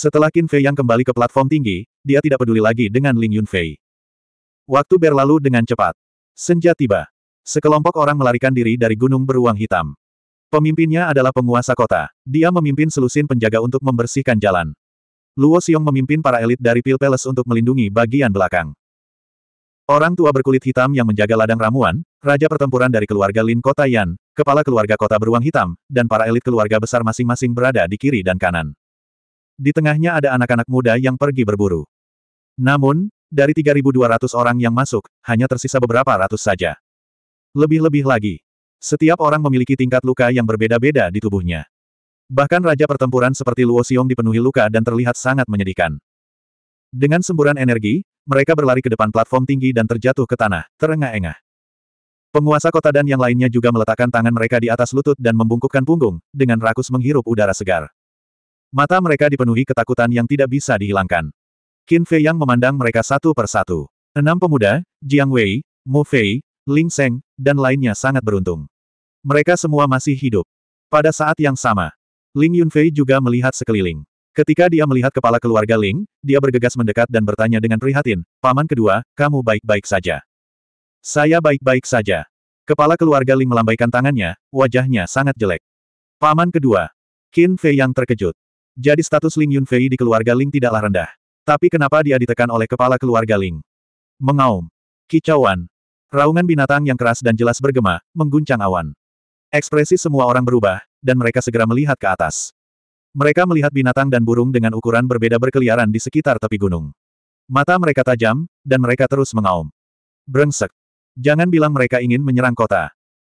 Setelah Qin Fei yang kembali ke platform tinggi, dia tidak peduli lagi dengan Ling Yunfei. Waktu berlalu dengan cepat. Senja tiba. Sekelompok orang melarikan diri dari gunung beruang hitam. Pemimpinnya adalah penguasa kota. Dia memimpin selusin penjaga untuk membersihkan jalan. Luo Xiong memimpin para elit dari Pil Palace untuk melindungi bagian belakang. Orang tua berkulit hitam yang menjaga ladang ramuan, raja pertempuran dari keluarga Lin Kota Yan, kepala keluarga kota beruang hitam, dan para elit keluarga besar masing-masing berada di kiri dan kanan di tengahnya ada anak-anak muda yang pergi berburu. Namun, dari 3.200 orang yang masuk, hanya tersisa beberapa ratus saja. Lebih-lebih lagi, setiap orang memiliki tingkat luka yang berbeda-beda di tubuhnya. Bahkan raja pertempuran seperti Luo Xiong dipenuhi luka dan terlihat sangat menyedihkan. Dengan semburan energi, mereka berlari ke depan platform tinggi dan terjatuh ke tanah, terengah-engah. Penguasa kota dan yang lainnya juga meletakkan tangan mereka di atas lutut dan membungkukkan punggung, dengan rakus menghirup udara segar. Mata mereka dipenuhi ketakutan yang tidak bisa dihilangkan. Qin Fei yang memandang mereka satu persatu. Enam pemuda, Jiang Wei, Mo Fei, Ling Seng, dan lainnya sangat beruntung. Mereka semua masih hidup. Pada saat yang sama, Ling Yunfei juga melihat sekeliling. Ketika dia melihat kepala keluarga Ling, dia bergegas mendekat dan bertanya dengan prihatin, Paman kedua, kamu baik-baik saja. Saya baik-baik saja. Kepala keluarga Ling melambaikan tangannya, wajahnya sangat jelek. Paman kedua. Qin Fei yang terkejut. Jadi status Ling Yunfei di keluarga Ling tidaklah rendah. Tapi kenapa dia ditekan oleh kepala keluarga Ling? Mengaum. Kicauan. Raungan binatang yang keras dan jelas bergema, mengguncang awan. Ekspresi semua orang berubah, dan mereka segera melihat ke atas. Mereka melihat binatang dan burung dengan ukuran berbeda berkeliaran di sekitar tepi gunung. Mata mereka tajam, dan mereka terus mengaum. Brengsek. Jangan bilang mereka ingin menyerang kota.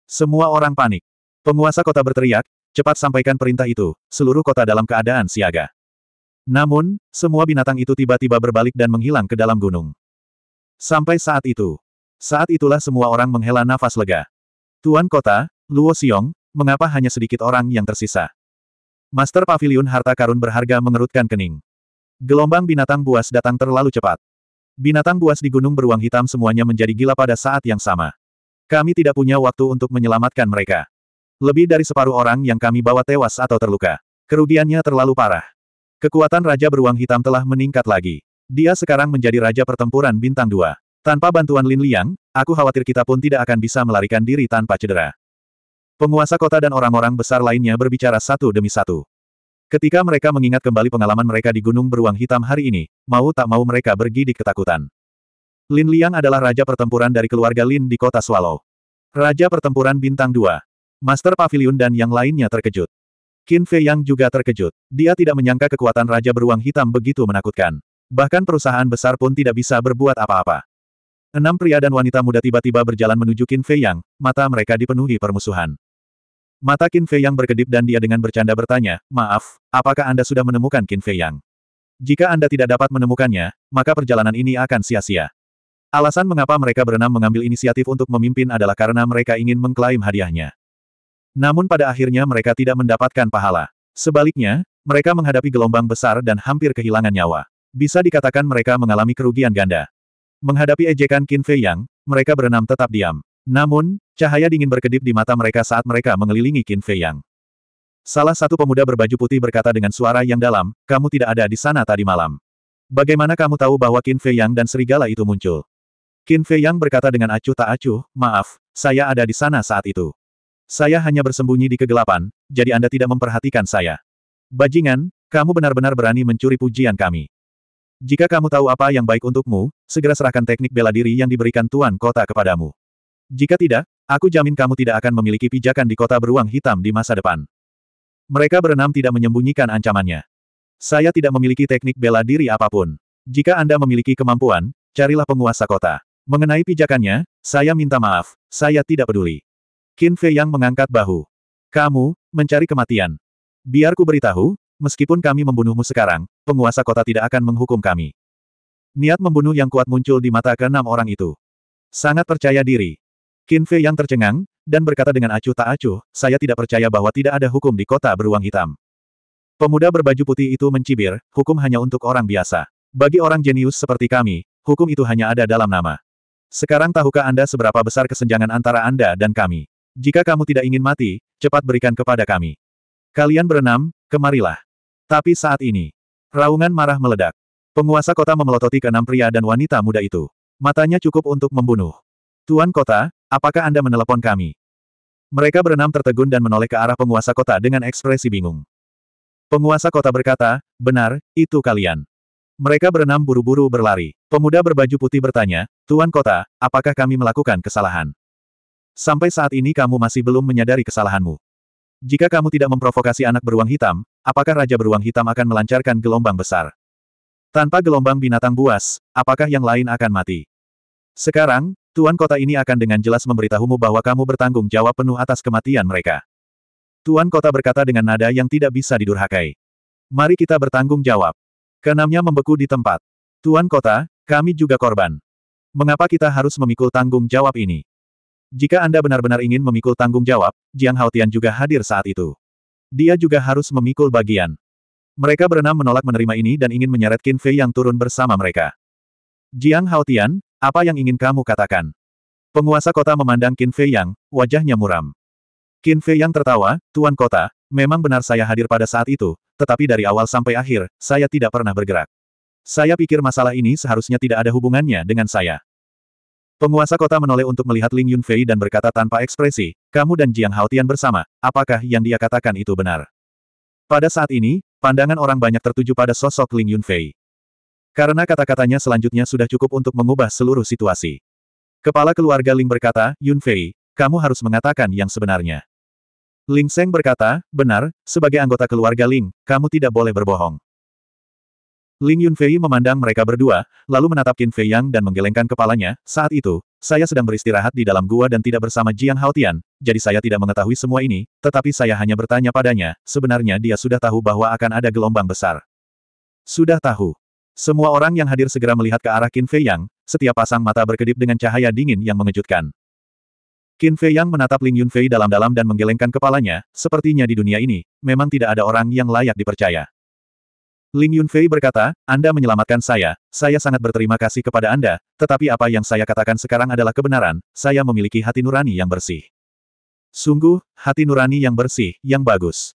Semua orang panik. Penguasa kota berteriak, Cepat sampaikan perintah itu, seluruh kota dalam keadaan siaga. Namun, semua binatang itu tiba-tiba berbalik dan menghilang ke dalam gunung. Sampai saat itu. Saat itulah semua orang menghela nafas lega. Tuan kota, Luo Xiong, mengapa hanya sedikit orang yang tersisa? Master Pavilion harta karun berharga mengerutkan kening. Gelombang binatang buas datang terlalu cepat. Binatang buas di gunung beruang hitam semuanya menjadi gila pada saat yang sama. Kami tidak punya waktu untuk menyelamatkan mereka. Lebih dari separuh orang yang kami bawa tewas atau terluka. Kerugiannya terlalu parah. Kekuatan Raja Beruang Hitam telah meningkat lagi. Dia sekarang menjadi Raja Pertempuran Bintang 2. Tanpa bantuan Lin Liang, aku khawatir kita pun tidak akan bisa melarikan diri tanpa cedera. Penguasa kota dan orang-orang besar lainnya berbicara satu demi satu. Ketika mereka mengingat kembali pengalaman mereka di Gunung Beruang Hitam hari ini, mau tak mau mereka bergidik ketakutan. Lin Liang adalah Raja Pertempuran dari keluarga Lin di kota Swallow. Raja Pertempuran Bintang 2. Master Pavilion dan yang lainnya terkejut. Qin Fei Yang juga terkejut. Dia tidak menyangka kekuatan Raja Beruang Hitam begitu menakutkan. Bahkan perusahaan besar pun tidak bisa berbuat apa-apa. Enam pria dan wanita muda tiba-tiba berjalan menuju Qin Fei Yang, mata mereka dipenuhi permusuhan. Mata Qin Fei Yang berkedip dan dia dengan bercanda bertanya, Maaf, apakah Anda sudah menemukan Qin Fei Yang? Jika Anda tidak dapat menemukannya, maka perjalanan ini akan sia-sia. Alasan mengapa mereka berenam mengambil inisiatif untuk memimpin adalah karena mereka ingin mengklaim hadiahnya. Namun pada akhirnya mereka tidak mendapatkan pahala. Sebaliknya, mereka menghadapi gelombang besar dan hampir kehilangan nyawa. Bisa dikatakan mereka mengalami kerugian ganda. Menghadapi ejekan Qin Fei Yang, mereka berenam tetap diam. Namun, cahaya dingin berkedip di mata mereka saat mereka mengelilingi Qin Fei Yang. Salah satu pemuda berbaju putih berkata dengan suara yang dalam, kamu tidak ada di sana tadi malam. Bagaimana kamu tahu bahwa Qin Fei Yang dan serigala itu muncul? Qin Fei Yang berkata dengan acuh tak acuh, maaf, saya ada di sana saat itu. Saya hanya bersembunyi di kegelapan, jadi Anda tidak memperhatikan saya. Bajingan, kamu benar-benar berani mencuri pujian kami. Jika kamu tahu apa yang baik untukmu, segera serahkan teknik bela diri yang diberikan Tuan Kota kepadamu. Jika tidak, aku jamin kamu tidak akan memiliki pijakan di kota beruang hitam di masa depan. Mereka berenam tidak menyembunyikan ancamannya. Saya tidak memiliki teknik bela diri apapun. Jika Anda memiliki kemampuan, carilah penguasa kota. Mengenai pijakannya, saya minta maaf, saya tidak peduli. Qin Fei Yang mengangkat bahu. Kamu, mencari kematian. Biarku beritahu, meskipun kami membunuhmu sekarang, penguasa kota tidak akan menghukum kami. Niat membunuh yang kuat muncul di mata keenam orang itu. Sangat percaya diri. Qin Fei Yang tercengang, dan berkata dengan acuh tak acuh, saya tidak percaya bahwa tidak ada hukum di kota beruang hitam. Pemuda berbaju putih itu mencibir, hukum hanya untuk orang biasa. Bagi orang jenius seperti kami, hukum itu hanya ada dalam nama. Sekarang tahukah Anda seberapa besar kesenjangan antara Anda dan kami? Jika kamu tidak ingin mati, cepat berikan kepada kami. Kalian berenam, kemarilah. Tapi saat ini, raungan marah meledak. Penguasa kota memelototi enam pria dan wanita muda itu. Matanya cukup untuk membunuh. Tuan kota, apakah Anda menelepon kami? Mereka berenam tertegun dan menoleh ke arah penguasa kota dengan ekspresi bingung. Penguasa kota berkata, benar, itu kalian. Mereka berenam buru-buru berlari. Pemuda berbaju putih bertanya, Tuan kota, apakah kami melakukan kesalahan? Sampai saat ini kamu masih belum menyadari kesalahanmu. Jika kamu tidak memprovokasi anak beruang hitam, apakah Raja Beruang Hitam akan melancarkan gelombang besar? Tanpa gelombang binatang buas, apakah yang lain akan mati? Sekarang, Tuan Kota ini akan dengan jelas memberitahumu bahwa kamu bertanggung jawab penuh atas kematian mereka. Tuan Kota berkata dengan nada yang tidak bisa didurhakai. Mari kita bertanggung jawab. Kenamnya membeku di tempat. Tuan Kota, kami juga korban. Mengapa kita harus memikul tanggung jawab ini? Jika Anda benar-benar ingin memikul tanggung jawab, Jiang Haotian juga hadir saat itu. Dia juga harus memikul bagian. Mereka berenam menolak menerima ini dan ingin menyeret Qin Fei yang turun bersama mereka. Jiang Haotian, apa yang ingin kamu katakan? Penguasa kota memandang Qin Fei yang, wajahnya muram. Qin Fei yang tertawa, Tuan Kota, memang benar saya hadir pada saat itu, tetapi dari awal sampai akhir, saya tidak pernah bergerak. Saya pikir masalah ini seharusnya tidak ada hubungannya dengan saya. Penguasa kota menoleh untuk melihat Ling Yunfei dan berkata tanpa ekspresi, kamu dan Jiang Haotian bersama, apakah yang dia katakan itu benar? Pada saat ini, pandangan orang banyak tertuju pada sosok Ling Yunfei. Karena kata-katanya selanjutnya sudah cukup untuk mengubah seluruh situasi. Kepala keluarga Ling berkata, Yunfei, kamu harus mengatakan yang sebenarnya. Ling Seng berkata, benar, sebagai anggota keluarga Ling, kamu tidak boleh berbohong. Ling Yunfei memandang mereka berdua, lalu menatap Qin Fei Yang dan menggelengkan kepalanya, saat itu, saya sedang beristirahat di dalam gua dan tidak bersama Jiang Haotian, jadi saya tidak mengetahui semua ini, tetapi saya hanya bertanya padanya, sebenarnya dia sudah tahu bahwa akan ada gelombang besar. Sudah tahu. Semua orang yang hadir segera melihat ke arah Qin Fei Yang, setiap pasang mata berkedip dengan cahaya dingin yang mengejutkan. Qin Fei Yang menatap Ling Yunfei dalam-dalam dan menggelengkan kepalanya, sepertinya di dunia ini, memang tidak ada orang yang layak dipercaya. Ling Yunfei berkata, Anda menyelamatkan saya, saya sangat berterima kasih kepada Anda, tetapi apa yang saya katakan sekarang adalah kebenaran, saya memiliki hati nurani yang bersih. Sungguh, hati nurani yang bersih, yang bagus.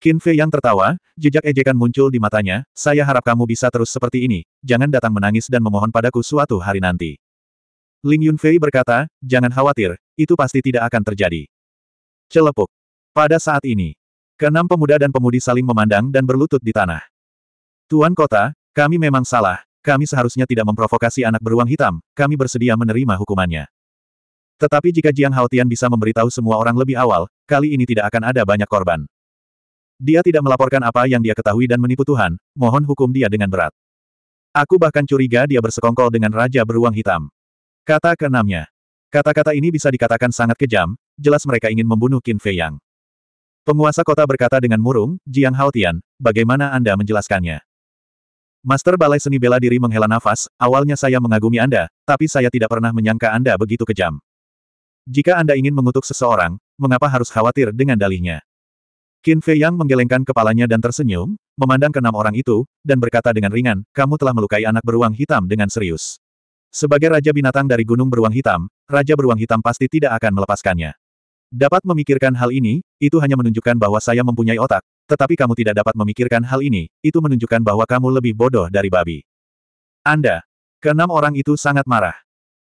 Qin Fei yang tertawa, jejak ejekan muncul di matanya, saya harap kamu bisa terus seperti ini, jangan datang menangis dan memohon padaku suatu hari nanti. Ling Yunfei berkata, jangan khawatir, itu pasti tidak akan terjadi. Celepuk. Pada saat ini, keenam pemuda dan pemudi saling memandang dan berlutut di tanah. Tuan Kota, kami memang salah, kami seharusnya tidak memprovokasi anak beruang hitam, kami bersedia menerima hukumannya. Tetapi jika Jiang Haotian bisa memberitahu semua orang lebih awal, kali ini tidak akan ada banyak korban. Dia tidak melaporkan apa yang dia ketahui dan menipu Tuhan, mohon hukum dia dengan berat. Aku bahkan curiga dia bersekongkol dengan Raja Beruang Hitam. Kata keenamnya. Kata-kata ini bisa dikatakan sangat kejam, jelas mereka ingin membunuh Qin Fei Yang. Penguasa kota berkata dengan murung, Jiang Haotian, bagaimana Anda menjelaskannya? Master Balai Seni Bela Diri menghela nafas, awalnya saya mengagumi Anda, tapi saya tidak pernah menyangka Anda begitu kejam. Jika Anda ingin mengutuk seseorang, mengapa harus khawatir dengan dalihnya? Qin Fei Yang menggelengkan kepalanya dan tersenyum, memandang enam orang itu, dan berkata dengan ringan, kamu telah melukai anak beruang hitam dengan serius. Sebagai Raja Binatang dari Gunung Beruang Hitam, Raja Beruang Hitam pasti tidak akan melepaskannya. Dapat memikirkan hal ini, itu hanya menunjukkan bahwa saya mempunyai otak, tetapi kamu tidak dapat memikirkan hal ini, itu menunjukkan bahwa kamu lebih bodoh dari babi. Anda. Keenam orang itu sangat marah.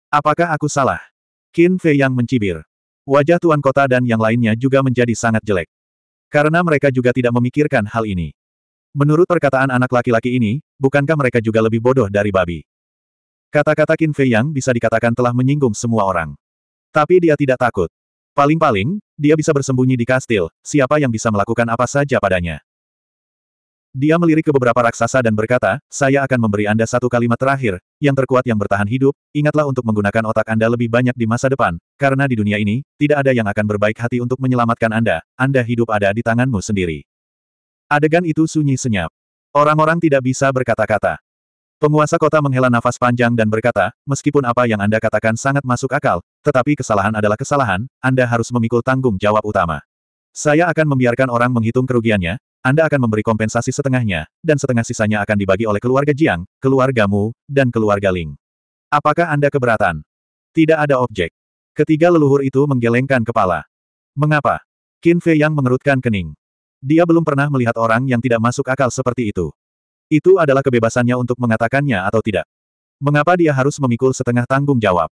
Apakah aku salah? Qin Fei yang mencibir. Wajah Tuan Kota dan yang lainnya juga menjadi sangat jelek. Karena mereka juga tidak memikirkan hal ini. Menurut perkataan anak laki-laki ini, bukankah mereka juga lebih bodoh dari babi? Kata-kata Qin Fei yang bisa dikatakan telah menyinggung semua orang. Tapi dia tidak takut. Paling-paling, dia bisa bersembunyi di kastil, siapa yang bisa melakukan apa saja padanya. Dia melirik ke beberapa raksasa dan berkata, saya akan memberi Anda satu kalimat terakhir, yang terkuat yang bertahan hidup, ingatlah untuk menggunakan otak Anda lebih banyak di masa depan, karena di dunia ini, tidak ada yang akan berbaik hati untuk menyelamatkan Anda, Anda hidup ada di tanganmu sendiri. Adegan itu sunyi senyap. Orang-orang tidak bisa berkata-kata. Penguasa kota menghela nafas panjang dan berkata, meskipun apa yang Anda katakan sangat masuk akal, tetapi kesalahan adalah kesalahan, Anda harus memikul tanggung jawab utama. Saya akan membiarkan orang menghitung kerugiannya, Anda akan memberi kompensasi setengahnya, dan setengah sisanya akan dibagi oleh keluarga Jiang, keluargamu, dan keluarga Ling. Apakah Anda keberatan? Tidak ada objek. Ketiga leluhur itu menggelengkan kepala. Mengapa? Qin Fei yang mengerutkan kening. Dia belum pernah melihat orang yang tidak masuk akal seperti itu. Itu adalah kebebasannya untuk mengatakannya atau tidak. Mengapa dia harus memikul setengah tanggung jawab?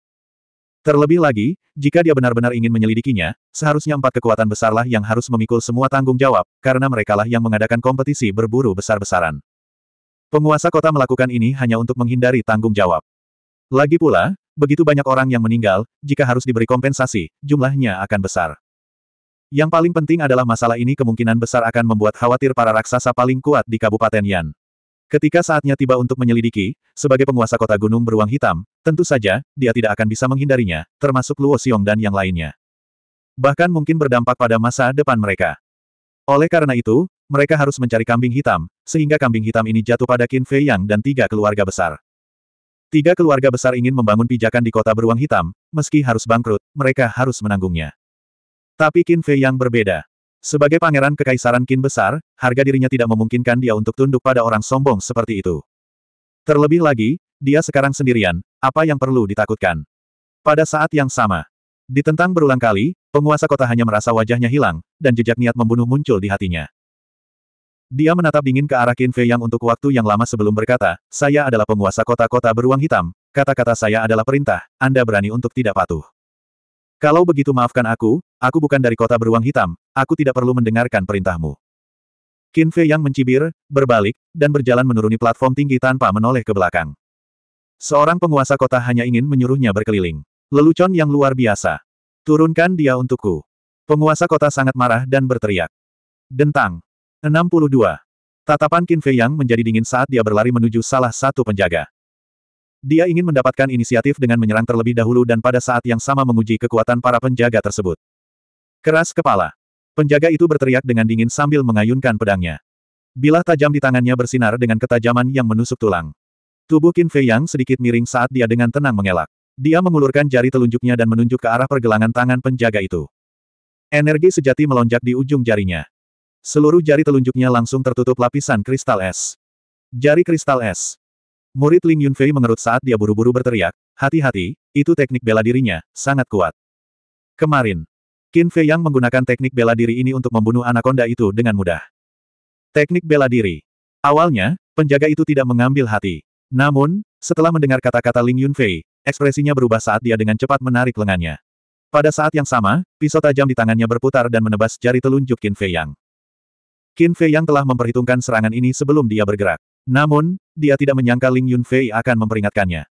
Terlebih lagi, jika dia benar-benar ingin menyelidikinya, seharusnya empat kekuatan besarlah yang harus memikul semua tanggung jawab, karena merekalah yang mengadakan kompetisi berburu besar-besaran. Penguasa kota melakukan ini hanya untuk menghindari tanggung jawab. Lagi pula, begitu banyak orang yang meninggal, jika harus diberi kompensasi, jumlahnya akan besar. Yang paling penting adalah masalah ini kemungkinan besar akan membuat khawatir para raksasa paling kuat di Kabupaten Yan. Ketika saatnya tiba untuk menyelidiki, sebagai penguasa kota gunung beruang hitam, tentu saja, dia tidak akan bisa menghindarinya, termasuk Luo Xiong dan yang lainnya. Bahkan mungkin berdampak pada masa depan mereka. Oleh karena itu, mereka harus mencari kambing hitam, sehingga kambing hitam ini jatuh pada Qin Fei Yang dan tiga keluarga besar. Tiga keluarga besar ingin membangun pijakan di kota beruang hitam, meski harus bangkrut, mereka harus menanggungnya. Tapi Qin Fei Yang berbeda. Sebagai pangeran kekaisaran Qin besar, harga dirinya tidak memungkinkan dia untuk tunduk pada orang sombong seperti itu. Terlebih lagi, dia sekarang sendirian, apa yang perlu ditakutkan? Pada saat yang sama, ditentang berulang kali, penguasa kota hanya merasa wajahnya hilang, dan jejak niat membunuh muncul di hatinya. Dia menatap dingin ke arah Qin Fei Yang untuk waktu yang lama sebelum berkata, saya adalah penguasa kota-kota beruang hitam, kata-kata saya adalah perintah, Anda berani untuk tidak patuh. Kalau begitu maafkan aku, aku bukan dari kota beruang hitam, aku tidak perlu mendengarkan perintahmu. Qin Fei yang mencibir, berbalik, dan berjalan menuruni platform tinggi tanpa menoleh ke belakang. Seorang penguasa kota hanya ingin menyuruhnya berkeliling. Lelucon yang luar biasa. Turunkan dia untukku. Penguasa kota sangat marah dan berteriak. Dentang. 62. Tatapan Qin Fei yang menjadi dingin saat dia berlari menuju salah satu penjaga. Dia ingin mendapatkan inisiatif dengan menyerang terlebih dahulu dan pada saat yang sama menguji kekuatan para penjaga tersebut. Keras kepala. Penjaga itu berteriak dengan dingin sambil mengayunkan pedangnya. Bilah tajam di tangannya bersinar dengan ketajaman yang menusuk tulang. Tubuh Qin Fei Yang sedikit miring saat dia dengan tenang mengelak. Dia mengulurkan jari telunjuknya dan menunjuk ke arah pergelangan tangan penjaga itu. Energi sejati melonjak di ujung jarinya. Seluruh jari telunjuknya langsung tertutup lapisan kristal es. Jari kristal es. Murid Ling Yunfei mengerut saat dia buru-buru berteriak, hati-hati, itu teknik bela dirinya, sangat kuat. Kemarin, Qin Fei Yang menggunakan teknik bela diri ini untuk membunuh anakonda itu dengan mudah. Teknik bela diri. Awalnya, penjaga itu tidak mengambil hati. Namun, setelah mendengar kata-kata Ling Yunfei, ekspresinya berubah saat dia dengan cepat menarik lengannya. Pada saat yang sama, pisau tajam di tangannya berputar dan menebas jari telunjuk Qin Fei Yang. Qin Fei Yang telah memperhitungkan serangan ini sebelum dia bergerak. Namun, dia tidak menyangka Ling Yunfei akan memperingatkannya.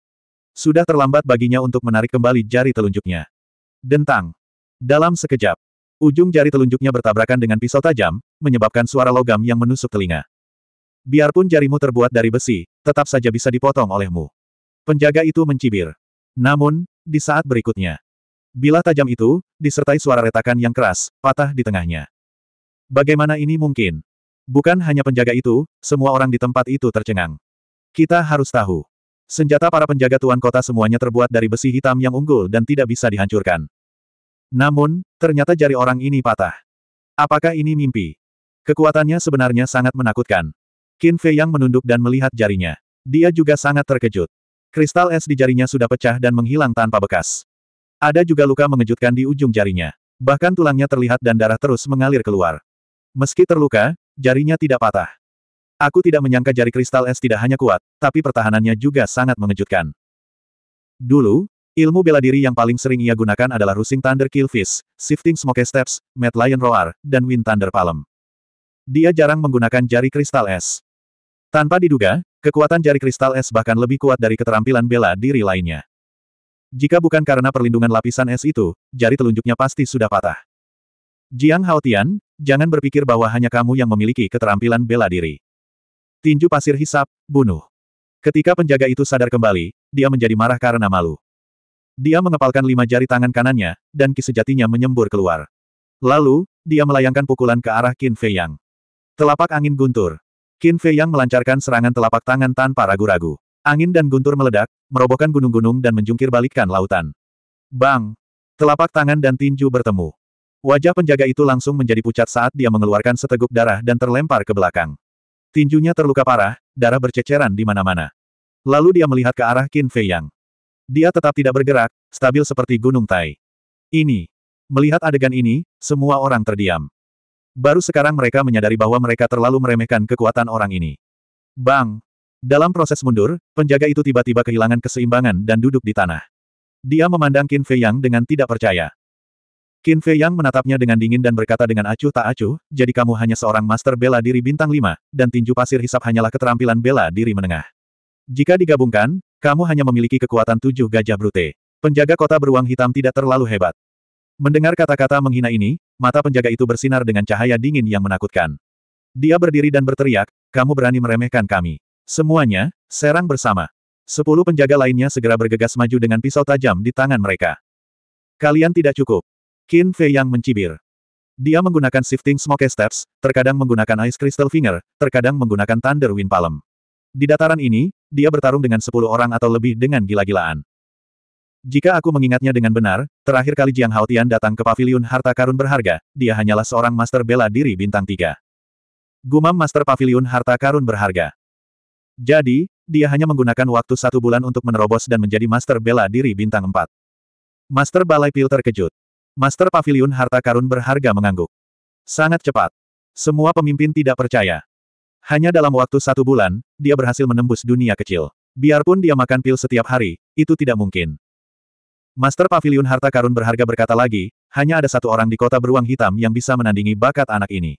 Sudah terlambat baginya untuk menarik kembali jari telunjuknya. Dentang. Dalam sekejap, ujung jari telunjuknya bertabrakan dengan pisau tajam, menyebabkan suara logam yang menusuk telinga. Biarpun jarimu terbuat dari besi, tetap saja bisa dipotong olehmu. Penjaga itu mencibir. Namun, di saat berikutnya, bila tajam itu, disertai suara retakan yang keras, patah di tengahnya. Bagaimana ini mungkin? Bukan hanya penjaga itu, semua orang di tempat itu tercengang. Kita harus tahu. Senjata para penjaga tuan kota semuanya terbuat dari besi hitam yang unggul dan tidak bisa dihancurkan. Namun, ternyata jari orang ini patah. Apakah ini mimpi? Kekuatannya sebenarnya sangat menakutkan. Qin Fei yang menunduk dan melihat jarinya. Dia juga sangat terkejut. Kristal es di jarinya sudah pecah dan menghilang tanpa bekas. Ada juga luka mengejutkan di ujung jarinya. Bahkan tulangnya terlihat dan darah terus mengalir keluar. Meski terluka, Jarinya tidak patah. Aku tidak menyangka jari kristal es tidak hanya kuat, tapi pertahanannya juga sangat mengejutkan. Dulu, ilmu bela diri yang paling sering ia gunakan adalah Rusing Thunder Killfish, Shifting Smoke Steps, Mad Lion Roar, dan Wind Thunder Palm. Dia jarang menggunakan jari kristal es. Tanpa diduga, kekuatan jari kristal es bahkan lebih kuat dari keterampilan bela diri lainnya. Jika bukan karena perlindungan lapisan es itu, jari telunjuknya pasti sudah patah. Jiang Haotian, jangan berpikir bahwa hanya kamu yang memiliki keterampilan bela diri. Tinju pasir hisap, bunuh. Ketika penjaga itu sadar kembali, dia menjadi marah karena malu. Dia mengepalkan lima jari tangan kanannya, dan ki menyembur keluar. Lalu, dia melayangkan pukulan ke arah Qin Fei Yang. Telapak angin guntur. Qin Fei Yang melancarkan serangan telapak tangan tanpa ragu-ragu. Angin dan guntur meledak, merobohkan gunung-gunung dan menjungkir balikkan lautan. Bang! Telapak tangan dan tinju bertemu. Wajah penjaga itu langsung menjadi pucat saat dia mengeluarkan seteguk darah dan terlempar ke belakang. Tinjunya terluka parah, darah berceceran di mana-mana. Lalu dia melihat ke arah Qin Fei Yang. Dia tetap tidak bergerak, stabil seperti gunung tai. Ini. Melihat adegan ini, semua orang terdiam. Baru sekarang mereka menyadari bahwa mereka terlalu meremehkan kekuatan orang ini. Bang! Dalam proses mundur, penjaga itu tiba-tiba kehilangan keseimbangan dan duduk di tanah. Dia memandang Qin Fei Yang dengan tidak percaya. Qin Fei Yang menatapnya dengan dingin dan berkata dengan acuh tak acuh, jadi kamu hanya seorang master bela diri bintang lima, dan tinju pasir hisap hanyalah keterampilan bela diri menengah. Jika digabungkan, kamu hanya memiliki kekuatan tujuh gajah brute. Penjaga kota beruang hitam tidak terlalu hebat. Mendengar kata-kata menghina ini, mata penjaga itu bersinar dengan cahaya dingin yang menakutkan. Dia berdiri dan berteriak, kamu berani meremehkan kami. Semuanya, serang bersama. Sepuluh penjaga lainnya segera bergegas maju dengan pisau tajam di tangan mereka. Kalian tidak cukup. Qin Fei yang mencibir. Dia menggunakan shifting smoke steps, terkadang menggunakan ice crystal finger, terkadang menggunakan thunder wind palm. Di dataran ini, dia bertarung dengan sepuluh orang atau lebih dengan gila-gilaan. Jika aku mengingatnya dengan benar, terakhir kali Jiang Haotian datang ke pavilion harta karun berharga, dia hanyalah seorang master bela diri bintang tiga. Gumam master pavilion harta karun berharga. Jadi, dia hanya menggunakan waktu satu bulan untuk menerobos dan menjadi master bela diri bintang empat. Master Balai Pil terkejut. Master Pavilion Harta Karun berharga mengangguk. Sangat cepat. Semua pemimpin tidak percaya. Hanya dalam waktu satu bulan, dia berhasil menembus dunia kecil. Biarpun dia makan pil setiap hari, itu tidak mungkin. Master Pavilion Harta Karun berharga berkata lagi, hanya ada satu orang di kota beruang hitam yang bisa menandingi bakat anak ini.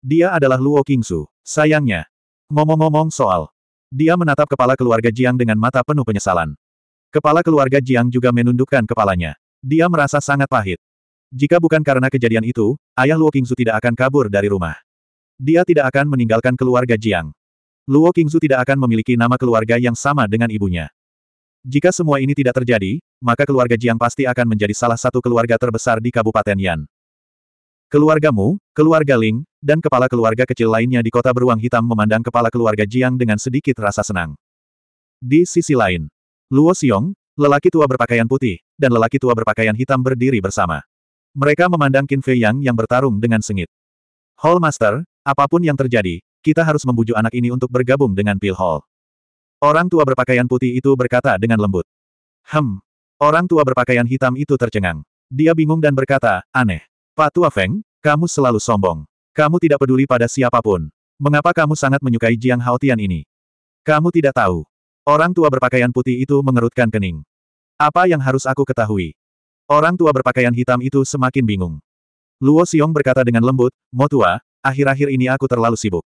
Dia adalah Luo Kingsu. Sayangnya. Ngomong-ngomong soal. Dia menatap kepala keluarga Jiang dengan mata penuh penyesalan. Kepala keluarga Jiang juga menundukkan kepalanya. Dia merasa sangat pahit. Jika bukan karena kejadian itu, ayah Luo Qingzu tidak akan kabur dari rumah. Dia tidak akan meninggalkan keluarga Jiang. Luo Qingzu tidak akan memiliki nama keluarga yang sama dengan ibunya. Jika semua ini tidak terjadi, maka keluarga Jiang pasti akan menjadi salah satu keluarga terbesar di Kabupaten Yan. Keluargamu, keluarga Ling, dan kepala keluarga kecil lainnya di kota beruang hitam memandang kepala keluarga Jiang dengan sedikit rasa senang. Di sisi lain, Luo Xiong, lelaki tua berpakaian putih, dan lelaki tua berpakaian hitam berdiri bersama. Mereka memandang Qin Fei Yang yang bertarung dengan sengit. Hall Master, apapun yang terjadi, kita harus membujuk anak ini untuk bergabung dengan Pil Hall. Orang tua berpakaian putih itu berkata dengan lembut. Hem. Orang tua berpakaian hitam itu tercengang. Dia bingung dan berkata, aneh. Pak Tua Feng, kamu selalu sombong. Kamu tidak peduli pada siapapun. Mengapa kamu sangat menyukai Jiang Haotian ini? Kamu tidak tahu. Orang tua berpakaian putih itu mengerutkan kening. Apa yang harus aku ketahui? Orang tua berpakaian hitam itu semakin bingung. Luo Xiong berkata dengan lembut, Mo tua, akhir-akhir ini aku terlalu sibuk.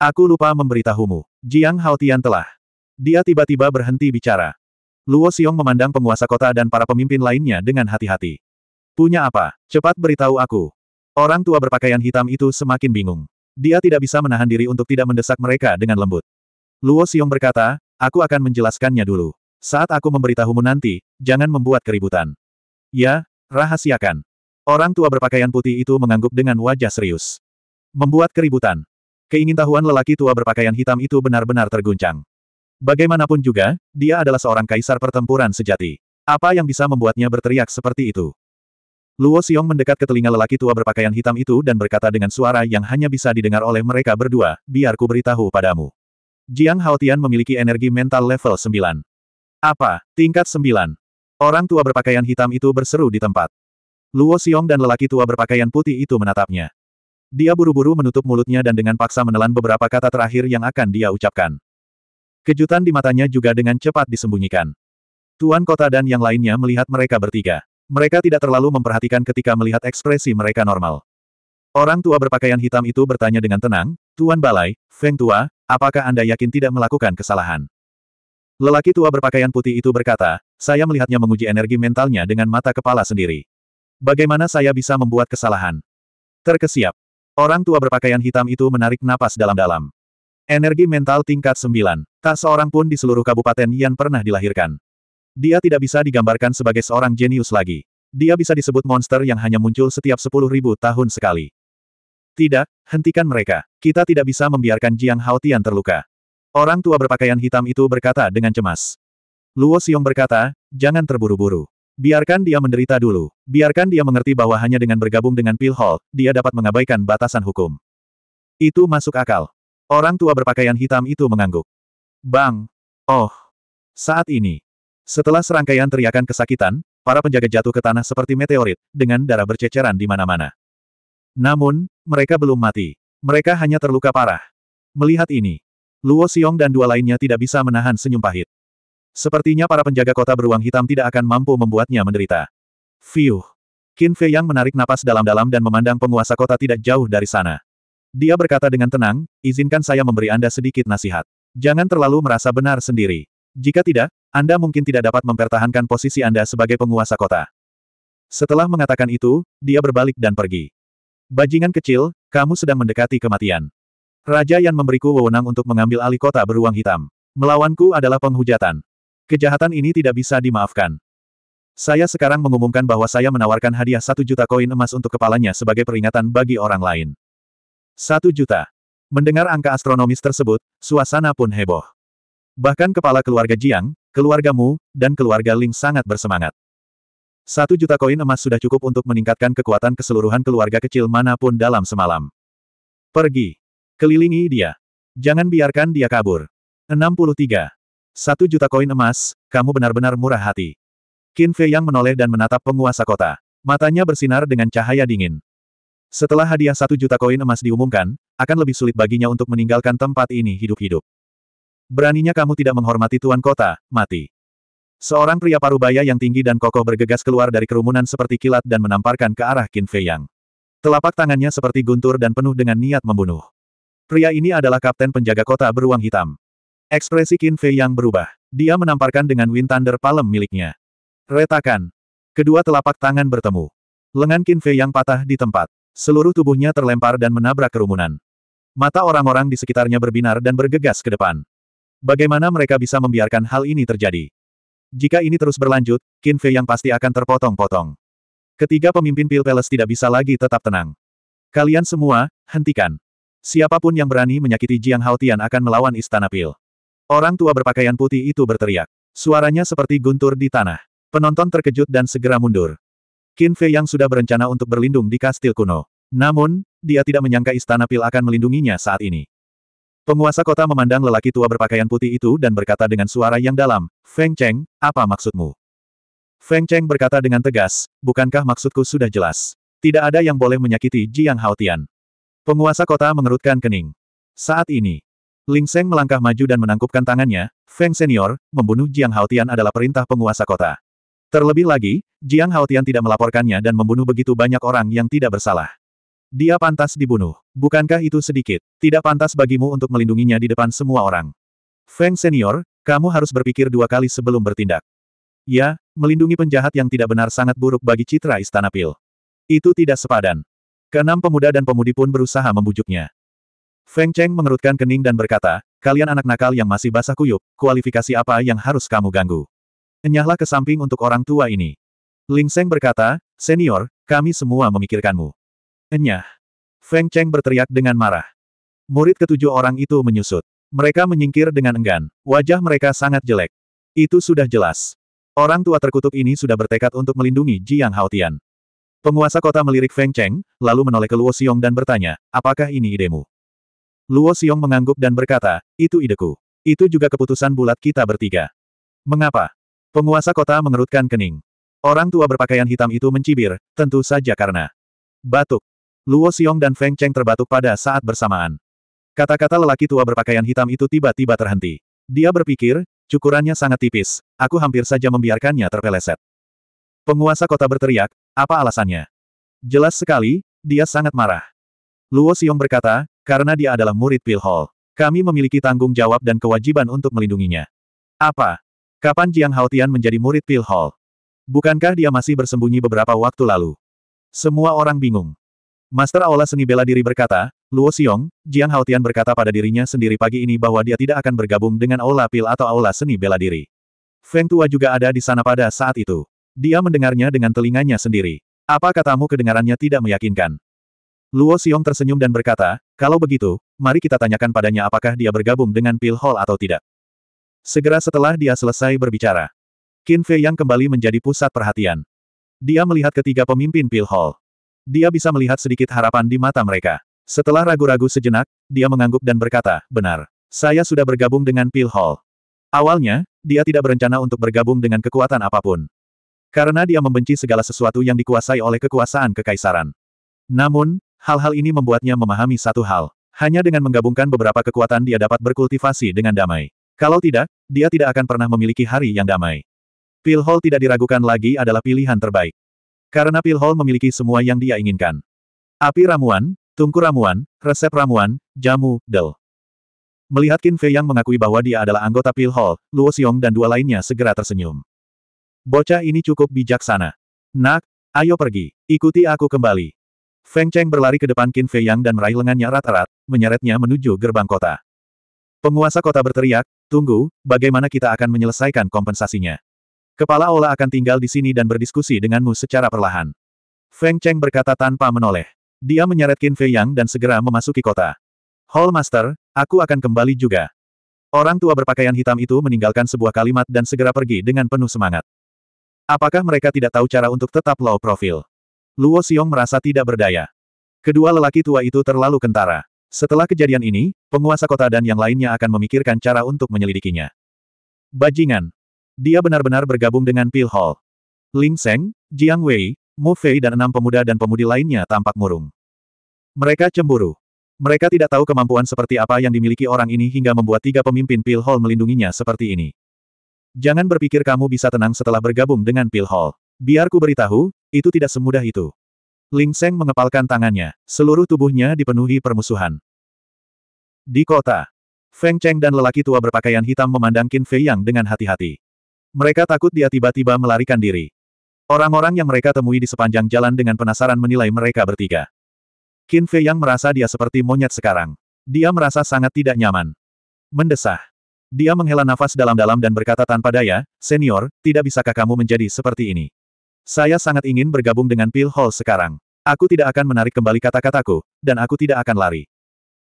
Aku lupa memberitahumu. Jiang Haotian telah. Dia tiba-tiba berhenti bicara. Luo Xiong memandang penguasa kota dan para pemimpin lainnya dengan hati-hati. Punya apa? Cepat beritahu aku. Orang tua berpakaian hitam itu semakin bingung. Dia tidak bisa menahan diri untuk tidak mendesak mereka dengan lembut. Luo Xiong berkata, aku akan menjelaskannya dulu. Saat aku memberitahumu nanti, jangan membuat keributan. Ya, rahasiakan. Orang tua berpakaian putih itu mengangguk dengan wajah serius. Membuat keributan. Keingintahuan lelaki tua berpakaian hitam itu benar-benar terguncang. Bagaimanapun juga, dia adalah seorang kaisar pertempuran sejati. Apa yang bisa membuatnya berteriak seperti itu? Luo Xiong mendekat ke telinga lelaki tua berpakaian hitam itu dan berkata dengan suara yang hanya bisa didengar oleh mereka berdua, biar ku beritahu padamu. Jiang Haotian memiliki energi mental level 9. Apa? Tingkat 9. Orang tua berpakaian hitam itu berseru di tempat. Luo Xiong dan lelaki tua berpakaian putih itu menatapnya. Dia buru-buru menutup mulutnya dan dengan paksa menelan beberapa kata terakhir yang akan dia ucapkan. Kejutan di matanya juga dengan cepat disembunyikan. Tuan kota dan yang lainnya melihat mereka bertiga. Mereka tidak terlalu memperhatikan ketika melihat ekspresi mereka normal. Orang tua berpakaian hitam itu bertanya dengan tenang, Tuan Balai, Feng Tua, apakah Anda yakin tidak melakukan kesalahan? Lelaki tua berpakaian putih itu berkata, saya melihatnya menguji energi mentalnya dengan mata kepala sendiri. Bagaimana saya bisa membuat kesalahan? Terkesiap. Orang tua berpakaian hitam itu menarik napas dalam-dalam. Energi mental tingkat 9. Tak seorang pun di seluruh kabupaten yang pernah dilahirkan. Dia tidak bisa digambarkan sebagai seorang jenius lagi. Dia bisa disebut monster yang hanya muncul setiap 10.000 tahun sekali. Tidak, hentikan mereka. Kita tidak bisa membiarkan Jiang Haotian terluka. Orang tua berpakaian hitam itu berkata dengan cemas. Luo Xiong berkata, jangan terburu-buru. Biarkan dia menderita dulu. Biarkan dia mengerti bahwa hanya dengan bergabung dengan Pil Hall, dia dapat mengabaikan batasan hukum. Itu masuk akal. Orang tua berpakaian hitam itu mengangguk. Bang! Oh! Saat ini. Setelah serangkaian teriakan kesakitan, para penjaga jatuh ke tanah seperti meteorit, dengan darah berceceran di mana-mana. Namun, mereka belum mati. Mereka hanya terluka parah. Melihat ini, Luo Xiong dan dua lainnya tidak bisa menahan senyum pahit. Sepertinya para penjaga kota beruang hitam tidak akan mampu membuatnya menderita. Fiuh! Qin Fei Yang menarik napas dalam-dalam dan memandang penguasa kota tidak jauh dari sana. Dia berkata dengan tenang, izinkan saya memberi Anda sedikit nasihat. Jangan terlalu merasa benar sendiri. Jika tidak, Anda mungkin tidak dapat mempertahankan posisi Anda sebagai penguasa kota. Setelah mengatakan itu, dia berbalik dan pergi. Bajingan kecil, kamu sedang mendekati kematian. Raja yang memberiku wewenang untuk mengambil alih kota beruang hitam. Melawanku adalah penghujatan. Kejahatan ini tidak bisa dimaafkan. Saya sekarang mengumumkan bahwa saya menawarkan hadiah satu juta koin emas untuk kepalanya sebagai peringatan bagi orang lain. Satu juta. Mendengar angka astronomis tersebut, suasana pun heboh. Bahkan kepala keluarga Jiang, keluarga Mu, dan keluarga Ling sangat bersemangat. Satu juta koin emas sudah cukup untuk meningkatkan kekuatan keseluruhan keluarga kecil manapun dalam semalam. Pergi. Kelilingi dia. Jangan biarkan dia kabur. 63. Satu juta koin emas, kamu benar-benar murah hati. Qin Fei yang menoleh dan menatap penguasa kota. Matanya bersinar dengan cahaya dingin. Setelah hadiah satu juta koin emas diumumkan, akan lebih sulit baginya untuk meninggalkan tempat ini hidup-hidup. Beraninya kamu tidak menghormati tuan kota, mati. Seorang pria parubaya yang tinggi dan kokoh bergegas keluar dari kerumunan seperti kilat dan menamparkan ke arah Qin Fei Yang. Telapak tangannya seperti guntur dan penuh dengan niat membunuh. Pria ini adalah kapten penjaga kota beruang hitam. Ekspresi Qin Fei yang berubah. Dia menamparkan dengan Wind Thunder Palem miliknya. Retakan. Kedua telapak tangan bertemu. Lengan Qin Fei yang patah di tempat. Seluruh tubuhnya terlempar dan menabrak kerumunan. Mata orang-orang di sekitarnya berbinar dan bergegas ke depan. Bagaimana mereka bisa membiarkan hal ini terjadi? Jika ini terus berlanjut, Qin Fei yang pasti akan terpotong-potong. Ketiga pemimpin Pil Palace tidak bisa lagi tetap tenang. Kalian semua, hentikan. Siapapun yang berani menyakiti Jiang Haotian akan melawan Istana Pil. Orang tua berpakaian putih itu berteriak. Suaranya seperti guntur di tanah. Penonton terkejut dan segera mundur. Qin Fei yang sudah berencana untuk berlindung di kastil kuno. Namun, dia tidak menyangka istana pil akan melindunginya saat ini. Penguasa kota memandang lelaki tua berpakaian putih itu dan berkata dengan suara yang dalam, Feng Cheng, apa maksudmu? Feng Cheng berkata dengan tegas, bukankah maksudku sudah jelas? Tidak ada yang boleh menyakiti Jiang Haotian. Penguasa kota mengerutkan kening. Saat ini, Ling Seng melangkah maju dan menangkupkan tangannya, Feng Senior, membunuh Jiang Haotian adalah perintah penguasa kota. Terlebih lagi, Jiang Haotian tidak melaporkannya dan membunuh begitu banyak orang yang tidak bersalah. Dia pantas dibunuh. Bukankah itu sedikit? Tidak pantas bagimu untuk melindunginya di depan semua orang. Feng Senior, kamu harus berpikir dua kali sebelum bertindak. Ya, melindungi penjahat yang tidak benar sangat buruk bagi citra Istana Pil. Itu tidak sepadan. Keenam pemuda dan pemudi pun berusaha membujuknya. Feng Cheng mengerutkan kening dan berkata, kalian anak nakal yang masih basah kuyup, kualifikasi apa yang harus kamu ganggu? Enyahlah ke samping untuk orang tua ini. Ling Seng berkata, senior, kami semua memikirkanmu. Enyah. Feng Cheng berteriak dengan marah. Murid ketujuh orang itu menyusut. Mereka menyingkir dengan enggan. Wajah mereka sangat jelek. Itu sudah jelas. Orang tua terkutuk ini sudah bertekad untuk melindungi Jiang Haotian. Penguasa kota melirik Feng Cheng, lalu menoleh ke Luo Xiong dan bertanya, apakah ini idemu? Luo Xiong mengangguk dan berkata, itu ideku. Itu juga keputusan bulat kita bertiga. Mengapa? Penguasa kota mengerutkan kening. Orang tua berpakaian hitam itu mencibir, tentu saja karena batuk. Luo Xiong dan Feng Cheng terbatuk pada saat bersamaan. Kata-kata lelaki tua berpakaian hitam itu tiba-tiba terhenti. Dia berpikir, cukurannya sangat tipis, aku hampir saja membiarkannya terpeleset. Penguasa kota berteriak, apa alasannya? Jelas sekali, dia sangat marah. Luo Xiong berkata, karena dia adalah murid Hall, Kami memiliki tanggung jawab dan kewajiban untuk melindunginya. Apa? Kapan Jiang Haotian menjadi murid Hall? Bukankah dia masih bersembunyi beberapa waktu lalu? Semua orang bingung. Master Aula Seni Bela Diri berkata, Luo Xiong, Jiang Haotian berkata pada dirinya sendiri pagi ini bahwa dia tidak akan bergabung dengan Aula Pil atau Aula Seni Bela Diri. Feng Tua juga ada di sana pada saat itu. Dia mendengarnya dengan telinganya sendiri. Apa katamu kedengarannya tidak meyakinkan? Luo Xiong tersenyum dan berkata, kalau begitu, mari kita tanyakan padanya apakah dia bergabung dengan Pil Hall atau tidak. Segera setelah dia selesai berbicara, Qin Fei Yang kembali menjadi pusat perhatian. Dia melihat ketiga pemimpin Pil Hall. Dia bisa melihat sedikit harapan di mata mereka. Setelah ragu-ragu sejenak, dia mengangguk dan berkata, benar, saya sudah bergabung dengan Pil Hall. Awalnya, dia tidak berencana untuk bergabung dengan kekuatan apapun. Karena dia membenci segala sesuatu yang dikuasai oleh kekuasaan kekaisaran. Namun, Hal-hal ini membuatnya memahami satu hal. Hanya dengan menggabungkan beberapa kekuatan dia dapat berkultivasi dengan damai. Kalau tidak, dia tidak akan pernah memiliki hari yang damai. Pill Hall tidak diragukan lagi adalah pilihan terbaik. Karena Pill Hall memiliki semua yang dia inginkan. Api ramuan, tungku ramuan, resep ramuan, jamu, del. Melihat Qin Fei yang mengakui bahwa dia adalah anggota Pill Hall, Luo Xiong dan dua lainnya segera tersenyum. Bocah ini cukup bijaksana. Nak, ayo pergi, ikuti aku kembali. Feng Cheng berlari ke depan Qin Fei Yang dan meraih lengannya rat-rat, menyeretnya menuju gerbang kota. Penguasa kota berteriak, tunggu, bagaimana kita akan menyelesaikan kompensasinya. Kepala Ola akan tinggal di sini dan berdiskusi denganmu secara perlahan. Feng Cheng berkata tanpa menoleh. Dia menyeret Qin Fei Yang dan segera memasuki kota. Hall Master, aku akan kembali juga. Orang tua berpakaian hitam itu meninggalkan sebuah kalimat dan segera pergi dengan penuh semangat. Apakah mereka tidak tahu cara untuk tetap low profile? Luo Xiong merasa tidak berdaya. Kedua lelaki tua itu terlalu kentara. Setelah kejadian ini, penguasa kota dan yang lainnya akan memikirkan cara untuk menyelidikinya. Bajingan. Dia benar-benar bergabung dengan Pil Hall. Ling Seng, Jiang Wei, Mu Fei dan enam pemuda dan pemudi lainnya tampak murung. Mereka cemburu. Mereka tidak tahu kemampuan seperti apa yang dimiliki orang ini hingga membuat tiga pemimpin Pil Hall melindunginya seperti ini. Jangan berpikir kamu bisa tenang setelah bergabung dengan Pil Hall. Biar ku beritahu, itu tidak semudah itu. Ling Seng mengepalkan tangannya, seluruh tubuhnya dipenuhi permusuhan. Di kota, Feng Cheng dan lelaki tua berpakaian hitam memandang Qin Fei Yang dengan hati-hati. Mereka takut dia tiba-tiba melarikan diri. Orang-orang yang mereka temui di sepanjang jalan dengan penasaran menilai mereka bertiga. Qin Fei Yang merasa dia seperti monyet sekarang. Dia merasa sangat tidak nyaman. Mendesah. Dia menghela nafas dalam-dalam dan berkata tanpa daya, Senior, tidak bisakah kamu menjadi seperti ini? Saya sangat ingin bergabung dengan Pil Hall sekarang. Aku tidak akan menarik kembali kata-kataku, dan aku tidak akan lari.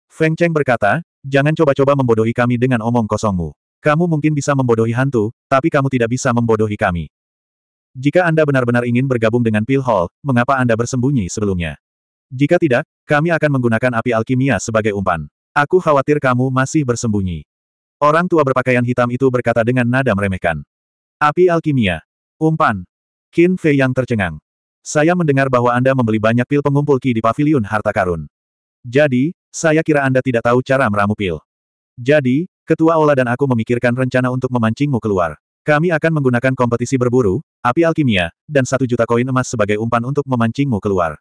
Feng Cheng berkata, jangan coba-coba membodohi kami dengan omong kosongmu. Kamu mungkin bisa membodohi hantu, tapi kamu tidak bisa membodohi kami. Jika Anda benar-benar ingin bergabung dengan Pil Hall, mengapa Anda bersembunyi sebelumnya? Jika tidak, kami akan menggunakan api alkimia sebagai umpan. Aku khawatir kamu masih bersembunyi. Orang tua berpakaian hitam itu berkata dengan nada meremehkan. Api alkimia. Umpan. Qin Fei yang tercengang. Saya mendengar bahwa Anda membeli banyak pil pengumpul Ki di Paviliun harta karun. Jadi, saya kira Anda tidak tahu cara meramu pil. Jadi, Ketua Ola dan aku memikirkan rencana untuk memancingmu keluar. Kami akan menggunakan kompetisi berburu, api alkimia, dan satu juta koin emas sebagai umpan untuk memancingmu keluar.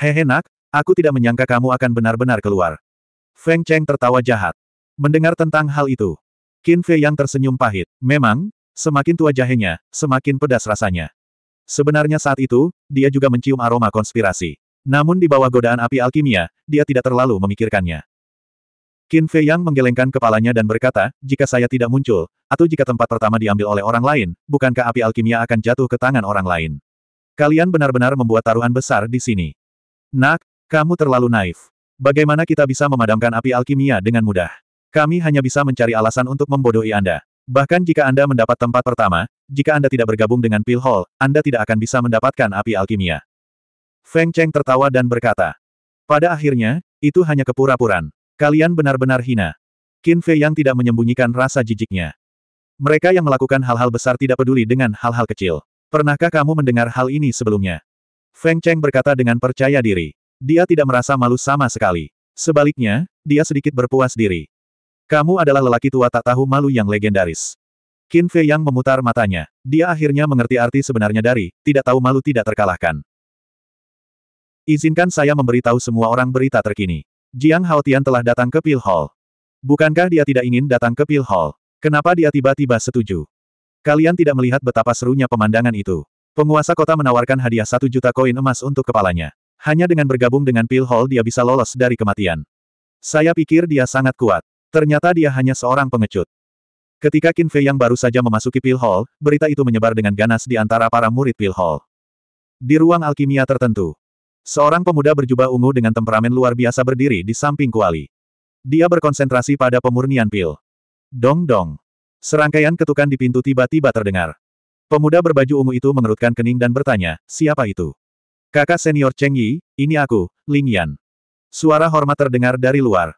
Hehe nak, aku tidak menyangka kamu akan benar-benar keluar. Feng Cheng tertawa jahat. Mendengar tentang hal itu, Qin Fei yang tersenyum pahit. Memang, semakin tua jahenya, semakin pedas rasanya. Sebenarnya saat itu, dia juga mencium aroma konspirasi. Namun di bawah godaan api alkimia, dia tidak terlalu memikirkannya. Qin Fei Yang menggelengkan kepalanya dan berkata, jika saya tidak muncul, atau jika tempat pertama diambil oleh orang lain, bukankah api alkimia akan jatuh ke tangan orang lain? Kalian benar-benar membuat taruhan besar di sini. Nak, kamu terlalu naif. Bagaimana kita bisa memadamkan api alkimia dengan mudah? Kami hanya bisa mencari alasan untuk membodohi Anda. Bahkan jika Anda mendapat tempat pertama, jika Anda tidak bergabung dengan Pil Hall, Anda tidak akan bisa mendapatkan api alkimia. Feng Cheng tertawa dan berkata, pada akhirnya, itu hanya kepura-puran. Kalian benar-benar hina. Qin Fei yang tidak menyembunyikan rasa jijiknya. Mereka yang melakukan hal-hal besar tidak peduli dengan hal-hal kecil. Pernahkah kamu mendengar hal ini sebelumnya? Feng Cheng berkata dengan percaya diri. Dia tidak merasa malu sama sekali. Sebaliknya, dia sedikit berpuas diri. Kamu adalah lelaki tua tak tahu malu yang legendaris. Qin Fei Yang memutar matanya. Dia akhirnya mengerti arti sebenarnya dari, tidak tahu malu tidak terkalahkan. Izinkan saya memberitahu semua orang berita terkini. Jiang Haotian telah datang ke Pil Hall. Bukankah dia tidak ingin datang ke Pil Hall? Kenapa dia tiba-tiba setuju? Kalian tidak melihat betapa serunya pemandangan itu. Penguasa kota menawarkan hadiah satu juta koin emas untuk kepalanya. Hanya dengan bergabung dengan Pil Hall dia bisa lolos dari kematian. Saya pikir dia sangat kuat. Ternyata dia hanya seorang pengecut. Ketika Qin Fei yang baru saja memasuki Pil Hall, berita itu menyebar dengan ganas di antara para murid Pil Hall. Di ruang alkimia tertentu, seorang pemuda berjubah ungu dengan temperamen luar biasa berdiri di samping kuali. Dia berkonsentrasi pada pemurnian pil. Dong-dong. Serangkaian ketukan di pintu tiba-tiba terdengar. Pemuda berbaju ungu itu mengerutkan kening dan bertanya, siapa itu? Kakak senior Cheng Yi, ini aku, Ling Yan. Suara hormat terdengar dari luar.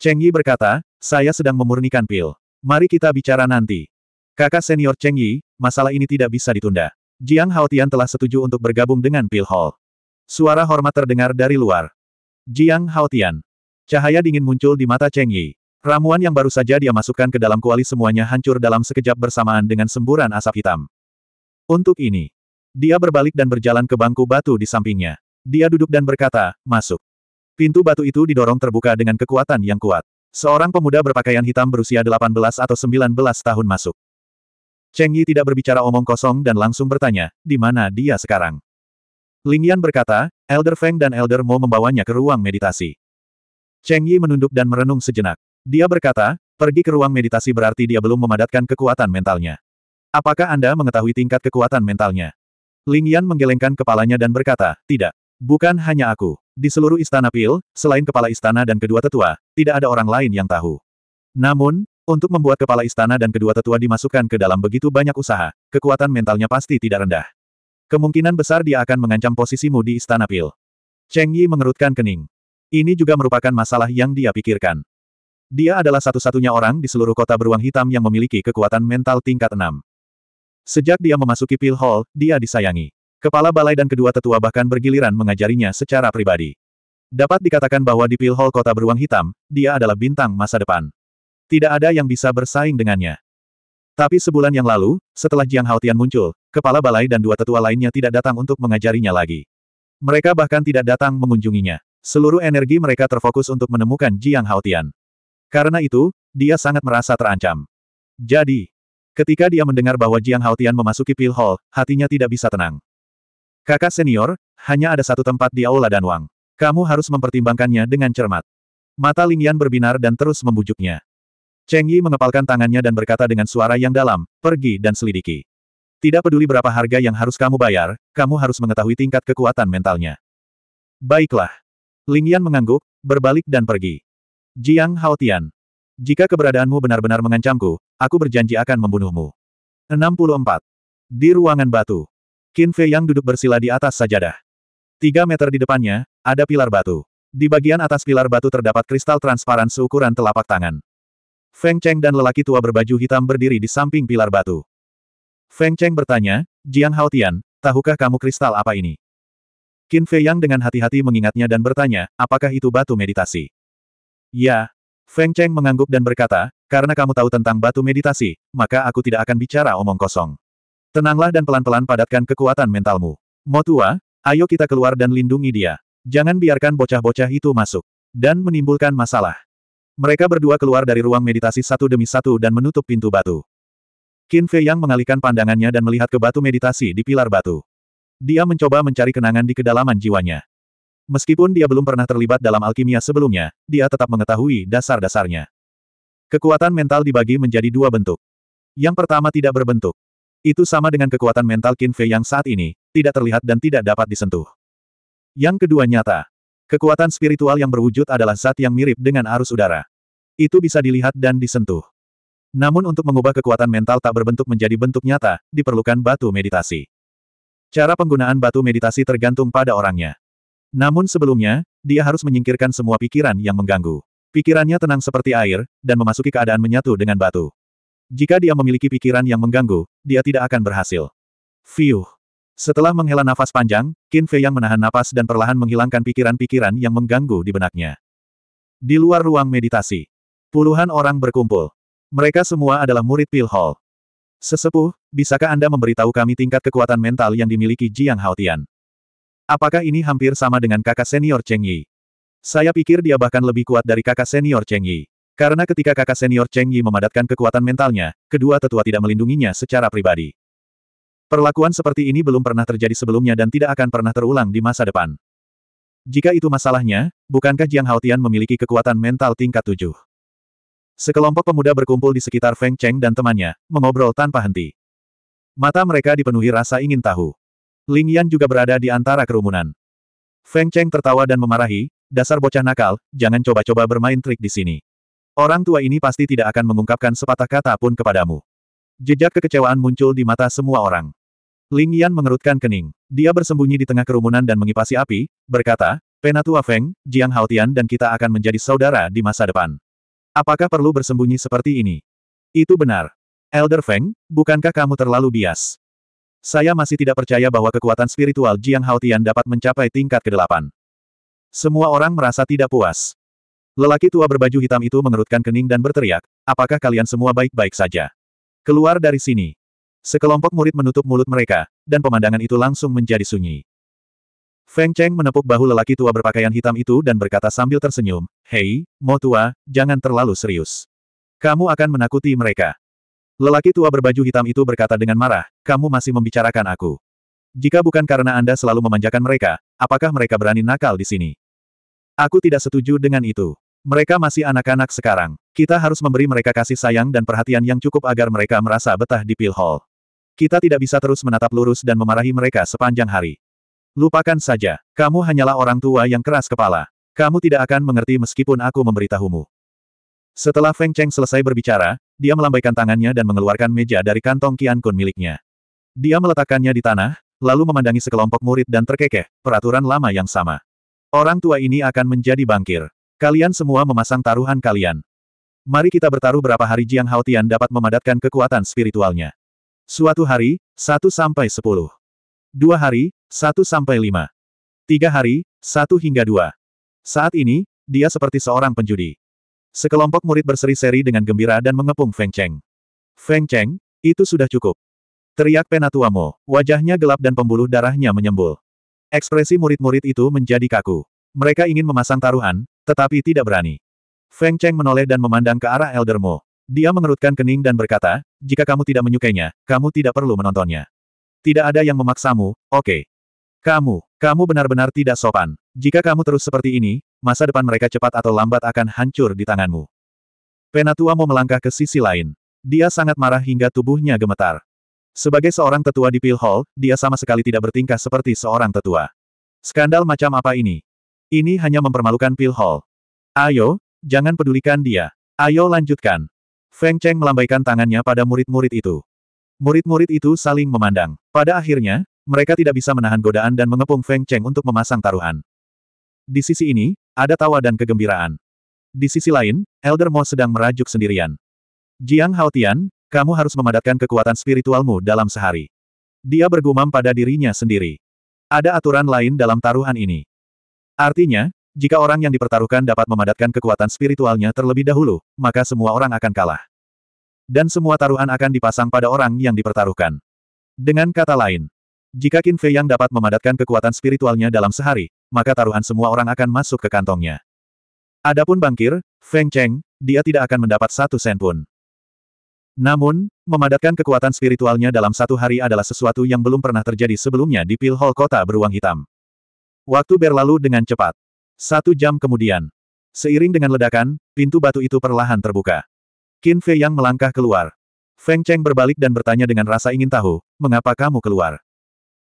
Cheng Yi berkata, saya sedang memurnikan pil. Mari kita bicara nanti. Kakak senior Cheng Yi, masalah ini tidak bisa ditunda. Jiang Haotian telah setuju untuk bergabung dengan Pil Hall. Suara hormat terdengar dari luar. Jiang Haotian. Cahaya dingin muncul di mata Cheng Yi. Ramuan yang baru saja dia masukkan ke dalam kuali semuanya hancur dalam sekejap bersamaan dengan semburan asap hitam. Untuk ini, dia berbalik dan berjalan ke bangku batu di sampingnya. Dia duduk dan berkata, masuk. Pintu batu itu didorong terbuka dengan kekuatan yang kuat. Seorang pemuda berpakaian hitam berusia 18 atau 19 tahun masuk. Cheng Yi tidak berbicara omong kosong dan langsung bertanya, di mana dia sekarang? Ling Yan berkata, Elder Feng dan Elder Mo membawanya ke ruang meditasi. Cheng Yi menunduk dan merenung sejenak. Dia berkata, pergi ke ruang meditasi berarti dia belum memadatkan kekuatan mentalnya. Apakah Anda mengetahui tingkat kekuatan mentalnya? Ling Yan menggelengkan kepalanya dan berkata, tidak. Bukan hanya aku. Di seluruh istana Pil, selain kepala istana dan kedua tetua, tidak ada orang lain yang tahu. Namun, untuk membuat kepala istana dan kedua tetua dimasukkan ke dalam begitu banyak usaha, kekuatan mentalnya pasti tidak rendah. Kemungkinan besar dia akan mengancam posisimu di istana Pil. Cheng Yi mengerutkan kening. Ini juga merupakan masalah yang dia pikirkan. Dia adalah satu-satunya orang di seluruh kota beruang hitam yang memiliki kekuatan mental tingkat 6. Sejak dia memasuki Pil Hall, dia disayangi. Kepala balai dan kedua tetua bahkan bergiliran mengajarinya secara pribadi. Dapat dikatakan bahwa di Pil Hall Kota Beruang Hitam, dia adalah bintang masa depan. Tidak ada yang bisa bersaing dengannya. Tapi sebulan yang lalu, setelah Jiang Haotian muncul, kepala balai dan dua tetua lainnya tidak datang untuk mengajarinya lagi. Mereka bahkan tidak datang mengunjunginya. Seluruh energi mereka terfokus untuk menemukan Jiang Haotian. Karena itu, dia sangat merasa terancam. Jadi, ketika dia mendengar bahwa Jiang Haotian memasuki Pil Hall, hatinya tidak bisa tenang. Kakak senior, hanya ada satu tempat di Aula dan Wang. Kamu harus mempertimbangkannya dengan cermat. Mata Lingyan berbinar dan terus membujuknya. Cheng Yi mengepalkan tangannya dan berkata dengan suara yang dalam, pergi dan selidiki. Tidak peduli berapa harga yang harus kamu bayar, kamu harus mengetahui tingkat kekuatan mentalnya. Baiklah. Lingyan mengangguk, berbalik dan pergi. Jiang Haotian. Jika keberadaanmu benar-benar mengancamku, aku berjanji akan membunuhmu. 64. Di ruangan batu. Qin Fei yang duduk bersila di atas sajadah. Tiga meter di depannya, ada pilar batu. Di bagian atas pilar batu terdapat kristal transparan seukuran telapak tangan. Feng Cheng dan lelaki tua berbaju hitam berdiri di samping pilar batu. Feng Cheng bertanya, Jiang Haotian, tahukah kamu kristal apa ini? Qin Fei Yang dengan hati-hati mengingatnya dan bertanya, apakah itu batu meditasi? Ya. Feng Cheng mengangguk dan berkata, karena kamu tahu tentang batu meditasi, maka aku tidak akan bicara omong kosong. Tenanglah dan pelan-pelan padatkan kekuatan mentalmu. Motua, ayo kita keluar dan lindungi dia. Jangan biarkan bocah-bocah itu masuk. Dan menimbulkan masalah. Mereka berdua keluar dari ruang meditasi satu demi satu dan menutup pintu batu. Qin Fei Yang mengalihkan pandangannya dan melihat ke batu meditasi di pilar batu. Dia mencoba mencari kenangan di kedalaman jiwanya. Meskipun dia belum pernah terlibat dalam alkimia sebelumnya, dia tetap mengetahui dasar-dasarnya. Kekuatan mental dibagi menjadi dua bentuk. Yang pertama tidak berbentuk. Itu sama dengan kekuatan mental Qin Fei yang saat ini, tidak terlihat dan tidak dapat disentuh. Yang kedua nyata. Kekuatan spiritual yang berwujud adalah zat yang mirip dengan arus udara. Itu bisa dilihat dan disentuh. Namun untuk mengubah kekuatan mental tak berbentuk menjadi bentuk nyata, diperlukan batu meditasi. Cara penggunaan batu meditasi tergantung pada orangnya. Namun sebelumnya, dia harus menyingkirkan semua pikiran yang mengganggu. Pikirannya tenang seperti air, dan memasuki keadaan menyatu dengan batu. Jika dia memiliki pikiran yang mengganggu, dia tidak akan berhasil. Fiuh. Setelah menghela nafas panjang, Qin Fei yang menahan napas dan perlahan menghilangkan pikiran-pikiran yang mengganggu di benaknya. Di luar ruang meditasi, puluhan orang berkumpul. Mereka semua adalah murid Pil Hall. Sesepuh, bisakah Anda memberitahu kami tingkat kekuatan mental yang dimiliki Jiang Haotian? Apakah ini hampir sama dengan kakak senior Cheng Yi? Saya pikir dia bahkan lebih kuat dari kakak senior Cheng Yi. Karena ketika kakak senior Cheng Yi memadatkan kekuatan mentalnya, kedua tetua tidak melindunginya secara pribadi. Perlakuan seperti ini belum pernah terjadi sebelumnya dan tidak akan pernah terulang di masa depan. Jika itu masalahnya, bukankah Jiang Haotian memiliki kekuatan mental tingkat tujuh? Sekelompok pemuda berkumpul di sekitar Feng Cheng dan temannya, mengobrol tanpa henti. Mata mereka dipenuhi rasa ingin tahu. Ling Yan juga berada di antara kerumunan. Feng Cheng tertawa dan memarahi, dasar bocah nakal, jangan coba-coba bermain trik di sini. Orang tua ini pasti tidak akan mengungkapkan sepatah kata pun kepadamu. Jejak kekecewaan muncul di mata semua orang. Ling Yan mengerutkan kening. Dia bersembunyi di tengah kerumunan dan mengipasi api, berkata, Penatua Feng, Jiang Haotian dan kita akan menjadi saudara di masa depan. Apakah perlu bersembunyi seperti ini? Itu benar. Elder Feng, bukankah kamu terlalu bias? Saya masih tidak percaya bahwa kekuatan spiritual Jiang Haotian dapat mencapai tingkat ke-8. Semua orang merasa tidak puas. Lelaki tua berbaju hitam itu mengerutkan kening dan berteriak, apakah kalian semua baik-baik saja? Keluar dari sini. Sekelompok murid menutup mulut mereka, dan pemandangan itu langsung menjadi sunyi. Feng Cheng menepuk bahu lelaki tua berpakaian hitam itu dan berkata sambil tersenyum, Hei, Mo tua, jangan terlalu serius. Kamu akan menakuti mereka. Lelaki tua berbaju hitam itu berkata dengan marah, kamu masih membicarakan aku. Jika bukan karena Anda selalu memanjakan mereka, apakah mereka berani nakal di sini? Aku tidak setuju dengan itu. Mereka masih anak-anak sekarang. Kita harus memberi mereka kasih sayang dan perhatian yang cukup agar mereka merasa betah di Pil Hall. Kita tidak bisa terus menatap lurus dan memarahi mereka sepanjang hari. Lupakan saja, kamu hanyalah orang tua yang keras kepala. Kamu tidak akan mengerti meskipun aku memberitahumu. Setelah Feng Cheng selesai berbicara, dia melambaikan tangannya dan mengeluarkan meja dari kantong Qian Kun miliknya. Dia meletakkannya di tanah, lalu memandangi sekelompok murid dan terkekeh, peraturan lama yang sama. Orang tua ini akan menjadi bangkir. Kalian semua memasang taruhan kalian. Mari kita bertaruh berapa hari Jiang Haotian dapat memadatkan kekuatan spiritualnya. Suatu hari, satu sampai sepuluh. Dua hari, satu sampai lima. Tiga hari, satu hingga dua. Saat ini, dia seperti seorang penjudi. Sekelompok murid berseri-seri dengan gembira dan mengepung Feng Cheng. Feng Cheng, itu sudah cukup. Teriak penatuamu, wajahnya gelap dan pembuluh darahnya menyembul. Ekspresi murid-murid itu menjadi kaku. Mereka ingin memasang taruhan, tetapi tidak berani. Feng Cheng menoleh dan memandang ke arah Elder Mo. Dia mengerutkan kening dan berkata, jika kamu tidak menyukainya, kamu tidak perlu menontonnya. Tidak ada yang memaksamu, oke. Okay. Kamu, kamu benar-benar tidak sopan. Jika kamu terus seperti ini, masa depan mereka cepat atau lambat akan hancur di tanganmu. Penatua mau melangkah ke sisi lain. Dia sangat marah hingga tubuhnya gemetar. Sebagai seorang tetua di Pil Hall, dia sama sekali tidak bertingkah seperti seorang tetua. Skandal macam apa ini? Ini hanya mempermalukan Pil Hall. Ayo, jangan pedulikan dia. Ayo lanjutkan. Feng Cheng melambaikan tangannya pada murid-murid itu. Murid-murid itu saling memandang. Pada akhirnya, mereka tidak bisa menahan godaan dan mengepung Feng Cheng untuk memasang taruhan. Di sisi ini, ada tawa dan kegembiraan. Di sisi lain, Elder Mo sedang merajuk sendirian. Jiang Hao Tian, kamu harus memadatkan kekuatan spiritualmu dalam sehari. Dia bergumam pada dirinya sendiri. Ada aturan lain dalam taruhan ini. Artinya, jika orang yang dipertaruhkan dapat memadatkan kekuatan spiritualnya terlebih dahulu, maka semua orang akan kalah. Dan semua taruhan akan dipasang pada orang yang dipertaruhkan. Dengan kata lain, jika Qin Fei yang dapat memadatkan kekuatan spiritualnya dalam sehari, maka taruhan semua orang akan masuk ke kantongnya. Adapun bangkir, Feng Cheng, dia tidak akan mendapat satu sen pun. Namun, memadatkan kekuatan spiritualnya dalam satu hari adalah sesuatu yang belum pernah terjadi sebelumnya di Pil Hall Kota Beruang Hitam. Waktu berlalu dengan cepat. Satu jam kemudian. Seiring dengan ledakan, pintu batu itu perlahan terbuka. Qin Fei yang melangkah keluar. Feng Cheng berbalik dan bertanya dengan rasa ingin tahu, mengapa kamu keluar?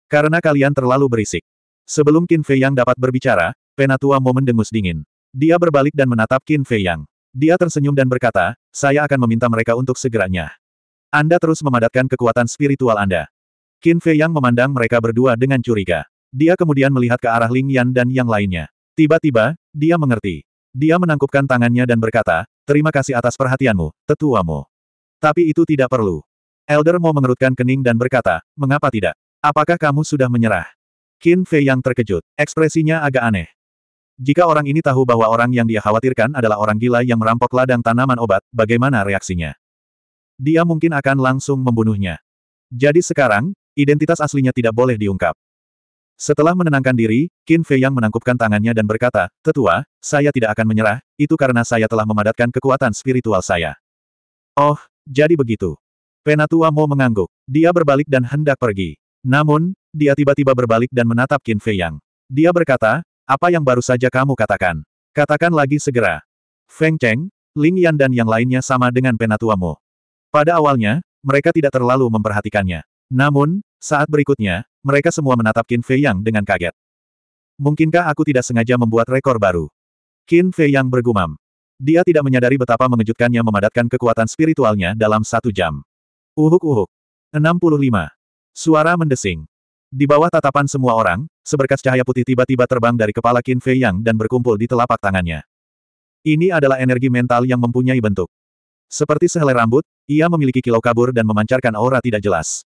Karena kalian terlalu berisik. Sebelum Qin Fei yang dapat berbicara, Penatua Mo mendengus dingin. Dia berbalik dan menatap Qin Fei yang. Dia tersenyum dan berkata, saya akan meminta mereka untuk segeranya. Anda terus memadatkan kekuatan spiritual Anda. Qin Fei yang memandang mereka berdua dengan curiga. Dia kemudian melihat ke arah Ling Yan dan yang lainnya. Tiba-tiba, dia mengerti. Dia menangkupkan tangannya dan berkata, terima kasih atas perhatianmu, tetuamu. Tapi itu tidak perlu. Elder Mo mengerutkan kening dan berkata, mengapa tidak? Apakah kamu sudah menyerah? Qin Fei yang terkejut, ekspresinya agak aneh. Jika orang ini tahu bahwa orang yang dia khawatirkan adalah orang gila yang merampok ladang tanaman obat, bagaimana reaksinya? Dia mungkin akan langsung membunuhnya. Jadi sekarang, identitas aslinya tidak boleh diungkap. Setelah menenangkan diri, Qin Fei Yang menangkupkan tangannya dan berkata, Tetua, saya tidak akan menyerah, itu karena saya telah memadatkan kekuatan spiritual saya. Oh, jadi begitu. Penatua Mo mengangguk. Dia berbalik dan hendak pergi. Namun, dia tiba-tiba berbalik dan menatap Qin Fei Yang. Dia berkata, apa yang baru saja kamu katakan? Katakan lagi segera. Feng Cheng, Ling Yan dan yang lainnya sama dengan Penatua Mo. Pada awalnya, mereka tidak terlalu memperhatikannya. Namun, saat berikutnya, mereka semua menatap Qin Fei Yang dengan kaget. Mungkinkah aku tidak sengaja membuat rekor baru? Qin Fei Yang bergumam. Dia tidak menyadari betapa mengejutkannya memadatkan kekuatan spiritualnya dalam satu jam. Uhuk-uhuk. 65. Suara mendesing. Di bawah tatapan semua orang, seberkas cahaya putih tiba-tiba terbang dari kepala Qin Fei Yang dan berkumpul di telapak tangannya. Ini adalah energi mental yang mempunyai bentuk. Seperti sehelai rambut, ia memiliki kilau kabur dan memancarkan aura tidak jelas.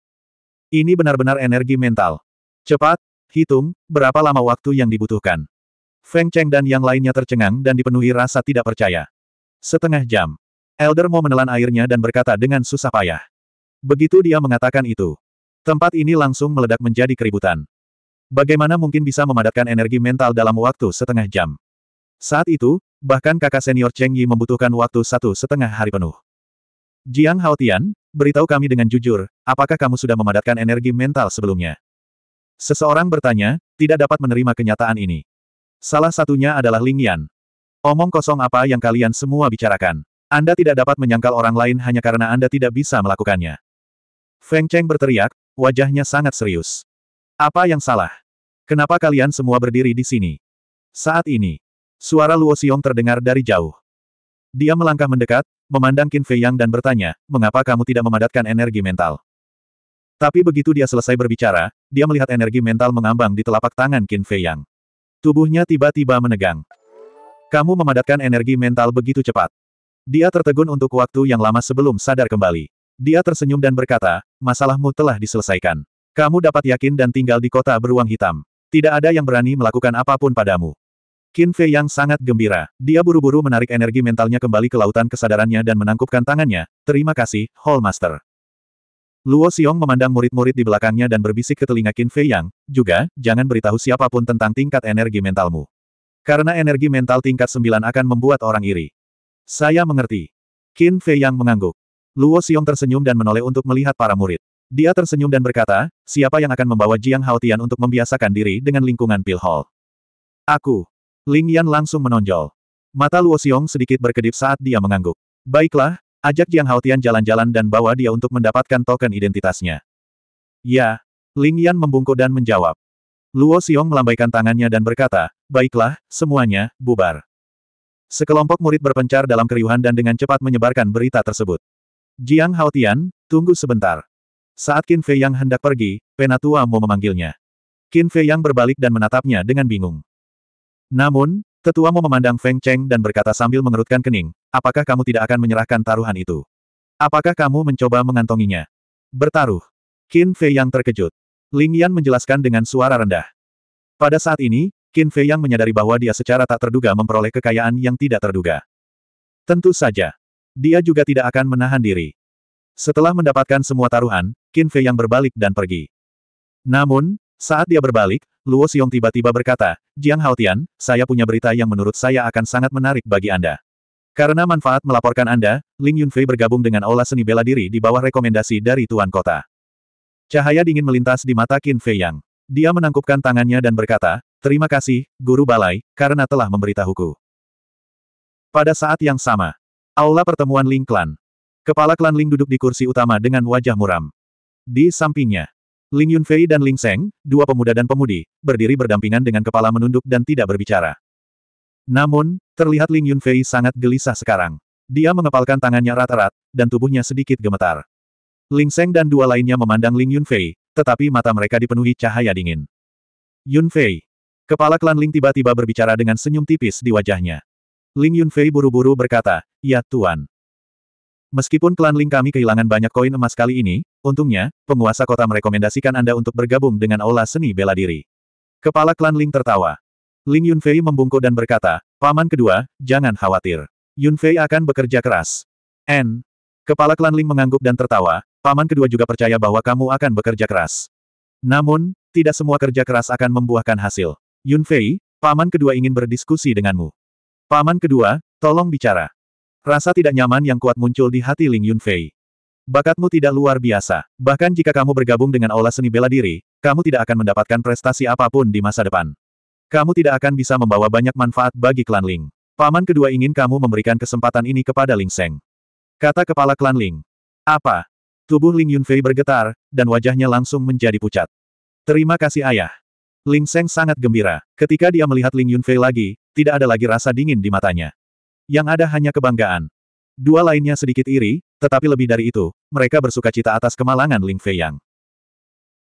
Ini benar-benar energi mental. Cepat, hitung, berapa lama waktu yang dibutuhkan. Feng Cheng dan yang lainnya tercengang dan dipenuhi rasa tidak percaya. Setengah jam. Elder mau menelan airnya dan berkata dengan susah payah. Begitu dia mengatakan itu. Tempat ini langsung meledak menjadi keributan. Bagaimana mungkin bisa memadatkan energi mental dalam waktu setengah jam? Saat itu, bahkan kakak senior Cheng Yi membutuhkan waktu satu setengah hari penuh. Jiang Haotian, beritahu kami dengan jujur, apakah kamu sudah memadatkan energi mental sebelumnya? Seseorang bertanya, tidak dapat menerima kenyataan ini. Salah satunya adalah Ling Yan. Omong kosong apa yang kalian semua bicarakan. Anda tidak dapat menyangkal orang lain hanya karena Anda tidak bisa melakukannya. Feng Cheng berteriak, wajahnya sangat serius. Apa yang salah? Kenapa kalian semua berdiri di sini? Saat ini, suara Luo Xiong terdengar dari jauh. Dia melangkah mendekat, memandang Qin Fei Yang dan bertanya, mengapa kamu tidak memadatkan energi mental? Tapi begitu dia selesai berbicara, dia melihat energi mental mengambang di telapak tangan Qin Fei Yang. Tubuhnya tiba-tiba menegang. Kamu memadatkan energi mental begitu cepat. Dia tertegun untuk waktu yang lama sebelum sadar kembali. Dia tersenyum dan berkata, masalahmu telah diselesaikan. Kamu dapat yakin dan tinggal di kota beruang hitam. Tidak ada yang berani melakukan apapun padamu. Qin Fei yang sangat gembira. Dia buru-buru menarik energi mentalnya kembali ke lautan kesadarannya dan menangkupkan tangannya. Terima kasih, Hall Master. Luo Xiong memandang murid-murid di belakangnya dan berbisik ke telinga Qin Fei Yang, juga, jangan beritahu siapapun tentang tingkat energi mentalmu. Karena energi mental tingkat sembilan akan membuat orang iri. Saya mengerti. Qin Fei Yang mengangguk. Luo Xiong tersenyum dan menoleh untuk melihat para murid. Dia tersenyum dan berkata, siapa yang akan membawa Jiang Haotian untuk membiasakan diri dengan lingkungan Pil Hall? Aku. Ling Yan langsung menonjol. Mata Luo Xiong sedikit berkedip saat dia mengangguk. Baiklah, ajak Jiang Haotian jalan-jalan dan bawa dia untuk mendapatkan token identitasnya. Ya, Ling Yan membungkuk dan menjawab. Luo Xiong melambaikan tangannya dan berkata, baiklah, semuanya, bubar. Sekelompok murid berpencar dalam keriuhan dan dengan cepat menyebarkan berita tersebut. Jiang Haotian, tunggu sebentar. Saat Qin Fei Yang hendak pergi, penatua mau memanggilnya. Qin Fei Yang berbalik dan menatapnya dengan bingung. Namun, tetua Mo memandang Feng Cheng dan berkata sambil mengerutkan kening, apakah kamu tidak akan menyerahkan taruhan itu? Apakah kamu mencoba mengantonginya? Bertaruh. Qin Fei yang terkejut. Ling Yan menjelaskan dengan suara rendah. Pada saat ini, Qin Fei yang menyadari bahwa dia secara tak terduga memperoleh kekayaan yang tidak terduga. Tentu saja. Dia juga tidak akan menahan diri. Setelah mendapatkan semua taruhan, Qin Fei yang berbalik dan pergi. Namun, saat dia berbalik, Luo Xiong tiba-tiba berkata, Jiang Haotian, saya punya berita yang menurut saya akan sangat menarik bagi Anda. Karena manfaat melaporkan Anda, Ling Yunfei bergabung dengan Aula Seni Bela Diri di bawah rekomendasi dari Tuan Kota. Cahaya dingin melintas di mata Qin Fei Yang. Dia menangkupkan tangannya dan berkata, Terima kasih, Guru Balai, karena telah memberitahuku. Pada saat yang sama, Aula Pertemuan Ling Klan. Kepala Klan Ling duduk di kursi utama dengan wajah muram. Di sampingnya, Ling Yunfei dan Ling Seng, dua pemuda dan pemudi, berdiri berdampingan dengan kepala menunduk dan tidak berbicara. Namun, terlihat Ling Yunfei sangat gelisah sekarang. Dia mengepalkan tangannya rata-rat, dan tubuhnya sedikit gemetar. Ling Seng dan dua lainnya memandang Ling Yunfei, tetapi mata mereka dipenuhi cahaya dingin. Yunfei. Kepala klan Ling tiba-tiba berbicara dengan senyum tipis di wajahnya. Ling Yunfei buru-buru berkata, Ya Tuan. Meskipun klan Ling kami kehilangan banyak koin emas kali ini, untungnya, penguasa kota merekomendasikan Anda untuk bergabung dengan aula seni bela diri. Kepala klan Ling tertawa. Ling Yunfei membungkuk dan berkata, Paman kedua, jangan khawatir. Yunfei akan bekerja keras. N. Kepala klan Ling mengangguk dan tertawa, Paman kedua juga percaya bahwa kamu akan bekerja keras. Namun, tidak semua kerja keras akan membuahkan hasil. Yunfei, Paman kedua ingin berdiskusi denganmu. Paman kedua, tolong bicara. Rasa tidak nyaman yang kuat muncul di hati Ling Yunfei. Bakatmu tidak luar biasa. Bahkan jika kamu bergabung dengan aula seni bela diri, kamu tidak akan mendapatkan prestasi apapun di masa depan. Kamu tidak akan bisa membawa banyak manfaat bagi klan Ling. Paman kedua ingin kamu memberikan kesempatan ini kepada Ling Seng. Kata kepala klan Ling. Apa? Tubuh Ling Yunfei bergetar, dan wajahnya langsung menjadi pucat. Terima kasih ayah. Ling Seng sangat gembira. Ketika dia melihat Ling Yunfei lagi, tidak ada lagi rasa dingin di matanya. Yang ada hanya kebanggaan. Dua lainnya sedikit iri, tetapi lebih dari itu, mereka bersuka cita atas kemalangan Ling Fei Yang.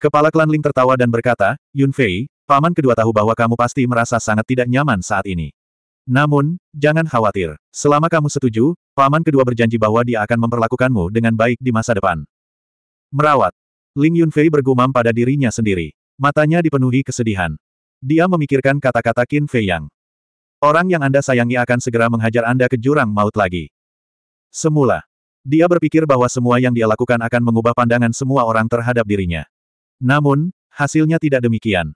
Kepala klan Ling tertawa dan berkata, Yun Fei, paman kedua tahu bahwa kamu pasti merasa sangat tidak nyaman saat ini. Namun, jangan khawatir. Selama kamu setuju, paman kedua berjanji bahwa dia akan memperlakukanmu dengan baik di masa depan. Merawat. Ling Yun Fei bergumam pada dirinya sendiri. Matanya dipenuhi kesedihan. Dia memikirkan kata-kata Qin Fei Yang. Orang yang Anda sayangi akan segera menghajar Anda ke jurang maut lagi. Semula, dia berpikir bahwa semua yang dia lakukan akan mengubah pandangan semua orang terhadap dirinya. Namun, hasilnya tidak demikian.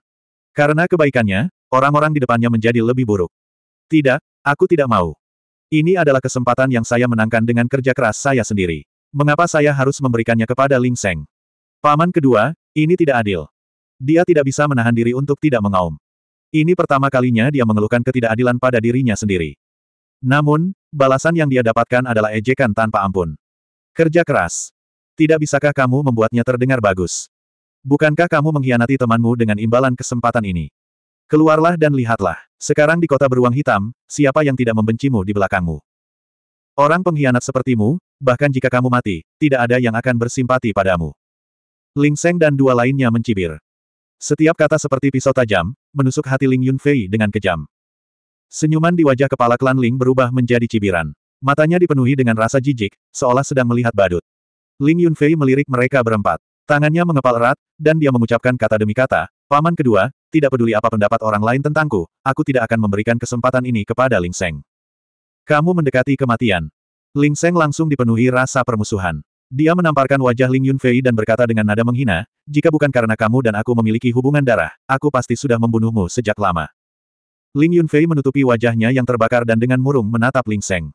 Karena kebaikannya, orang-orang di depannya menjadi lebih buruk. Tidak, aku tidak mau. Ini adalah kesempatan yang saya menangkan dengan kerja keras saya sendiri. Mengapa saya harus memberikannya kepada Ling Seng? Paman kedua, ini tidak adil. Dia tidak bisa menahan diri untuk tidak mengaum. Ini pertama kalinya dia mengeluhkan ketidakadilan pada dirinya sendiri. Namun, balasan yang dia dapatkan adalah ejekan tanpa ampun. Kerja keras. Tidak bisakah kamu membuatnya terdengar bagus? Bukankah kamu mengkhianati temanmu dengan imbalan kesempatan ini? Keluarlah dan lihatlah. Sekarang di kota beruang hitam, siapa yang tidak membencimu di belakangmu? Orang pengkhianat sepertimu, bahkan jika kamu mati, tidak ada yang akan bersimpati padamu. Ling Seng dan dua lainnya mencibir. Setiap kata seperti pisau tajam, menusuk hati Ling Yunfei dengan kejam. Senyuman di wajah kepala klan Ling berubah menjadi cibiran. Matanya dipenuhi dengan rasa jijik, seolah sedang melihat badut. Ling Yunfei melirik mereka berempat. Tangannya mengepal erat, dan dia mengucapkan kata demi kata, Paman kedua, tidak peduli apa pendapat orang lain tentangku, aku tidak akan memberikan kesempatan ini kepada Ling Seng. Kamu mendekati kematian. Ling Seng langsung dipenuhi rasa permusuhan. Dia menamparkan wajah Ling Yunfei dan berkata dengan nada menghina, jika bukan karena kamu dan aku memiliki hubungan darah, aku pasti sudah membunuhmu sejak lama. Ling Yunfei menutupi wajahnya yang terbakar dan dengan murung menatap Ling Seng.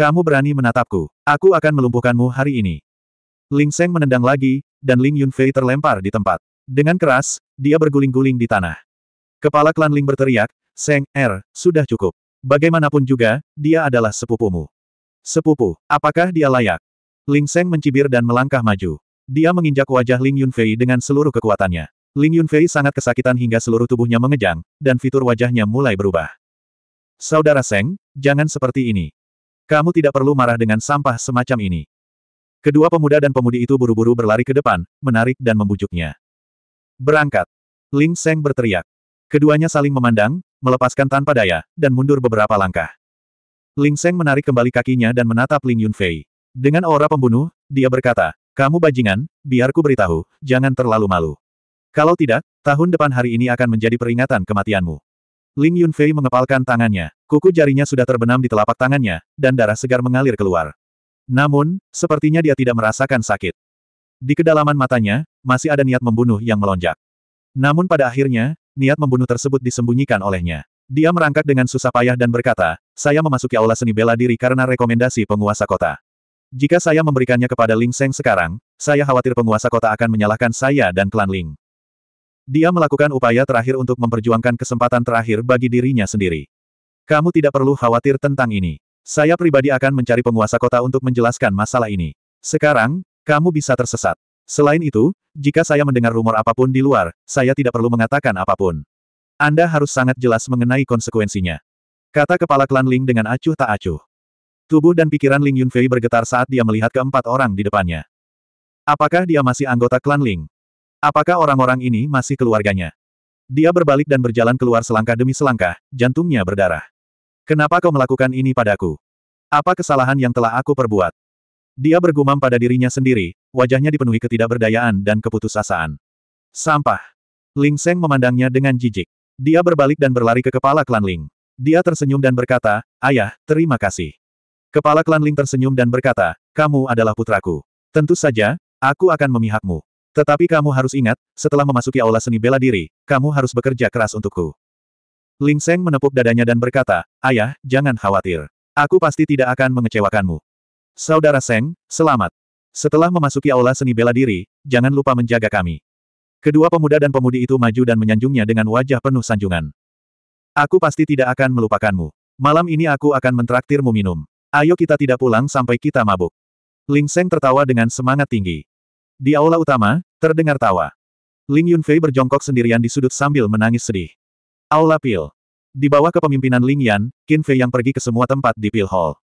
Kamu berani menatapku, aku akan melumpuhkanmu hari ini. Ling Seng menendang lagi, dan Ling Yunfei terlempar di tempat. Dengan keras, dia berguling-guling di tanah. Kepala klan Ling berteriak, Seng, Er, sudah cukup. Bagaimanapun juga, dia adalah sepupumu. Sepupu, apakah dia layak? Ling Seng mencibir dan melangkah maju. Dia menginjak wajah Ling Yunfei dengan seluruh kekuatannya. Ling Yunfei sangat kesakitan hingga seluruh tubuhnya mengejang, dan fitur wajahnya mulai berubah. Saudara Seng, jangan seperti ini. Kamu tidak perlu marah dengan sampah semacam ini. Kedua pemuda dan pemudi itu buru-buru berlari ke depan, menarik dan membujuknya. Berangkat. Ling Seng berteriak. Keduanya saling memandang, melepaskan tanpa daya, dan mundur beberapa langkah. Ling Seng menarik kembali kakinya dan menatap Ling Yunfei. Dengan aura pembunuh, dia berkata, kamu bajingan, biarku beritahu, jangan terlalu malu. Kalau tidak, tahun depan hari ini akan menjadi peringatan kematianmu. Ling Yunfei mengepalkan tangannya, kuku jarinya sudah terbenam di telapak tangannya, dan darah segar mengalir keluar. Namun, sepertinya dia tidak merasakan sakit. Di kedalaman matanya, masih ada niat membunuh yang melonjak. Namun pada akhirnya, niat membunuh tersebut disembunyikan olehnya. Dia merangkak dengan susah payah dan berkata, saya memasuki aula seni bela diri karena rekomendasi penguasa kota. Jika saya memberikannya kepada Ling Seng sekarang, saya khawatir penguasa kota akan menyalahkan saya dan klan Ling. Dia melakukan upaya terakhir untuk memperjuangkan kesempatan terakhir bagi dirinya sendiri. Kamu tidak perlu khawatir tentang ini. Saya pribadi akan mencari penguasa kota untuk menjelaskan masalah ini. Sekarang, kamu bisa tersesat. Selain itu, jika saya mendengar rumor apapun di luar, saya tidak perlu mengatakan apapun. Anda harus sangat jelas mengenai konsekuensinya. Kata kepala klan Ling dengan acuh tak acuh. Tubuh dan pikiran Ling Yunfei bergetar saat dia melihat keempat orang di depannya. Apakah dia masih anggota klan Ling? Apakah orang-orang ini masih keluarganya? Dia berbalik dan berjalan keluar selangkah demi selangkah, jantungnya berdarah. Kenapa kau melakukan ini padaku? Apa kesalahan yang telah aku perbuat? Dia bergumam pada dirinya sendiri, wajahnya dipenuhi ketidakberdayaan dan keputusasaan. Sampah. Ling Seng memandangnya dengan jijik. Dia berbalik dan berlari ke kepala klan Ling. Dia tersenyum dan berkata, Ayah, terima kasih. Kepala klan Ling tersenyum dan berkata, kamu adalah putraku. Tentu saja, aku akan memihakmu. Tetapi kamu harus ingat, setelah memasuki aula seni bela diri, kamu harus bekerja keras untukku. Ling Seng menepuk dadanya dan berkata, Ayah, jangan khawatir. Aku pasti tidak akan mengecewakanmu. Saudara Seng, selamat. Setelah memasuki aula seni bela diri, jangan lupa menjaga kami. Kedua pemuda dan pemudi itu maju dan menyanjungnya dengan wajah penuh sanjungan. Aku pasti tidak akan melupakanmu. Malam ini aku akan mentraktirmu minum. Ayo kita tidak pulang sampai kita mabuk. Ling Seng tertawa dengan semangat tinggi. Di aula utama, terdengar tawa. Ling Yunfei berjongkok sendirian di sudut sambil menangis sedih. Aula Pil. Di bawah kepemimpinan Ling Yan, Qin Fei yang pergi ke semua tempat di Pil Hall.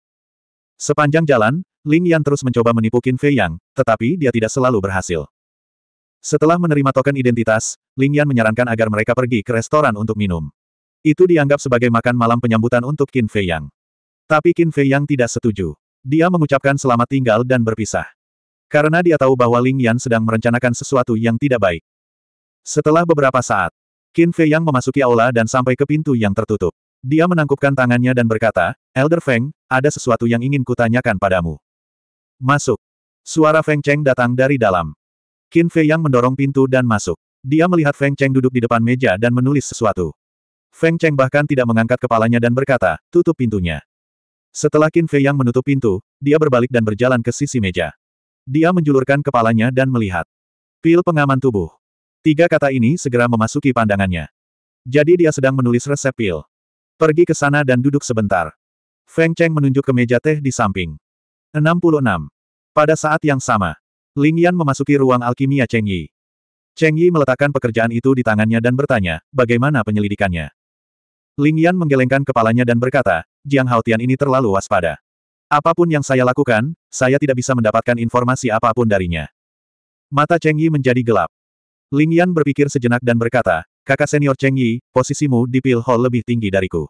Sepanjang jalan, Ling Yan terus mencoba menipu Qin Fei Yang, tetapi dia tidak selalu berhasil. Setelah menerima token identitas, Ling Yan menyarankan agar mereka pergi ke restoran untuk minum. Itu dianggap sebagai makan malam penyambutan untuk Qin Fei Yang. Tapi Qin Fei Yang tidak setuju. Dia mengucapkan selamat tinggal dan berpisah. Karena dia tahu bahwa Ling Yan sedang merencanakan sesuatu yang tidak baik. Setelah beberapa saat, Qin Fei Yang memasuki aula dan sampai ke pintu yang tertutup. Dia menangkupkan tangannya dan berkata, Elder Feng, ada sesuatu yang ingin kutanyakan padamu. Masuk. Suara Feng Cheng datang dari dalam. Qin Fei Yang mendorong pintu dan masuk. Dia melihat Feng Cheng duduk di depan meja dan menulis sesuatu. Feng Cheng bahkan tidak mengangkat kepalanya dan berkata, tutup pintunya. Setelah Qin Fei Yang menutup pintu, dia berbalik dan berjalan ke sisi meja. Dia menjulurkan kepalanya dan melihat. Pil pengaman tubuh. Tiga kata ini segera memasuki pandangannya. Jadi dia sedang menulis resep pil. Pergi ke sana dan duduk sebentar. Feng Cheng menunjuk ke meja teh di samping. 66. Pada saat yang sama, Ling Yan memasuki ruang alkimia Cheng Yi. Cheng Yi meletakkan pekerjaan itu di tangannya dan bertanya, bagaimana penyelidikannya? Ling Yan menggelengkan kepalanya dan berkata, Jiang Haotian ini terlalu waspada. Apapun yang saya lakukan, saya tidak bisa mendapatkan informasi apapun darinya. Mata Cheng Yi menjadi gelap. Ling Yan berpikir sejenak dan berkata, kakak senior Cheng Yi, posisimu di Pil Hall lebih tinggi dariku.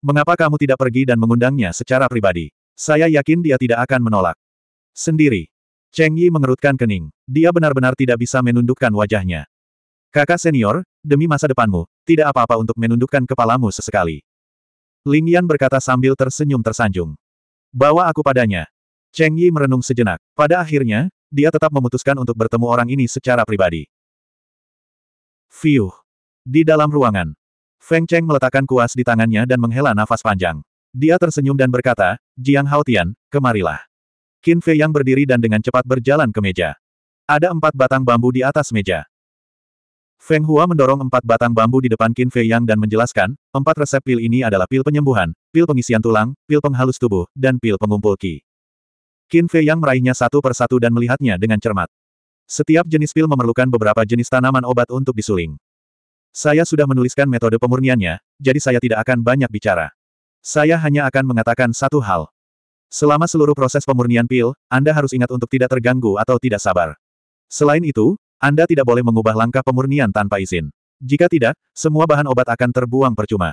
Mengapa kamu tidak pergi dan mengundangnya secara pribadi? Saya yakin dia tidak akan menolak. Sendiri. Cheng Yi mengerutkan kening. Dia benar-benar tidak bisa menundukkan wajahnya. Kakak senior, demi masa depanmu, tidak apa-apa untuk menundukkan kepalamu sesekali. Ling Yan berkata sambil tersenyum tersanjung. Bawa aku padanya. Cheng Yi merenung sejenak. Pada akhirnya, dia tetap memutuskan untuk bertemu orang ini secara pribadi. Fiuh. Di dalam ruangan. Feng Cheng meletakkan kuas di tangannya dan menghela nafas panjang. Dia tersenyum dan berkata, Jiang Haotian, kemarilah. Qin Fei yang berdiri dan dengan cepat berjalan ke meja. Ada empat batang bambu di atas meja. Feng Hua mendorong empat batang bambu di depan Qin Fei Yang dan menjelaskan, empat resep pil ini adalah pil penyembuhan, pil pengisian tulang, pil penghalus tubuh, dan pil pengumpul ki. Qin Fei Yang meraihnya satu persatu dan melihatnya dengan cermat. Setiap jenis pil memerlukan beberapa jenis tanaman obat untuk disuling. Saya sudah menuliskan metode pemurniannya, jadi saya tidak akan banyak bicara. Saya hanya akan mengatakan satu hal. Selama seluruh proses pemurnian pil, Anda harus ingat untuk tidak terganggu atau tidak sabar. Selain itu, anda tidak boleh mengubah langkah pemurnian tanpa izin. Jika tidak, semua bahan obat akan terbuang percuma.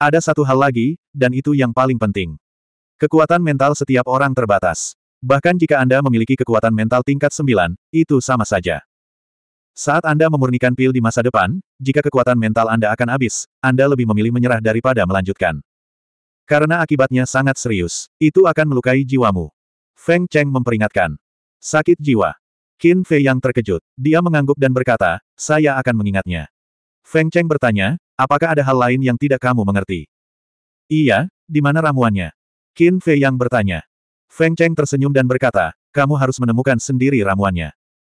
Ada satu hal lagi, dan itu yang paling penting. Kekuatan mental setiap orang terbatas. Bahkan jika Anda memiliki kekuatan mental tingkat 9, itu sama saja. Saat Anda memurnikan pil di masa depan, jika kekuatan mental Anda akan habis, Anda lebih memilih menyerah daripada melanjutkan. Karena akibatnya sangat serius, itu akan melukai jiwamu. Feng Cheng memperingatkan. Sakit jiwa. Qin Fei yang terkejut. Dia mengangguk dan berkata, saya akan mengingatnya. Feng Cheng bertanya, apakah ada hal lain yang tidak kamu mengerti? Iya, di mana ramuannya? Qin Fei yang bertanya. Feng Cheng tersenyum dan berkata, kamu harus menemukan sendiri ramuannya.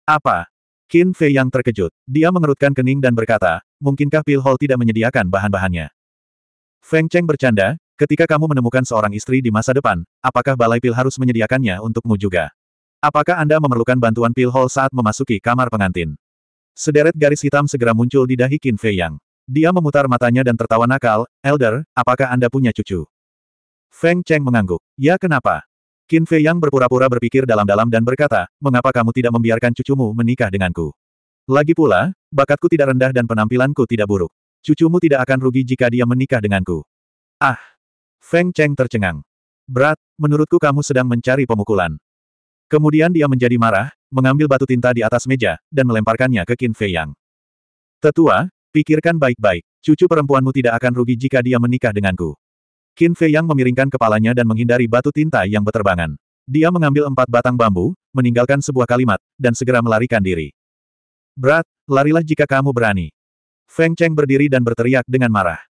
Apa? Qin Fei yang terkejut. Dia mengerutkan kening dan berkata, mungkinkah Pil Hall tidak menyediakan bahan-bahannya? Feng Cheng bercanda, ketika kamu menemukan seorang istri di masa depan, apakah Balai Pil harus menyediakannya untukmu juga? Apakah Anda memerlukan bantuan pil hall saat memasuki kamar pengantin? Sederet garis hitam segera muncul di dahi Qin Fei Yang. Dia memutar matanya dan tertawa nakal, Elder, apakah Anda punya cucu? Feng Cheng mengangguk. Ya kenapa? Qin Fei Yang berpura-pura berpikir dalam-dalam dan berkata, mengapa kamu tidak membiarkan cucumu menikah denganku? Lagi pula, bakatku tidak rendah dan penampilanku tidak buruk. Cucumu tidak akan rugi jika dia menikah denganku. Ah! Feng Cheng tercengang. Berat, menurutku kamu sedang mencari pemukulan. Kemudian dia menjadi marah, mengambil batu tinta di atas meja, dan melemparkannya ke Qin Fei Yang. Tetua, pikirkan baik-baik, cucu perempuanmu tidak akan rugi jika dia menikah denganku. Qin Fei Yang memiringkan kepalanya dan menghindari batu tinta yang berterbangan. Dia mengambil empat batang bambu, meninggalkan sebuah kalimat, dan segera melarikan diri. Berat, larilah jika kamu berani. Feng Cheng berdiri dan berteriak dengan marah.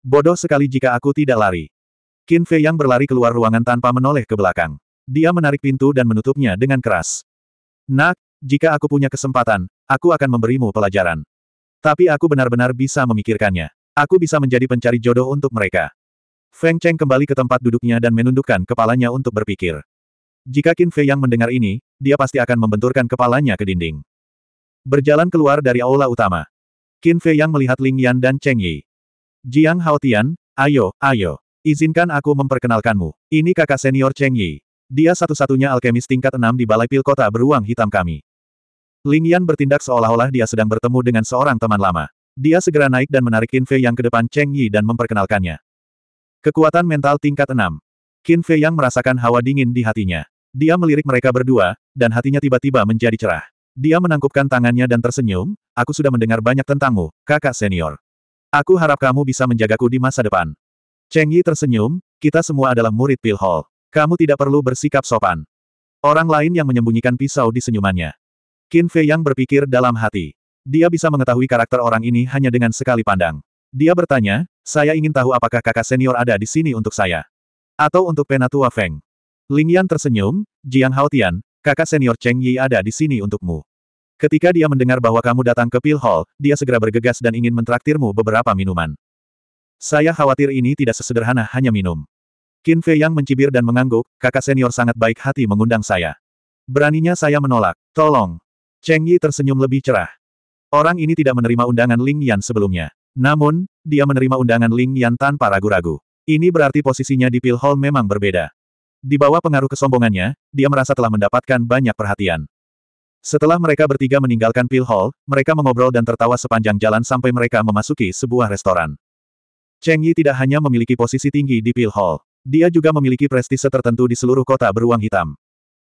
Bodoh sekali jika aku tidak lari. Qin Fei Yang berlari keluar ruangan tanpa menoleh ke belakang. Dia menarik pintu dan menutupnya dengan keras. Nak, jika aku punya kesempatan, aku akan memberimu pelajaran. Tapi aku benar-benar bisa memikirkannya. Aku bisa menjadi pencari jodoh untuk mereka. Feng Cheng kembali ke tempat duduknya dan menundukkan kepalanya untuk berpikir. Jika Qin Fei yang mendengar ini, dia pasti akan membenturkan kepalanya ke dinding. Berjalan keluar dari aula utama. Qin Fei yang melihat Ling Yan dan Cheng Yi. Jiang Hao Tian, ayo, ayo. Izinkan aku memperkenalkanmu. Ini kakak senior Cheng Yi. Dia satu-satunya alkemis tingkat enam di balai pil kota beruang hitam kami. Ling Yan bertindak seolah-olah dia sedang bertemu dengan seorang teman lama. Dia segera naik dan menarik Qin Fei yang ke depan Cheng Yi dan memperkenalkannya. Kekuatan mental tingkat enam. Qin Fei yang merasakan hawa dingin di hatinya. Dia melirik mereka berdua, dan hatinya tiba-tiba menjadi cerah. Dia menangkupkan tangannya dan tersenyum, aku sudah mendengar banyak tentangmu, kakak senior. Aku harap kamu bisa menjagaku di masa depan. Cheng Yi tersenyum, kita semua adalah murid Pil Hall. Kamu tidak perlu bersikap sopan. Orang lain yang menyembunyikan pisau di senyumannya. Qin Fei yang berpikir dalam hati. Dia bisa mengetahui karakter orang ini hanya dengan sekali pandang. Dia bertanya, saya ingin tahu apakah kakak senior ada di sini untuk saya. Atau untuk penatua Feng. Ling Yan tersenyum, Jiang Haotian, kakak senior Cheng Yi ada di sini untukmu. Ketika dia mendengar bahwa kamu datang ke Pil Hall, dia segera bergegas dan ingin mentraktirmu beberapa minuman. Saya khawatir ini tidak sesederhana hanya minum. Qin Fei Yang mencibir dan mengangguk, kakak senior sangat baik hati mengundang saya. Beraninya saya menolak, tolong. Cheng Yi tersenyum lebih cerah. Orang ini tidak menerima undangan Ling Yan sebelumnya. Namun, dia menerima undangan Ling Yan tanpa ragu-ragu. Ini berarti posisinya di Pil Hall memang berbeda. Di bawah pengaruh kesombongannya, dia merasa telah mendapatkan banyak perhatian. Setelah mereka bertiga meninggalkan Pil Hall, mereka mengobrol dan tertawa sepanjang jalan sampai mereka memasuki sebuah restoran. Cheng Yi tidak hanya memiliki posisi tinggi di Pil Hall. Dia juga memiliki prestise tertentu di seluruh kota beruang hitam.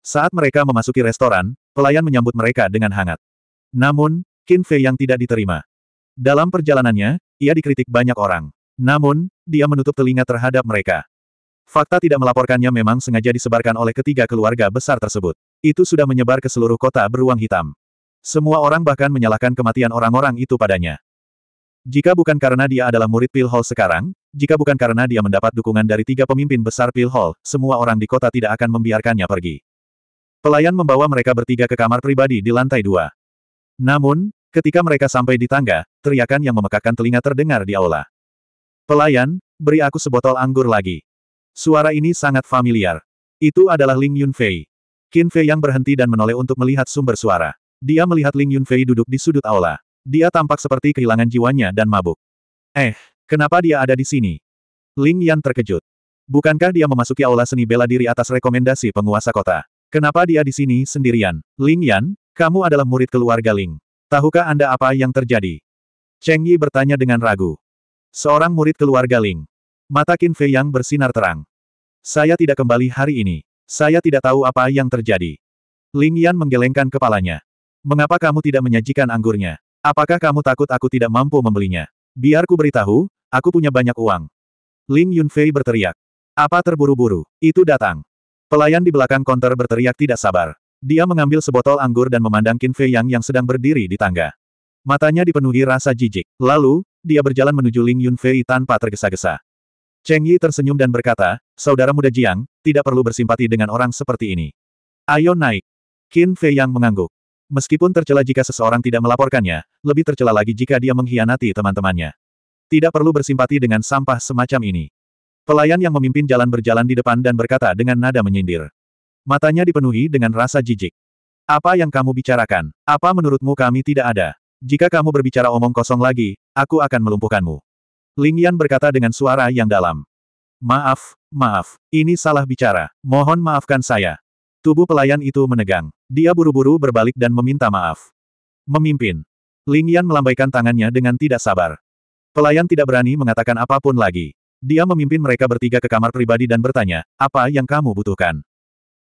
Saat mereka memasuki restoran, pelayan menyambut mereka dengan hangat. Namun, Qin Fei yang tidak diterima. Dalam perjalanannya, ia dikritik banyak orang. Namun, dia menutup telinga terhadap mereka. Fakta tidak melaporkannya memang sengaja disebarkan oleh ketiga keluarga besar tersebut. Itu sudah menyebar ke seluruh kota beruang hitam. Semua orang bahkan menyalahkan kematian orang-orang itu padanya. Jika bukan karena dia adalah murid Pil Hall sekarang, jika bukan karena dia mendapat dukungan dari tiga pemimpin besar Pil Hall, semua orang di kota tidak akan membiarkannya pergi. Pelayan membawa mereka bertiga ke kamar pribadi di lantai dua. Namun, ketika mereka sampai di tangga, teriakan yang memekakkan telinga terdengar di aula. Pelayan, beri aku sebotol anggur lagi. Suara ini sangat familiar. Itu adalah Ling Yunfei. Qin Fei yang berhenti dan menoleh untuk melihat sumber suara. Dia melihat Ling Yunfei duduk di sudut aula. Dia tampak seperti kehilangan jiwanya dan mabuk. Eh, kenapa dia ada di sini? Ling Yan terkejut. Bukankah dia memasuki aula seni bela diri atas rekomendasi penguasa kota? Kenapa dia di sini sendirian? Ling Yan, kamu adalah murid keluarga Ling. Tahukah Anda apa yang terjadi? Cheng Yi bertanya dengan ragu. Seorang murid keluarga Ling. Mata Qin Fei yang bersinar terang. Saya tidak kembali hari ini. Saya tidak tahu apa yang terjadi. Ling Yan menggelengkan kepalanya. Mengapa kamu tidak menyajikan anggurnya? Apakah kamu takut aku tidak mampu membelinya? Biar ku beritahu, aku punya banyak uang. Ling Yunfei berteriak. Apa terburu-buru? Itu datang. Pelayan di belakang konter berteriak tidak sabar. Dia mengambil sebotol anggur dan memandang Qin Fei Yang yang sedang berdiri di tangga. Matanya dipenuhi rasa jijik. Lalu, dia berjalan menuju Ling Yunfei tanpa tergesa-gesa. Cheng Yi tersenyum dan berkata, Saudara muda Jiang, tidak perlu bersimpati dengan orang seperti ini. Ayo naik. Qin Fei Yang mengangguk. Meskipun tercela jika seseorang tidak melaporkannya, lebih tercela lagi jika dia mengkhianati teman-temannya. Tidak perlu bersimpati dengan sampah semacam ini. Pelayan yang memimpin jalan berjalan di depan dan berkata dengan nada menyindir. Matanya dipenuhi dengan rasa jijik. Apa yang kamu bicarakan? Apa menurutmu kami tidak ada? Jika kamu berbicara omong kosong lagi, aku akan melumpuhkanmu. Ling Yan berkata dengan suara yang dalam. Maaf, maaf, ini salah bicara. Mohon maafkan saya. Tubuh pelayan itu menegang. Dia buru-buru berbalik dan meminta maaf. Memimpin. Ling Yan melambaikan tangannya dengan tidak sabar. Pelayan tidak berani mengatakan apapun lagi. Dia memimpin mereka bertiga ke kamar pribadi dan bertanya, apa yang kamu butuhkan?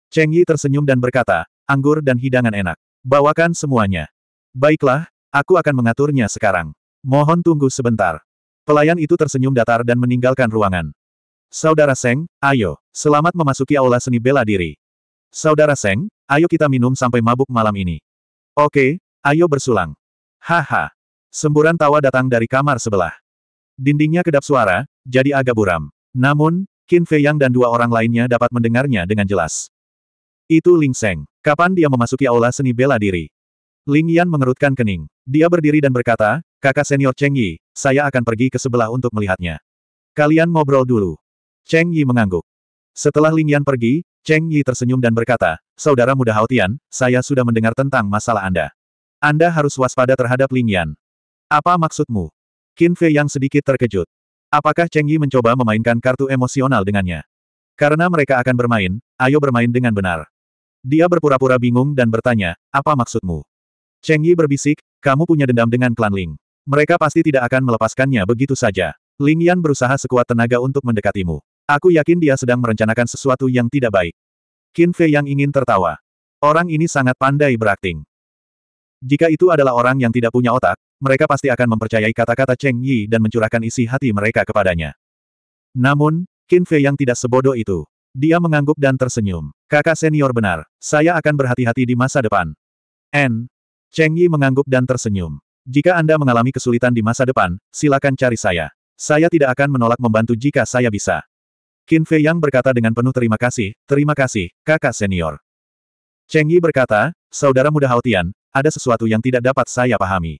Cheng Yi tersenyum dan berkata, anggur dan hidangan enak. Bawakan semuanya. Baiklah, aku akan mengaturnya sekarang. Mohon tunggu sebentar. Pelayan itu tersenyum datar dan meninggalkan ruangan. Saudara Seng, ayo, selamat memasuki aula seni bela diri. Saudara Seng, ayo kita minum sampai mabuk malam ini. Oke, ayo bersulang. Haha. Semburan tawa datang dari kamar sebelah. Dindingnya kedap suara, jadi agak buram. Namun, Qin Fei Yang dan dua orang lainnya dapat mendengarnya dengan jelas. Itu Ling Seng. Kapan dia memasuki aula seni bela diri? Ling Yan mengerutkan kening. Dia berdiri dan berkata, kakak senior Cheng Yi, saya akan pergi ke sebelah untuk melihatnya. Kalian ngobrol dulu. Cheng Yi mengangguk. Setelah Ling Yan pergi, Cheng Yi tersenyum dan berkata, Saudara muda Haotian, saya sudah mendengar tentang masalah Anda. Anda harus waspada terhadap Ling Yan. Apa maksudmu? Qin Fei yang sedikit terkejut. Apakah Cheng Yi mencoba memainkan kartu emosional dengannya? Karena mereka akan bermain, ayo bermain dengan benar. Dia berpura-pura bingung dan bertanya, apa maksudmu? Cheng Yi berbisik, kamu punya dendam dengan klan Ling. Mereka pasti tidak akan melepaskannya begitu saja. Ling Yan berusaha sekuat tenaga untuk mendekatimu. Aku yakin dia sedang merencanakan sesuatu yang tidak baik. Qin Fei yang ingin tertawa. Orang ini sangat pandai berakting. Jika itu adalah orang yang tidak punya otak, mereka pasti akan mempercayai kata-kata Cheng Yi dan mencurahkan isi hati mereka kepadanya. Namun, Qin Fei yang tidak sebodoh itu. Dia mengangguk dan tersenyum. Kakak senior benar, saya akan berhati-hati di masa depan. N. Cheng Yi mengangguk dan tersenyum. Jika Anda mengalami kesulitan di masa depan, silakan cari saya. Saya tidak akan menolak membantu jika saya bisa. Qin Fei Yang berkata dengan penuh terima kasih, terima kasih, kakak senior. Cheng Yi berkata, saudara muda Haotian, ada sesuatu yang tidak dapat saya pahami.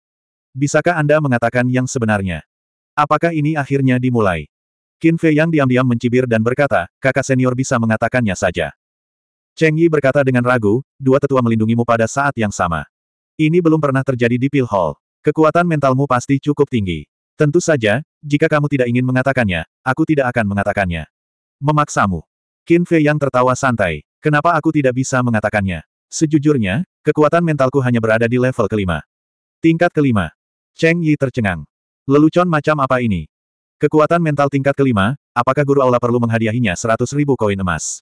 Bisakah Anda mengatakan yang sebenarnya? Apakah ini akhirnya dimulai? Qin Fei Yang diam-diam mencibir dan berkata, kakak senior bisa mengatakannya saja. Cheng Yi berkata dengan ragu, dua tetua melindungimu pada saat yang sama. Ini belum pernah terjadi di Pil Hall. Kekuatan mentalmu pasti cukup tinggi. Tentu saja, jika kamu tidak ingin mengatakannya, aku tidak akan mengatakannya memaksamu. Qin Fei yang tertawa santai. Kenapa aku tidak bisa mengatakannya? Sejujurnya, kekuatan mentalku hanya berada di level kelima. Tingkat kelima. Cheng Yi tercengang. Lelucon macam apa ini? Kekuatan mental tingkat kelima, apakah guru Allah perlu menghadiahinya 100 ribu koin emas?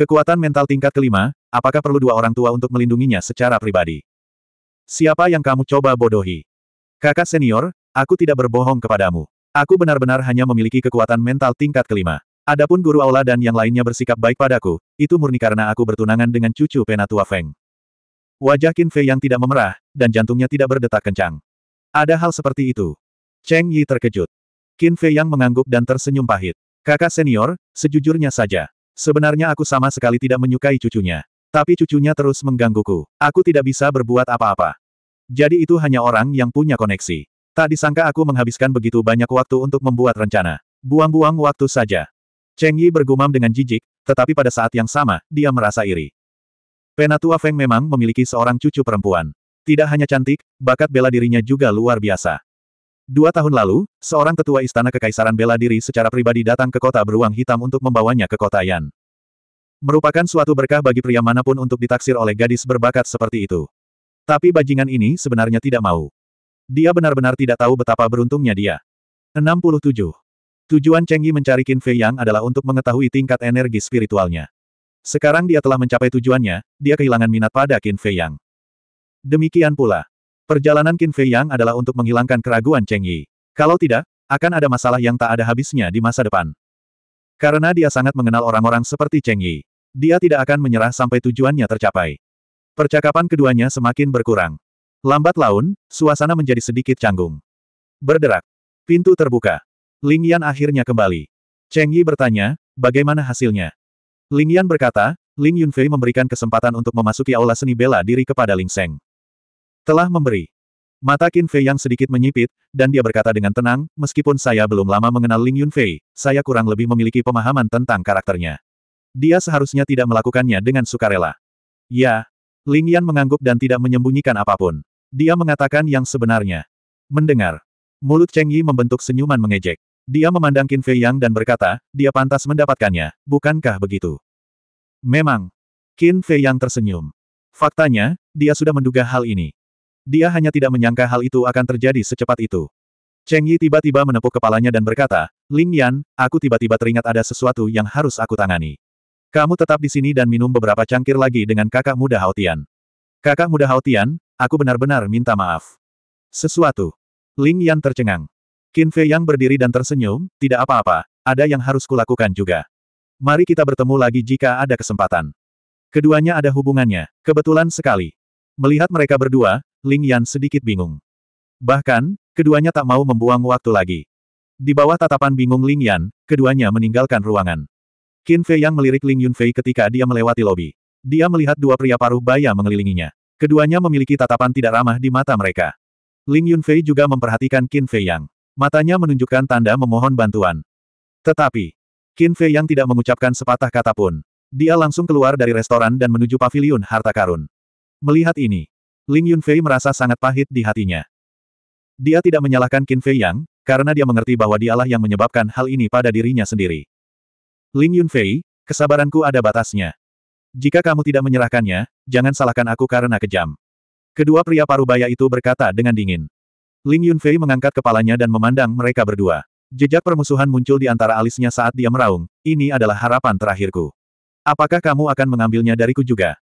Kekuatan mental tingkat kelima, apakah perlu dua orang tua untuk melindunginya secara pribadi? Siapa yang kamu coba bodohi? Kakak senior, aku tidak berbohong kepadamu. Aku benar-benar hanya memiliki kekuatan mental tingkat kelima. Adapun guru aula dan yang lainnya bersikap baik padaku, itu murni karena aku bertunangan dengan cucu penatua Feng. Wajah Qin Fei yang tidak memerah, dan jantungnya tidak berdetak kencang. Ada hal seperti itu. Cheng Yi terkejut. Qin Fei yang mengangguk dan tersenyum pahit. Kakak senior, sejujurnya saja. Sebenarnya aku sama sekali tidak menyukai cucunya. Tapi cucunya terus menggangguku. Aku tidak bisa berbuat apa-apa. Jadi itu hanya orang yang punya koneksi. Tak disangka aku menghabiskan begitu banyak waktu untuk membuat rencana. Buang-buang waktu saja. Cheng Yi bergumam dengan jijik, tetapi pada saat yang sama, dia merasa iri. Penatua Feng memang memiliki seorang cucu perempuan. Tidak hanya cantik, bakat bela dirinya juga luar biasa. Dua tahun lalu, seorang tetua istana kekaisaran bela diri secara pribadi datang ke kota beruang hitam untuk membawanya ke kota Yan. Merupakan suatu berkah bagi pria manapun untuk ditaksir oleh gadis berbakat seperti itu. Tapi bajingan ini sebenarnya tidak mau. Dia benar-benar tidak tahu betapa beruntungnya dia. 67. Tujuan Cheng Yi mencari Qin Fei Yang adalah untuk mengetahui tingkat energi spiritualnya. Sekarang dia telah mencapai tujuannya, dia kehilangan minat pada Qin Fei Yang. Demikian pula. Perjalanan Qin Fei Yang adalah untuk menghilangkan keraguan Cheng Yi. Kalau tidak, akan ada masalah yang tak ada habisnya di masa depan. Karena dia sangat mengenal orang-orang seperti Cheng Yi. Dia tidak akan menyerah sampai tujuannya tercapai. Percakapan keduanya semakin berkurang. Lambat laun, suasana menjadi sedikit canggung. Berderak. Pintu terbuka. Ling Yan akhirnya kembali. Cheng Yi bertanya, bagaimana hasilnya? Ling Yan berkata, Ling Yunfei memberikan kesempatan untuk memasuki aula seni bela diri kepada Ling Seng. Telah memberi. Mata Qin Fei yang sedikit menyipit, dan dia berkata dengan tenang, meskipun saya belum lama mengenal Ling Yunfei, saya kurang lebih memiliki pemahaman tentang karakternya. Dia seharusnya tidak melakukannya dengan sukarela. Ya. Ling Yan mengangguk dan tidak menyembunyikan apapun. Dia mengatakan yang sebenarnya. Mendengar. Mulut Cheng Yi membentuk senyuman mengejek. Dia memandang Qin Fei Yang dan berkata, dia pantas mendapatkannya, bukankah begitu? Memang. Qin Fei Yang tersenyum. Faktanya, dia sudah menduga hal ini. Dia hanya tidak menyangka hal itu akan terjadi secepat itu. Cheng Yi tiba-tiba menepuk kepalanya dan berkata, Ling Yan, aku tiba-tiba teringat ada sesuatu yang harus aku tangani. Kamu tetap di sini dan minum beberapa cangkir lagi dengan kakak muda Haotian. Kakak muda Haotian, aku benar-benar minta maaf. Sesuatu. Ling Yan tercengang. Qin Fei yang berdiri dan tersenyum, tidak apa-apa, ada yang harus kulakukan juga. Mari kita bertemu lagi jika ada kesempatan. Keduanya ada hubungannya, kebetulan sekali. Melihat mereka berdua, Ling Yan sedikit bingung. Bahkan, keduanya tak mau membuang waktu lagi. Di bawah tatapan bingung Ling Yan, keduanya meninggalkan ruangan. Qin Fei yang melirik Ling Yunfei ketika dia melewati lobi. Dia melihat dua pria paruh baya mengelilinginya. Keduanya memiliki tatapan tidak ramah di mata mereka. Ling Yunfei juga memperhatikan Qin Fei Yang. Matanya menunjukkan tanda memohon bantuan. Tetapi, Qin Fei yang tidak mengucapkan sepatah kata pun. Dia langsung keluar dari restoran dan menuju paviliun harta karun. Melihat ini, Ling Yunfei merasa sangat pahit di hatinya. Dia tidak menyalahkan Qin Fei Yang, karena dia mengerti bahwa dialah yang menyebabkan hal ini pada dirinya sendiri. Ling Yunfei, kesabaranku ada batasnya. Jika kamu tidak menyerahkannya, jangan salahkan aku karena kejam. Kedua pria parubaya itu berkata dengan dingin. Ling Yunfei mengangkat kepalanya dan memandang mereka berdua. Jejak permusuhan muncul di antara alisnya saat dia meraung, ini adalah harapan terakhirku. Apakah kamu akan mengambilnya dariku juga?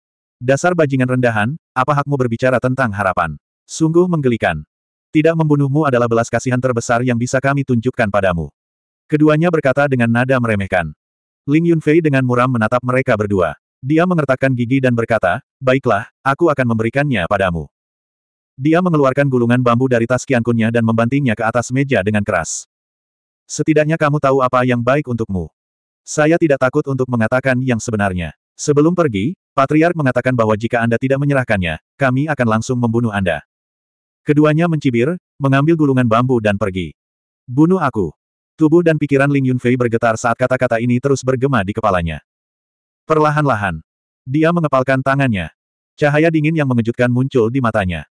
Dasar bajingan rendahan, apa hakmu berbicara tentang harapan? Sungguh menggelikan. Tidak membunuhmu adalah belas kasihan terbesar yang bisa kami tunjukkan padamu. Keduanya berkata dengan nada meremehkan. Ling Yunfei dengan muram menatap mereka berdua. Dia mengertakkan gigi dan berkata, Baiklah, aku akan memberikannya padamu. Dia mengeluarkan gulungan bambu dari tas kiankunnya dan membantingnya ke atas meja dengan keras. Setidaknya kamu tahu apa yang baik untukmu. Saya tidak takut untuk mengatakan yang sebenarnya. Sebelum pergi, Patriark mengatakan bahwa jika Anda tidak menyerahkannya, kami akan langsung membunuh Anda. Keduanya mencibir, mengambil gulungan bambu dan pergi. Bunuh aku. Tubuh dan pikiran Ling Yunfei bergetar saat kata-kata ini terus bergema di kepalanya. Perlahan-lahan. Dia mengepalkan tangannya. Cahaya dingin yang mengejutkan muncul di matanya.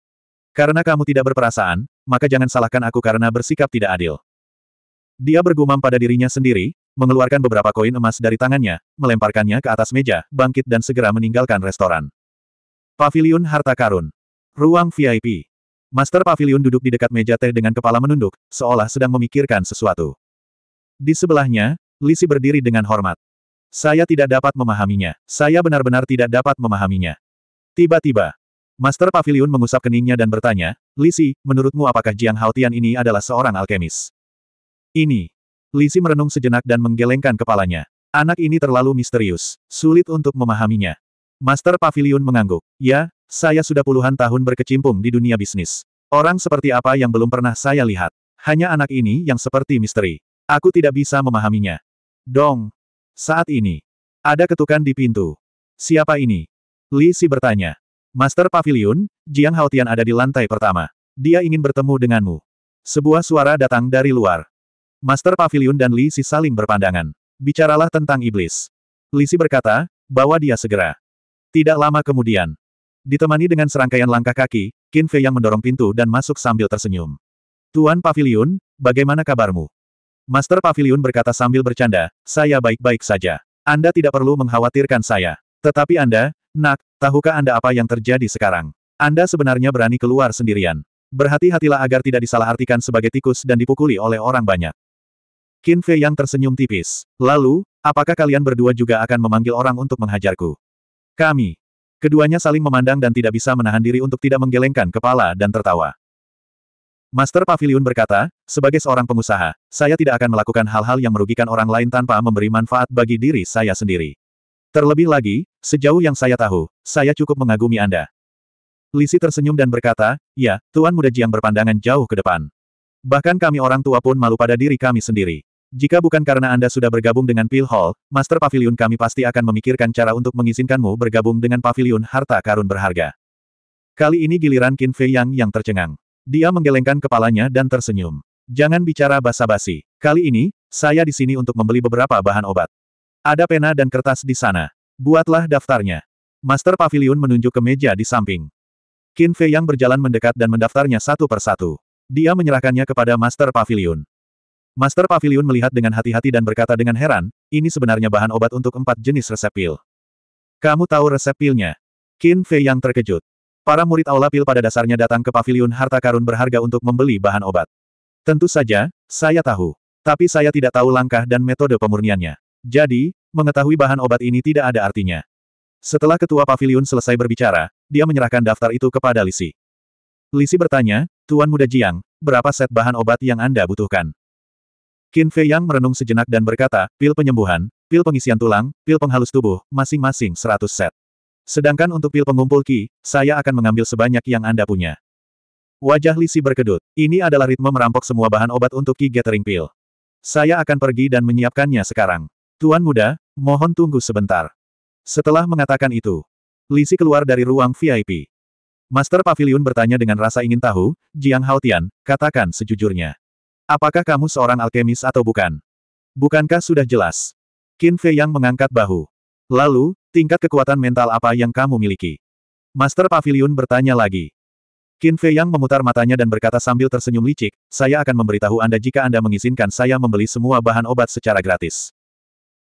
Karena kamu tidak berperasaan, maka jangan salahkan aku karena bersikap tidak adil. Dia bergumam pada dirinya sendiri, mengeluarkan beberapa koin emas dari tangannya, melemparkannya ke atas meja, bangkit dan segera meninggalkan restoran. Pavilion Harta Karun. Ruang VIP. Master Pavilion duduk di dekat meja teh dengan kepala menunduk, seolah sedang memikirkan sesuatu. Di sebelahnya, Lisi berdiri dengan hormat. Saya tidak dapat memahaminya. Saya benar-benar tidak dapat memahaminya. Tiba-tiba, Master Pavilion mengusap keningnya dan bertanya, Lisi, menurutmu apakah Jiang Haotian ini adalah seorang alkemis? Ini. Lisi merenung sejenak dan menggelengkan kepalanya. Anak ini terlalu misterius, sulit untuk memahaminya. Master Pavilion mengangguk. Ya, saya sudah puluhan tahun berkecimpung di dunia bisnis. Orang seperti apa yang belum pernah saya lihat. Hanya anak ini yang seperti misteri. Aku tidak bisa memahaminya. Dong. Saat ini. Ada ketukan di pintu. Siapa ini? Lisi bertanya. Master Pavilion, Jiang Haotian ada di lantai pertama. Dia ingin bertemu denganmu. Sebuah suara datang dari luar. Master Pavilion dan Li Si saling berpandangan. Bicaralah tentang iblis. Li Si berkata, bahwa dia segera. Tidak lama kemudian. Ditemani dengan serangkaian langkah kaki, Qin Fei yang mendorong pintu dan masuk sambil tersenyum. Tuan Pavilion, bagaimana kabarmu? Master Pavilion berkata sambil bercanda, saya baik-baik saja. Anda tidak perlu mengkhawatirkan saya. Tetapi Anda, nak, Tahukah Anda apa yang terjadi sekarang? Anda sebenarnya berani keluar sendirian. Berhati-hatilah agar tidak disalahartikan sebagai tikus dan dipukuli oleh orang banyak. Qin Fei yang tersenyum tipis. Lalu, apakah kalian berdua juga akan memanggil orang untuk menghajarku? Kami. Keduanya saling memandang dan tidak bisa menahan diri untuk tidak menggelengkan kepala dan tertawa. Master Pavilion berkata, sebagai seorang pengusaha, saya tidak akan melakukan hal-hal yang merugikan orang lain tanpa memberi manfaat bagi diri saya sendiri. Terlebih lagi, sejauh yang saya tahu, saya cukup mengagumi Anda. Lisi tersenyum dan berkata, ya, Tuan Muda Jiang berpandangan jauh ke depan. Bahkan kami orang tua pun malu pada diri kami sendiri. Jika bukan karena Anda sudah bergabung dengan Pil Hall, Master Pavilion kami pasti akan memikirkan cara untuk mengizinkanmu bergabung dengan Pavilion Harta Karun Berharga. Kali ini giliran Qin Fei Yang yang tercengang. Dia menggelengkan kepalanya dan tersenyum. Jangan bicara basa-basi. Kali ini, saya di sini untuk membeli beberapa bahan obat. Ada pena dan kertas di sana. Buatlah daftarnya. Master Pavilion menunjuk ke meja di samping. Qin Fei yang berjalan mendekat dan mendaftarnya satu persatu. Dia menyerahkannya kepada Master Pavilion. Master Pavilion melihat dengan hati-hati dan berkata dengan heran, ini sebenarnya bahan obat untuk empat jenis resep pil. Kamu tahu resep pilnya? Qin Fei yang terkejut. Para murid aula pil pada dasarnya datang ke pavilion harta karun berharga untuk membeli bahan obat. Tentu saja, saya tahu. Tapi saya tidak tahu langkah dan metode pemurniannya. Jadi, mengetahui bahan obat ini tidak ada artinya. Setelah ketua pavilion selesai berbicara, dia menyerahkan daftar itu kepada Lisi. Lisi bertanya, Tuan Muda Jiang, berapa set bahan obat yang Anda butuhkan? Qin Fei Yang merenung sejenak dan berkata, pil penyembuhan, pil pengisian tulang, pil penghalus tubuh, masing-masing 100 set. Sedangkan untuk pil pengumpul Qi, saya akan mengambil sebanyak yang Anda punya. Wajah Lisi berkedut. Ini adalah ritme merampok semua bahan obat untuk Qi Gathering Pil. Saya akan pergi dan menyiapkannya sekarang. Tuan muda, Mohon tunggu sebentar. Setelah mengatakan itu, Lisi keluar dari ruang VIP. Master Pavilion bertanya dengan rasa ingin tahu, Jiang Haotian, katakan sejujurnya. Apakah kamu seorang alkemis atau bukan? Bukankah sudah jelas? Qin Fei Yang mengangkat bahu. Lalu, tingkat kekuatan mental apa yang kamu miliki? Master Pavilion bertanya lagi. Qin Fei Yang memutar matanya dan berkata sambil tersenyum licik, saya akan memberitahu Anda jika Anda mengizinkan saya membeli semua bahan obat secara gratis.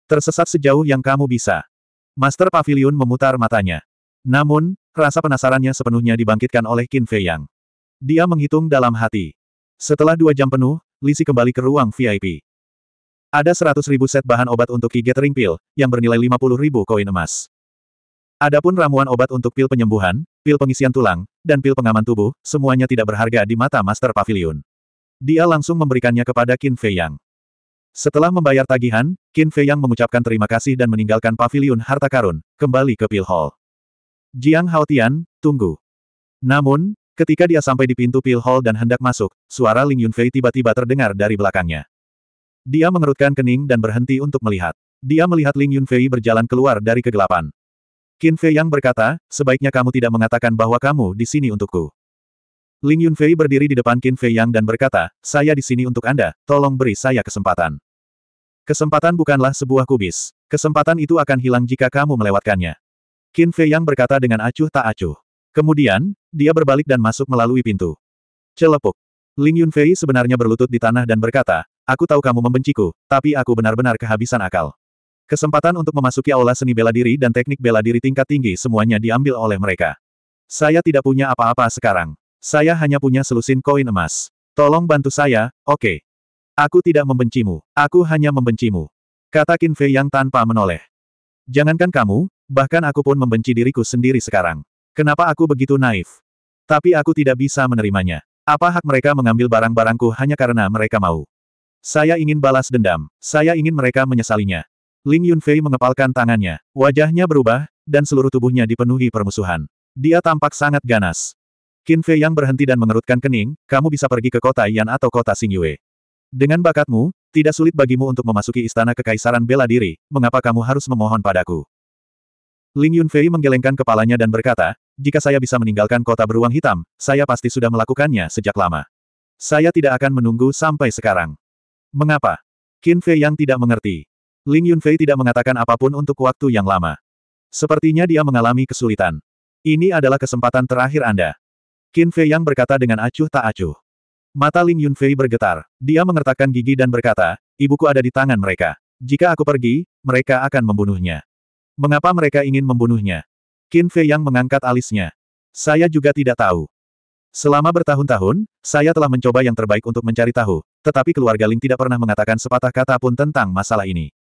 Tersesat sejauh yang kamu bisa. Master Pavilion memutar matanya. Namun, rasa penasarannya sepenuhnya dibangkitkan oleh Qin Fei Yang. Dia menghitung dalam hati. Setelah dua jam penuh, Lisi kembali ke ruang VIP. Ada seratus ribu set bahan obat untuk Ki Gathering Pill, yang bernilai lima puluh ribu koin emas. Adapun ramuan obat untuk pil penyembuhan, pil pengisian tulang, dan pil pengaman tubuh, semuanya tidak berharga di mata Master Pavilion. Dia langsung memberikannya kepada Qin Fei Yang. Setelah membayar tagihan, Qin Fei Yang mengucapkan terima kasih dan meninggalkan paviliun harta karun, kembali ke Pil Hall. Jiang Haotian, tunggu. Namun, ketika dia sampai di pintu Pil Hall dan hendak masuk, suara Ling Yunfei tiba-tiba terdengar dari belakangnya. Dia mengerutkan kening dan berhenti untuk melihat. Dia melihat Ling Yunfei berjalan keluar dari kegelapan. Qin Fei Yang berkata, sebaiknya kamu tidak mengatakan bahwa kamu di sini untukku. Ling Yunfei berdiri di depan Qin Fei Yang dan berkata, saya di sini untuk Anda, tolong beri saya kesempatan. Kesempatan bukanlah sebuah kubis. Kesempatan itu akan hilang jika kamu melewatkannya. Qin Fei Yang berkata dengan acuh tak acuh. Kemudian, dia berbalik dan masuk melalui pintu. Celepuk. Ling Yunfei sebenarnya berlutut di tanah dan berkata, Aku tahu kamu membenciku, tapi aku benar-benar kehabisan akal. Kesempatan untuk memasuki aula seni bela diri dan teknik bela diri tingkat tinggi semuanya diambil oleh mereka. Saya tidak punya apa-apa sekarang. Saya hanya punya selusin koin emas. Tolong bantu saya, oke. Okay. Aku tidak membencimu, aku hanya membencimu. Kata Qin Fei Yang tanpa menoleh. Jangankan kamu, bahkan aku pun membenci diriku sendiri sekarang. Kenapa aku begitu naif? Tapi aku tidak bisa menerimanya. Apa hak mereka mengambil barang-barangku hanya karena mereka mau? Saya ingin balas dendam, saya ingin mereka menyesalinya. Ling Yunfei mengepalkan tangannya, wajahnya berubah, dan seluruh tubuhnya dipenuhi permusuhan. Dia tampak sangat ganas. Qin Fei yang berhenti dan mengerutkan kening, kamu bisa pergi ke kota Yan atau kota Xingyue. Dengan bakatmu, tidak sulit bagimu untuk memasuki istana kekaisaran bela diri, mengapa kamu harus memohon padaku? Ling Yunfei menggelengkan kepalanya dan berkata, jika saya bisa meninggalkan kota beruang hitam, saya pasti sudah melakukannya sejak lama. Saya tidak akan menunggu sampai sekarang. Mengapa? Qin Fei yang tidak mengerti. Ling Yunfei tidak mengatakan apapun untuk waktu yang lama. Sepertinya dia mengalami kesulitan. Ini adalah kesempatan terakhir Anda. Qin Fei yang berkata dengan acuh tak acuh. Mata Ling Yunfei bergetar. Dia mengertakkan gigi dan berkata, ibuku ada di tangan mereka. Jika aku pergi, mereka akan membunuhnya. Mengapa mereka ingin membunuhnya? Qin Fei yang mengangkat alisnya. Saya juga tidak tahu. Selama bertahun-tahun, saya telah mencoba yang terbaik untuk mencari tahu, tetapi keluarga Ling tidak pernah mengatakan sepatah kata pun tentang masalah ini.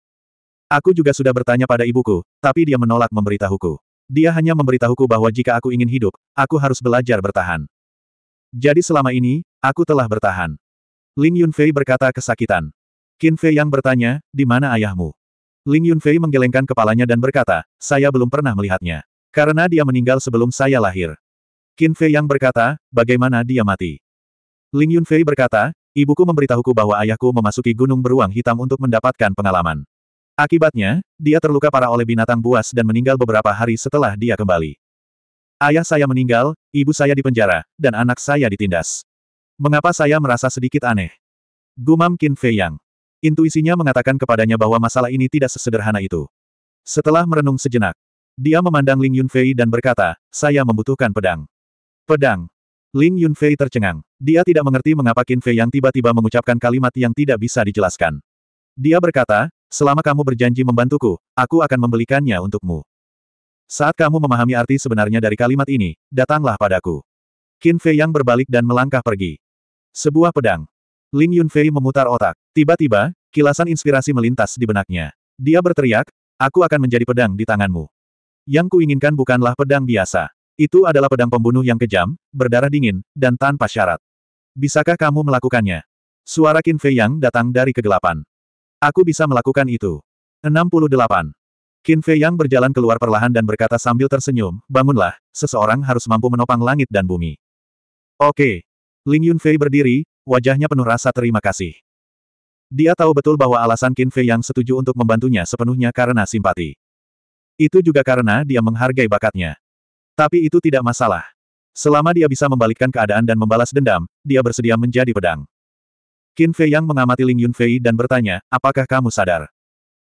Aku juga sudah bertanya pada ibuku, tapi dia menolak memberitahuku. Dia hanya memberitahuku bahwa jika aku ingin hidup, aku harus belajar bertahan. Jadi selama ini, Aku telah bertahan. Ling Yunfei berkata kesakitan. Qin Fei yang bertanya, di mana ayahmu? Ling Yunfei menggelengkan kepalanya dan berkata, saya belum pernah melihatnya. Karena dia meninggal sebelum saya lahir. Qin Fei yang berkata, bagaimana dia mati? Ling Yunfei berkata, ibuku memberitahuku bahwa ayahku memasuki gunung beruang hitam untuk mendapatkan pengalaman. Akibatnya, dia terluka parah oleh binatang buas dan meninggal beberapa hari setelah dia kembali. Ayah saya meninggal, ibu saya dipenjara, dan anak saya ditindas. Mengapa saya merasa sedikit aneh? Gumam Qin Fei Yang. Intuisinya mengatakan kepadanya bahwa masalah ini tidak sesederhana itu. Setelah merenung sejenak, dia memandang Ling Yunfei dan berkata, saya membutuhkan pedang. Pedang. Ling Yunfei tercengang. Dia tidak mengerti mengapa Qin Fei Yang tiba-tiba mengucapkan kalimat yang tidak bisa dijelaskan. Dia berkata, selama kamu berjanji membantuku, aku akan membelikannya untukmu. Saat kamu memahami arti sebenarnya dari kalimat ini, datanglah padaku. Qin Fei Yang berbalik dan melangkah pergi. Sebuah pedang. Ling Yunfei memutar otak. Tiba-tiba, kilasan inspirasi melintas di benaknya. Dia berteriak, aku akan menjadi pedang di tanganmu. Yang kuinginkan bukanlah pedang biasa. Itu adalah pedang pembunuh yang kejam, berdarah dingin, dan tanpa syarat. Bisakah kamu melakukannya? Suara Qin Fei Yang datang dari kegelapan. Aku bisa melakukan itu. 68. Qin Fei Yang berjalan keluar perlahan dan berkata sambil tersenyum, bangunlah, seseorang harus mampu menopang langit dan bumi. Oke, Ling Yunfei berdiri, wajahnya penuh rasa terima kasih. Dia tahu betul bahwa alasan Qin Fei yang setuju untuk membantunya sepenuhnya karena simpati. Itu juga karena dia menghargai bakatnya. Tapi itu tidak masalah. Selama dia bisa membalikkan keadaan dan membalas dendam, dia bersedia menjadi pedang. Qin Fei yang mengamati Ling Yunfei dan bertanya, apakah kamu sadar?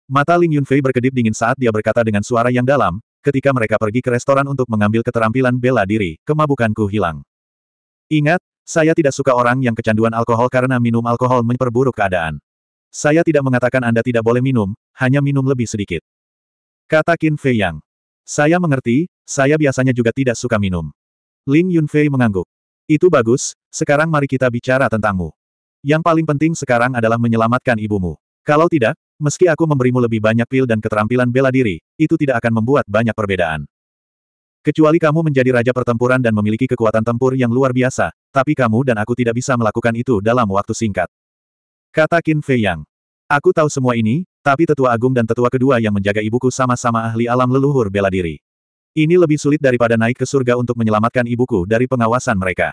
Mata Ling Yunfei berkedip dingin saat dia berkata dengan suara yang dalam, ketika mereka pergi ke restoran untuk mengambil keterampilan bela diri, kemabukanku hilang. Ingat, saya tidak suka orang yang kecanduan alkohol karena minum alkohol memperburuk keadaan. Saya tidak mengatakan Anda tidak boleh minum, hanya minum lebih sedikit. Kata Qin Fei Yang. Saya mengerti, saya biasanya juga tidak suka minum. Ling Yunfei mengangguk. Itu bagus, sekarang mari kita bicara tentangmu. Yang paling penting sekarang adalah menyelamatkan ibumu. Kalau tidak, meski aku memberimu lebih banyak pil dan keterampilan bela diri, itu tidak akan membuat banyak perbedaan. Kecuali kamu menjadi raja pertempuran dan memiliki kekuatan tempur yang luar biasa, tapi kamu dan aku tidak bisa melakukan itu dalam waktu singkat. Kata Qin Fei Yang. Aku tahu semua ini, tapi tetua agung dan tetua kedua yang menjaga ibuku sama-sama ahli alam leluhur bela diri. Ini lebih sulit daripada naik ke surga untuk menyelamatkan ibuku dari pengawasan mereka.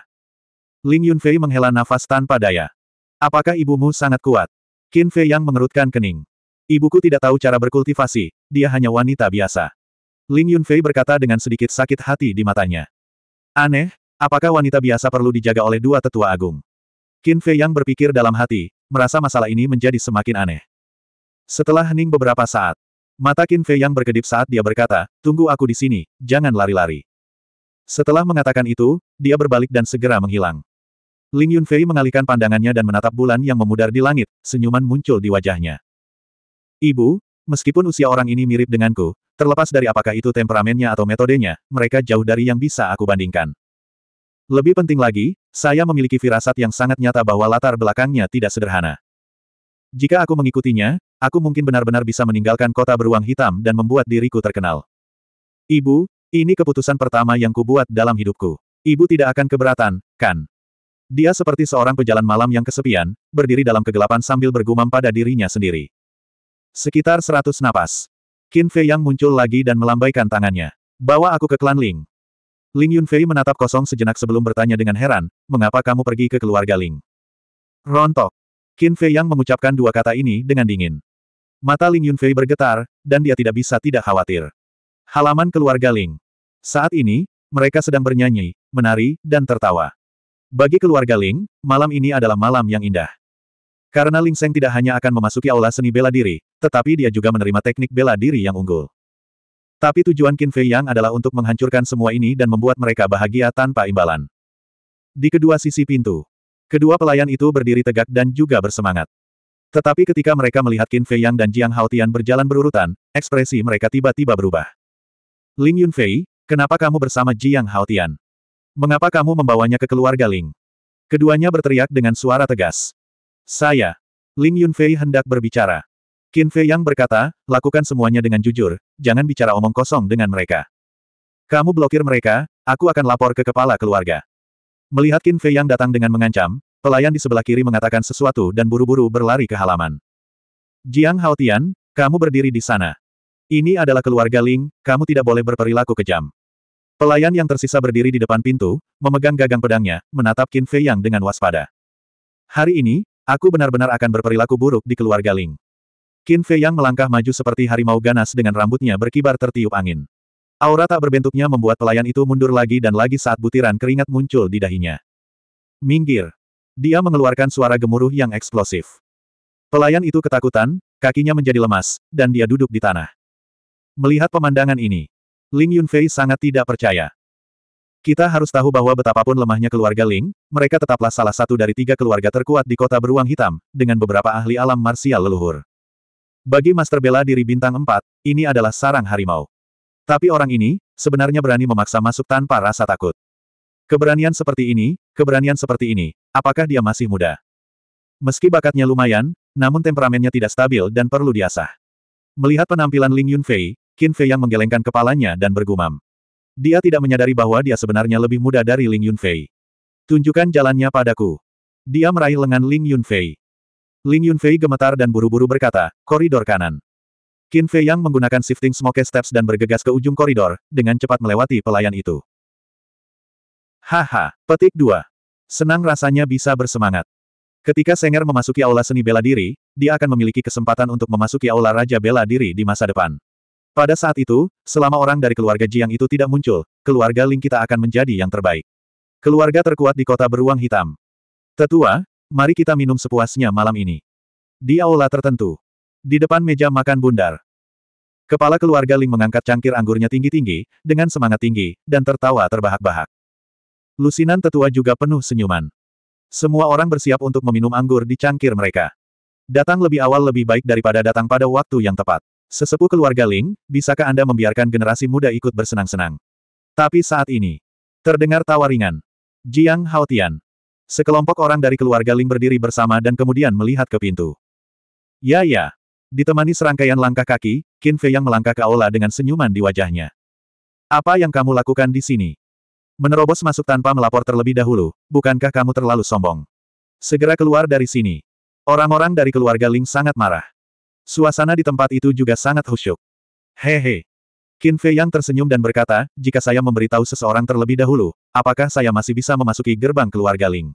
Ling Yunfei menghela nafas tanpa daya. Apakah ibumu sangat kuat? Qin Fei Yang mengerutkan kening. Ibuku tidak tahu cara berkultivasi, dia hanya wanita biasa. Ling Yunfei berkata dengan sedikit sakit hati di matanya. Aneh, apakah wanita biasa perlu dijaga oleh dua tetua agung? Qin Fei yang berpikir dalam hati, merasa masalah ini menjadi semakin aneh. Setelah hening beberapa saat, mata Qin Fei yang berkedip saat dia berkata, tunggu aku di sini, jangan lari-lari. Setelah mengatakan itu, dia berbalik dan segera menghilang. Ling Yunfei mengalihkan pandangannya dan menatap bulan yang memudar di langit, senyuman muncul di wajahnya. Ibu, meskipun usia orang ini mirip denganku, Terlepas dari apakah itu temperamennya atau metodenya, mereka jauh dari yang bisa aku bandingkan. Lebih penting lagi, saya memiliki firasat yang sangat nyata bahwa latar belakangnya tidak sederhana. Jika aku mengikutinya, aku mungkin benar-benar bisa meninggalkan kota beruang hitam dan membuat diriku terkenal. Ibu, ini keputusan pertama yang kubuat dalam hidupku. Ibu tidak akan keberatan, kan? Dia seperti seorang pejalan malam yang kesepian, berdiri dalam kegelapan sambil bergumam pada dirinya sendiri. Sekitar seratus napas, Qin Fei Yang muncul lagi dan melambaikan tangannya. Bawa aku ke klan Ling. Ling Yunfei menatap kosong sejenak sebelum bertanya dengan heran, mengapa kamu pergi ke keluarga Ling? Rontok. Qin Fei Yang mengucapkan dua kata ini dengan dingin. Mata Ling Yunfei bergetar, dan dia tidak bisa tidak khawatir. Halaman keluarga Ling. Saat ini, mereka sedang bernyanyi, menari, dan tertawa. Bagi keluarga Ling, malam ini adalah malam yang indah. Karena Ling Seng tidak hanya akan memasuki aula seni bela diri, tetapi dia juga menerima teknik bela diri yang unggul. Tapi tujuan Qin Fei Yang adalah untuk menghancurkan semua ini dan membuat mereka bahagia tanpa imbalan. Di kedua sisi pintu, kedua pelayan itu berdiri tegak dan juga bersemangat. Tetapi ketika mereka melihat Qin Fei Yang dan Jiang Haotian berjalan berurutan, ekspresi mereka tiba-tiba berubah. Ling Yun Fei, kenapa kamu bersama Jiang Haotian? Mengapa kamu membawanya ke keluarga Ling? Keduanya berteriak dengan suara tegas. Saya. Ling Yunfei hendak berbicara. Qin Fei Yang berkata, lakukan semuanya dengan jujur, jangan bicara omong kosong dengan mereka. Kamu blokir mereka, aku akan lapor ke kepala keluarga. Melihat Qin Fei Yang datang dengan mengancam, pelayan di sebelah kiri mengatakan sesuatu dan buru-buru berlari ke halaman. Jiang Haotian, kamu berdiri di sana. Ini adalah keluarga Ling, kamu tidak boleh berperilaku kejam. Pelayan yang tersisa berdiri di depan pintu, memegang gagang pedangnya, menatap Qin Fei Yang dengan waspada. Hari ini, Aku benar-benar akan berperilaku buruk di keluarga Ling. Qin Fei yang melangkah maju seperti harimau ganas dengan rambutnya berkibar tertiup angin. Aura tak berbentuknya membuat pelayan itu mundur lagi dan lagi saat butiran keringat muncul di dahinya. Minggir. Dia mengeluarkan suara gemuruh yang eksplosif. Pelayan itu ketakutan, kakinya menjadi lemas, dan dia duduk di tanah. Melihat pemandangan ini, Ling Yunfei sangat tidak percaya. Kita harus tahu bahwa betapapun lemahnya keluarga Ling, mereka tetaplah salah satu dari tiga keluarga terkuat di kota beruang hitam, dengan beberapa ahli alam marsial leluhur. Bagi Master Bela Diri Bintang 4, ini adalah sarang harimau. Tapi orang ini, sebenarnya berani memaksa masuk tanpa rasa takut. Keberanian seperti ini, keberanian seperti ini, apakah dia masih muda? Meski bakatnya lumayan, namun temperamennya tidak stabil dan perlu diasah. Melihat penampilan Ling Yunfei, Qin Fei yang menggelengkan kepalanya dan bergumam. Dia tidak menyadari bahwa dia sebenarnya lebih muda dari Ling Yunfei. Tunjukkan jalannya padaku. Dia meraih lengan Ling Yunfei. Ling Yunfei gemetar dan buru-buru berkata, koridor kanan. Qin Fei Yang menggunakan shifting smoke steps dan bergegas ke ujung koridor, dengan cepat melewati pelayan itu. Haha, petik 2. Senang rasanya bisa bersemangat. Ketika Senger memasuki aula seni bela diri, dia akan memiliki kesempatan untuk memasuki aula Raja Bela Diri di masa depan. Pada saat itu, selama orang dari keluarga Jiang itu tidak muncul, keluarga Ling kita akan menjadi yang terbaik. Keluarga terkuat di kota beruang hitam. Tetua, mari kita minum sepuasnya malam ini. Di aula tertentu. Di depan meja makan bundar. Kepala keluarga Ling mengangkat cangkir anggurnya tinggi-tinggi, dengan semangat tinggi, dan tertawa terbahak-bahak. Lusinan tetua juga penuh senyuman. Semua orang bersiap untuk meminum anggur di cangkir mereka. Datang lebih awal lebih baik daripada datang pada waktu yang tepat. Sesepuh keluarga Ling, bisakah Anda membiarkan generasi muda ikut bersenang-senang? Tapi saat ini, terdengar tawa ringan. Jiang Haotian. Sekelompok orang dari keluarga Ling berdiri bersama dan kemudian melihat ke pintu. Ya ya. Ditemani serangkaian langkah kaki, Qin Fei yang melangkah ke aula dengan senyuman di wajahnya. Apa yang kamu lakukan di sini? Menerobos masuk tanpa melapor terlebih dahulu, bukankah kamu terlalu sombong? Segera keluar dari sini. Orang-orang dari keluarga Ling sangat marah. Suasana di tempat itu juga sangat khusyuk. Hehe. Qin Fei yang tersenyum dan berkata, jika saya memberitahu seseorang terlebih dahulu, apakah saya masih bisa memasuki gerbang keluarga Ling?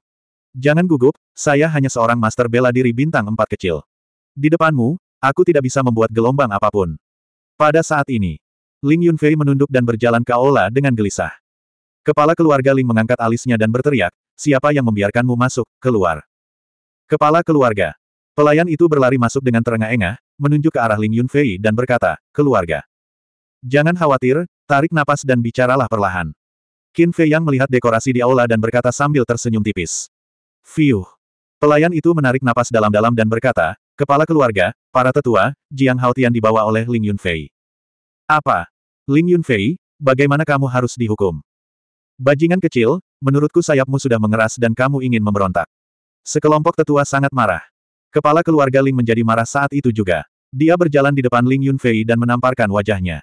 Jangan gugup, saya hanya seorang master bela diri bintang empat kecil. Di depanmu, aku tidak bisa membuat gelombang apapun. Pada saat ini, Ling Yunfei menunduk dan berjalan ke aula dengan gelisah. Kepala keluarga Ling mengangkat alisnya dan berteriak, siapa yang membiarkanmu masuk, keluar. Kepala keluarga, Pelayan itu berlari masuk dengan terengah-engah, menunjuk ke arah Ling Yunfei dan berkata, keluarga. Jangan khawatir, tarik napas dan bicaralah perlahan. Qin Fei Yang melihat dekorasi di aula dan berkata sambil tersenyum tipis. Fiuh. Pelayan itu menarik napas dalam-dalam dan berkata, Kepala keluarga, para tetua, Jiang Haotian dibawa oleh Ling Yunfei. Apa? Ling Yunfei, bagaimana kamu harus dihukum? Bajingan kecil, menurutku sayapmu sudah mengeras dan kamu ingin memberontak. Sekelompok tetua sangat marah. Kepala keluarga Ling menjadi marah saat itu juga. Dia berjalan di depan Ling Yunfei dan menamparkan wajahnya.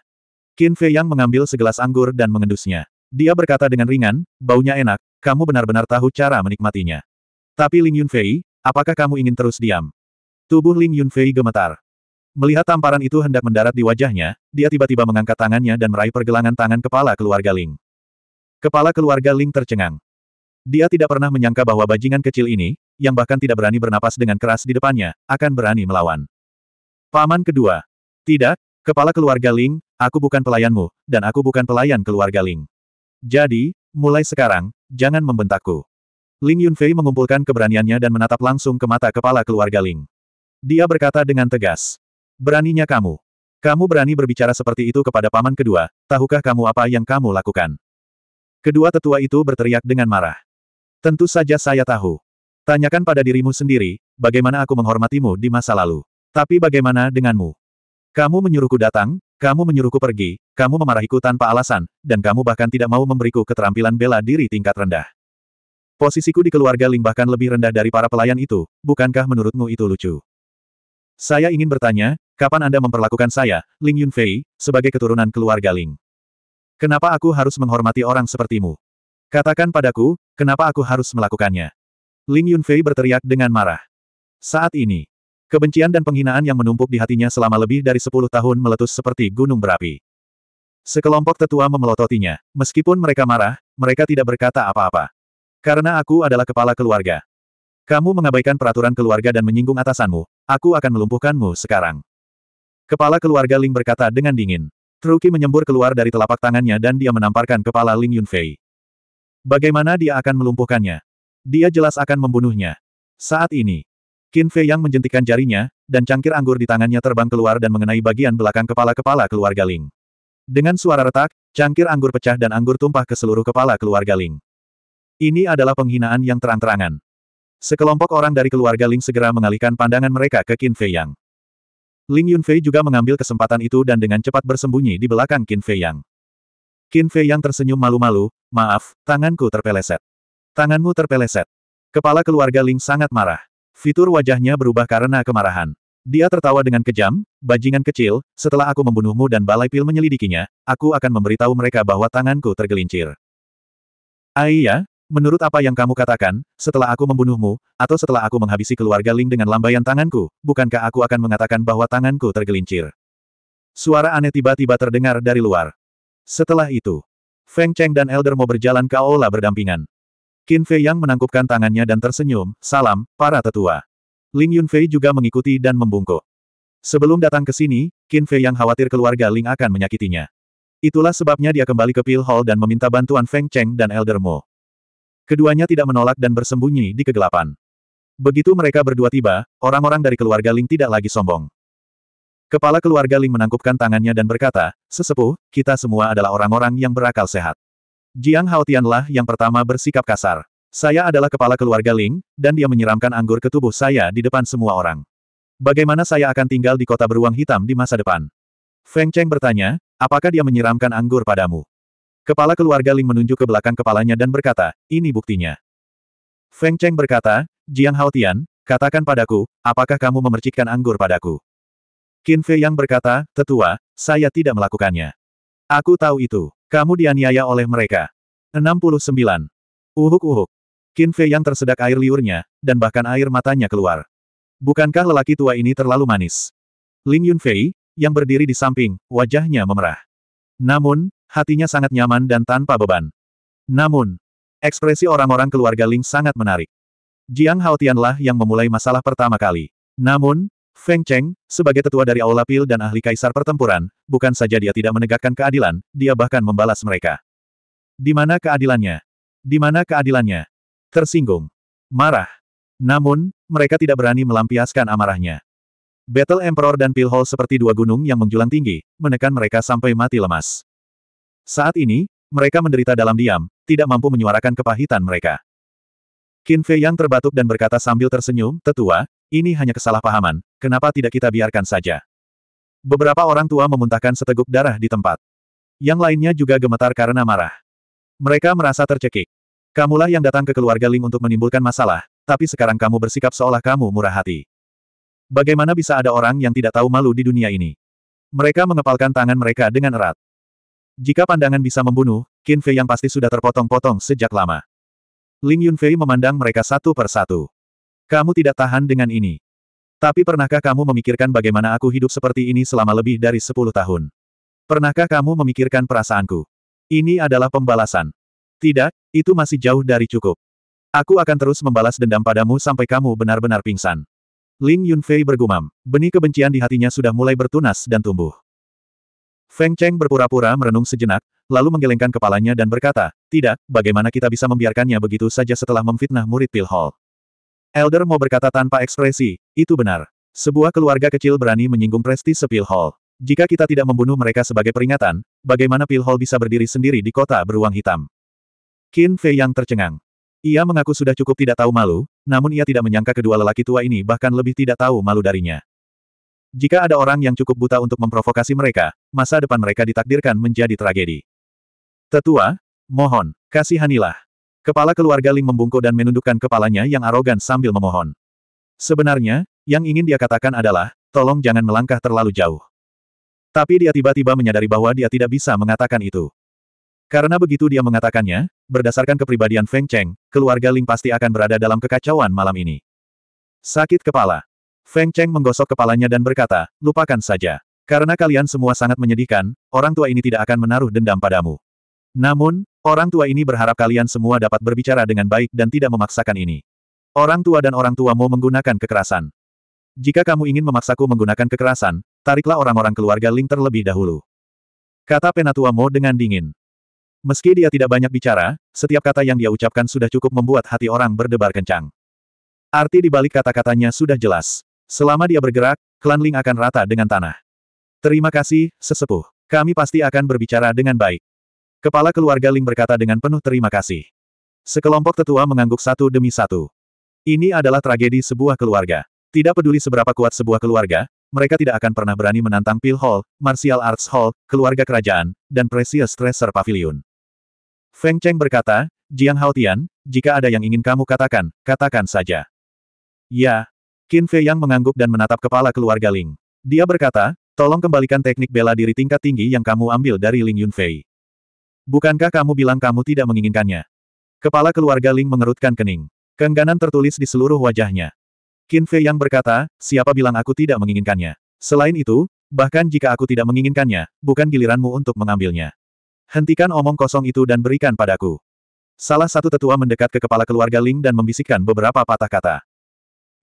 Qin Fei Yang mengambil segelas anggur dan mengendusnya. Dia berkata dengan ringan, baunya enak, kamu benar-benar tahu cara menikmatinya. Tapi Ling Yunfei, apakah kamu ingin terus diam? Tubuh Ling Yunfei gemetar. Melihat tamparan itu hendak mendarat di wajahnya, dia tiba-tiba mengangkat tangannya dan meraih pergelangan tangan kepala keluarga Ling. Kepala keluarga Ling tercengang. Dia tidak pernah menyangka bahwa bajingan kecil ini, yang bahkan tidak berani bernapas dengan keras di depannya, akan berani melawan. Paman kedua. Tidak, kepala keluarga Ling, aku bukan pelayanmu, dan aku bukan pelayan keluarga Ling. Jadi, mulai sekarang, jangan membentakku. Ling Yunfei mengumpulkan keberaniannya dan menatap langsung ke mata kepala keluarga Ling. Dia berkata dengan tegas. Beraninya kamu. Kamu berani berbicara seperti itu kepada paman kedua, tahukah kamu apa yang kamu lakukan? Kedua tetua itu berteriak dengan marah. Tentu saja saya tahu. Tanyakan pada dirimu sendiri, bagaimana aku menghormatimu di masa lalu. Tapi bagaimana denganmu? Kamu menyuruhku datang, kamu menyuruhku pergi, kamu memarahiku tanpa alasan, dan kamu bahkan tidak mau memberiku keterampilan bela diri tingkat rendah. Posisiku di keluarga Ling bahkan lebih rendah dari para pelayan itu, bukankah menurutmu itu lucu? Saya ingin bertanya, kapan Anda memperlakukan saya, Ling Yunfei, sebagai keturunan keluarga Ling? Kenapa aku harus menghormati orang sepertimu? Katakan padaku, kenapa aku harus melakukannya? Ling Yunfei berteriak dengan marah. Saat ini, kebencian dan penghinaan yang menumpuk di hatinya selama lebih dari sepuluh tahun meletus seperti gunung berapi. Sekelompok tetua memelototinya. Meskipun mereka marah, mereka tidak berkata apa-apa. Karena aku adalah kepala keluarga. Kamu mengabaikan peraturan keluarga dan menyinggung atasanmu, aku akan melumpuhkanmu sekarang. Kepala keluarga Ling berkata dengan dingin. Truki menyembur keluar dari telapak tangannya dan dia menamparkan kepala Ling Yunfei. Bagaimana dia akan melumpuhkannya? Dia jelas akan membunuhnya. Saat ini, Qin Fei yang menjentikan jarinya, dan cangkir anggur di tangannya terbang keluar dan mengenai bagian belakang kepala-kepala keluarga Ling. Dengan suara retak, cangkir anggur pecah dan anggur tumpah ke seluruh kepala keluarga Ling. Ini adalah penghinaan yang terang-terangan. Sekelompok orang dari keluarga Ling segera mengalihkan pandangan mereka ke Qin Fei Yang. Ling Yunfei juga mengambil kesempatan itu dan dengan cepat bersembunyi di belakang Qin Fei Yang. Qin Fei Yang tersenyum malu-malu, maaf, tanganku terpeleset. Tanganmu terpeleset. Kepala keluarga Ling sangat marah. Fitur wajahnya berubah karena kemarahan. Dia tertawa dengan kejam, bajingan kecil, setelah aku membunuhmu dan Balai Pil menyelidikinya, aku akan memberitahu mereka bahwa tanganku tergelincir. Aiyah, menurut apa yang kamu katakan, setelah aku membunuhmu, atau setelah aku menghabisi keluarga Ling dengan lambaian tanganku, bukankah aku akan mengatakan bahwa tanganku tergelincir? Suara aneh tiba-tiba terdengar dari luar. Setelah itu, Feng Cheng dan Elder mau berjalan ke aula berdampingan. Qin Fei Yang menangkupkan tangannya dan tersenyum, salam, para tetua. Ling Yunfei juga mengikuti dan membungkuk. Sebelum datang ke sini, Qin Fei Yang khawatir keluarga Ling akan menyakitinya. Itulah sebabnya dia kembali ke Pil Hall dan meminta bantuan Feng Cheng dan Elder Mo. Keduanya tidak menolak dan bersembunyi di kegelapan. Begitu mereka berdua tiba, orang-orang dari keluarga Ling tidak lagi sombong. Kepala keluarga Ling menangkupkan tangannya dan berkata, Sesepuh, kita semua adalah orang-orang yang berakal sehat. Jiang Haotianlah yang pertama bersikap kasar. Saya adalah kepala keluarga Ling, dan dia menyiramkan anggur ke tubuh saya di depan semua orang. Bagaimana saya akan tinggal di kota beruang hitam di masa depan? Feng Cheng bertanya, apakah dia menyiramkan anggur padamu? Kepala keluarga Ling menunjuk ke belakang kepalanya dan berkata, ini buktinya. Feng Cheng berkata, Jiang Haotian, katakan padaku, apakah kamu memercikkan anggur padaku? Qin Fei Yang berkata, tetua, saya tidak melakukannya. Aku tahu itu. Kamu dianiaya oleh mereka. 69. Uhuk-uhuk. Qin Fei yang tersedak air liurnya, dan bahkan air matanya keluar. Bukankah lelaki tua ini terlalu manis? Ling Yunfei, yang berdiri di samping, wajahnya memerah. Namun, hatinya sangat nyaman dan tanpa beban. Namun, ekspresi orang-orang keluarga Ling sangat menarik. Jiang Haotianlah yang memulai masalah pertama kali. Namun, Feng Cheng, sebagai tetua dari Aula Pil dan ahli kaisar pertempuran, bukan saja dia tidak menegakkan keadilan, dia bahkan membalas mereka. Di mana keadilannya? Di mana keadilannya? Tersinggung. Marah. Namun, mereka tidak berani melampiaskan amarahnya. Battle Emperor dan Pil Hall seperti dua gunung yang menjulang tinggi, menekan mereka sampai mati lemas. Saat ini, mereka menderita dalam diam, tidak mampu menyuarakan kepahitan mereka. Qin Fei yang terbatuk dan berkata sambil tersenyum, Tetua, ini hanya kesalahpahaman, kenapa tidak kita biarkan saja? Beberapa orang tua memuntahkan seteguk darah di tempat. Yang lainnya juga gemetar karena marah. Mereka merasa tercekik. Kamulah yang datang ke keluarga Ling untuk menimbulkan masalah, tapi sekarang kamu bersikap seolah kamu murah hati. Bagaimana bisa ada orang yang tidak tahu malu di dunia ini? Mereka mengepalkan tangan mereka dengan erat. Jika pandangan bisa membunuh, Qin Fei yang pasti sudah terpotong-potong sejak lama. Ling Yunfei memandang mereka satu per satu. Kamu tidak tahan dengan ini. Tapi pernahkah kamu memikirkan bagaimana aku hidup seperti ini selama lebih dari sepuluh tahun? Pernahkah kamu memikirkan perasaanku? Ini adalah pembalasan. Tidak, itu masih jauh dari cukup. Aku akan terus membalas dendam padamu sampai kamu benar-benar pingsan. Ling Yunfei bergumam. Benih kebencian di hatinya sudah mulai bertunas dan tumbuh. Feng Cheng berpura-pura merenung sejenak, lalu menggelengkan kepalanya dan berkata, Tidak, bagaimana kita bisa membiarkannya begitu saja setelah memfitnah murid Pil Hall. Elder mau berkata tanpa ekspresi, itu benar. Sebuah keluarga kecil berani menyinggung prestis Sepil Hall. Jika kita tidak membunuh mereka sebagai peringatan, bagaimana Pil Hall bisa berdiri sendiri di kota beruang hitam? Qin Fei yang tercengang. Ia mengaku sudah cukup tidak tahu malu, namun ia tidak menyangka kedua lelaki tua ini bahkan lebih tidak tahu malu darinya. Jika ada orang yang cukup buta untuk memprovokasi mereka, masa depan mereka ditakdirkan menjadi tragedi. Tetua, mohon, kasihanilah. Kepala keluarga Ling membungkuk dan menundukkan kepalanya yang arogan sambil memohon. Sebenarnya, yang ingin dia katakan adalah, tolong jangan melangkah terlalu jauh. Tapi dia tiba-tiba menyadari bahwa dia tidak bisa mengatakan itu. Karena begitu dia mengatakannya, berdasarkan kepribadian Feng Cheng, keluarga Ling pasti akan berada dalam kekacauan malam ini. Sakit kepala. Feng Cheng menggosok kepalanya dan berkata, lupakan saja. Karena kalian semua sangat menyedihkan, orang tua ini tidak akan menaruh dendam padamu. Namun, orang tua ini berharap kalian semua dapat berbicara dengan baik dan tidak memaksakan ini. Orang tua dan orang tuamu menggunakan kekerasan. Jika kamu ingin memaksaku menggunakan kekerasan, tariklah orang-orang keluarga Ling terlebih dahulu. Kata penatua Mo dengan dingin. Meski dia tidak banyak bicara, setiap kata yang dia ucapkan sudah cukup membuat hati orang berdebar kencang. Arti di balik kata-katanya sudah jelas. Selama dia bergerak, klan Ling akan rata dengan tanah. Terima kasih, sesepuh. Kami pasti akan berbicara dengan baik. Kepala keluarga Ling berkata dengan penuh terima kasih. Sekelompok tetua mengangguk satu demi satu. Ini adalah tragedi sebuah keluarga. Tidak peduli seberapa kuat sebuah keluarga, mereka tidak akan pernah berani menantang Pil Hall, Martial Arts Hall, keluarga kerajaan, dan Precious Treasure Pavilion. Feng Cheng berkata, Jiang Haotian, jika ada yang ingin kamu katakan, katakan saja. Ya. Qin Fei Yang mengangguk dan menatap kepala keluarga Ling. Dia berkata, tolong kembalikan teknik bela diri tingkat tinggi yang kamu ambil dari Ling Yunfei. Bukankah kamu bilang kamu tidak menginginkannya? Kepala keluarga Ling mengerutkan kening. Kengganan tertulis di seluruh wajahnya. Qin Fei yang berkata, siapa bilang aku tidak menginginkannya? Selain itu, bahkan jika aku tidak menginginkannya, bukan giliranmu untuk mengambilnya. Hentikan omong kosong itu dan berikan padaku. Salah satu tetua mendekat ke kepala keluarga Ling dan membisikkan beberapa patah kata.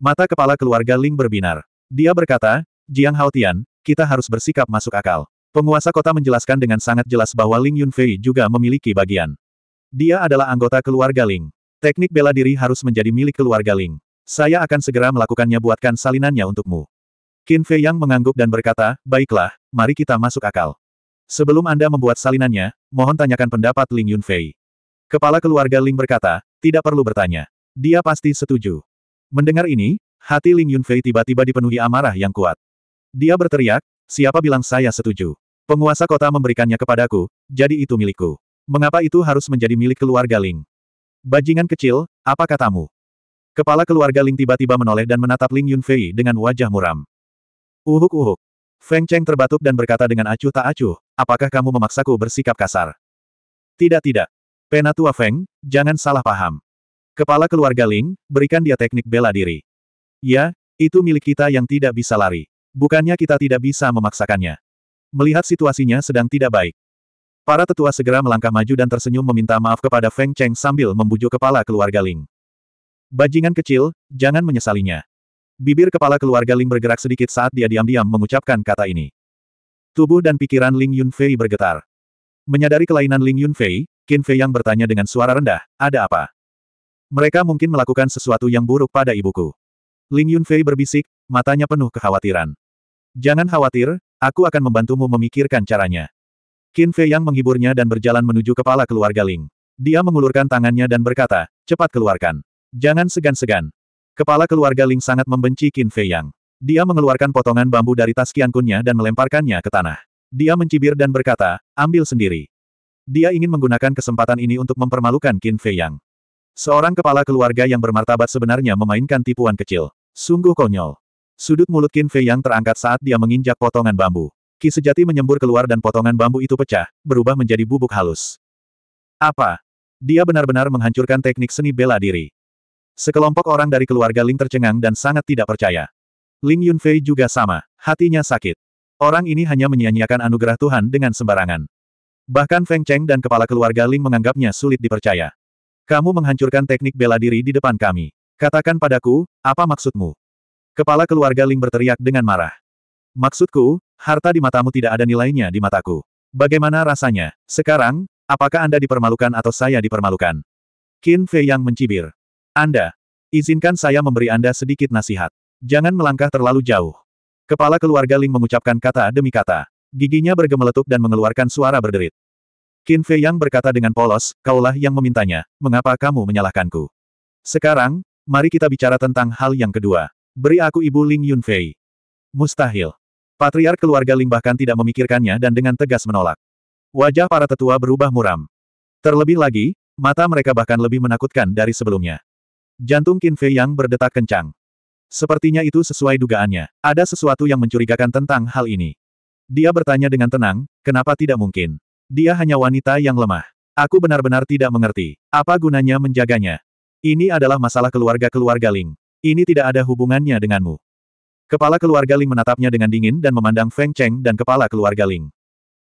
Mata kepala keluarga Ling berbinar. Dia berkata, Jiang Haotian, kita harus bersikap masuk akal. Penguasa kota menjelaskan dengan sangat jelas bahwa Ling Yunfei juga memiliki bagian. Dia adalah anggota keluarga Ling. Teknik bela diri harus menjadi milik keluarga Ling. Saya akan segera melakukannya buatkan salinannya untukmu. Qin Fei Yang mengangguk dan berkata, baiklah, mari kita masuk akal. Sebelum Anda membuat salinannya, mohon tanyakan pendapat Ling Yunfei. Kepala keluarga Ling berkata, tidak perlu bertanya. Dia pasti setuju. Mendengar ini, hati Ling Yunfei tiba-tiba dipenuhi amarah yang kuat. Dia berteriak, siapa bilang saya setuju? Penguasa kota memberikannya kepadaku, jadi itu milikku. Mengapa itu harus menjadi milik keluarga Ling? Bajingan kecil, apa katamu? Kepala keluarga Ling tiba-tiba menoleh dan menatap Ling Yunfei dengan wajah muram. Uhuk-uhuk. Feng Cheng terbatuk dan berkata dengan acuh tak acuh, apakah kamu memaksaku bersikap kasar? Tidak-tidak. Penatua Feng, jangan salah paham. Kepala keluarga Ling, berikan dia teknik bela diri. Ya, itu milik kita yang tidak bisa lari. Bukannya kita tidak bisa memaksakannya. Melihat situasinya sedang tidak baik. Para tetua segera melangkah maju dan tersenyum meminta maaf kepada Feng Cheng sambil membujuk kepala keluarga Ling. Bajingan kecil, jangan menyesalinya. Bibir kepala keluarga Ling bergerak sedikit saat dia diam-diam mengucapkan kata ini. Tubuh dan pikiran Ling Yunfei bergetar. Menyadari kelainan Ling Yunfei, Qin Fei yang bertanya dengan suara rendah, ada apa? Mereka mungkin melakukan sesuatu yang buruk pada ibuku. Ling Yunfei berbisik, matanya penuh kekhawatiran. Jangan khawatir, Aku akan membantumu memikirkan caranya. Qin Fei Yang menghiburnya dan berjalan menuju kepala keluarga Ling. Dia mengulurkan tangannya dan berkata, cepat keluarkan. Jangan segan-segan. Kepala keluarga Ling sangat membenci Qin Fei Yang. Dia mengeluarkan potongan bambu dari tas kiankunnya dan melemparkannya ke tanah. Dia mencibir dan berkata, ambil sendiri. Dia ingin menggunakan kesempatan ini untuk mempermalukan Qin Fei Yang. Seorang kepala keluarga yang bermartabat sebenarnya memainkan tipuan kecil. Sungguh konyol. Sudut mulut Qin Fei yang terangkat saat dia menginjak potongan bambu. Ki sejati menyembur keluar dan potongan bambu itu pecah, berubah menjadi bubuk halus. Apa? Dia benar-benar menghancurkan teknik seni bela diri. Sekelompok orang dari keluarga Ling tercengang dan sangat tidak percaya. Ling Yunfei juga sama, hatinya sakit. Orang ini hanya menyia-nyiakan anugerah Tuhan dengan sembarangan. Bahkan Feng Cheng dan kepala keluarga Ling menganggapnya sulit dipercaya. Kamu menghancurkan teknik bela diri di depan kami. Katakan padaku, apa maksudmu? Kepala keluarga Ling berteriak dengan marah. Maksudku, harta di matamu tidak ada nilainya di mataku. Bagaimana rasanya? Sekarang, apakah Anda dipermalukan atau saya dipermalukan? Qin Fei yang mencibir. Anda, izinkan saya memberi Anda sedikit nasihat. Jangan melangkah terlalu jauh. Kepala keluarga Ling mengucapkan kata demi kata. Giginya bergemeletuk dan mengeluarkan suara berderit. Qin Fei yang berkata dengan polos, kaulah yang memintanya, mengapa kamu menyalahkanku? Sekarang, mari kita bicara tentang hal yang kedua. Beri aku ibu Ling Yunfei. Mustahil. Patriar keluarga Ling bahkan tidak memikirkannya dan dengan tegas menolak. Wajah para tetua berubah muram. Terlebih lagi, mata mereka bahkan lebih menakutkan dari sebelumnya. Jantung Qin Fei yang berdetak kencang. Sepertinya itu sesuai dugaannya. Ada sesuatu yang mencurigakan tentang hal ini. Dia bertanya dengan tenang, kenapa tidak mungkin? Dia hanya wanita yang lemah. Aku benar-benar tidak mengerti. Apa gunanya menjaganya? Ini adalah masalah keluarga-keluarga Ling. Ini tidak ada hubungannya denganmu. Kepala keluarga Ling menatapnya dengan dingin dan memandang Feng Cheng dan kepala keluarga Ling.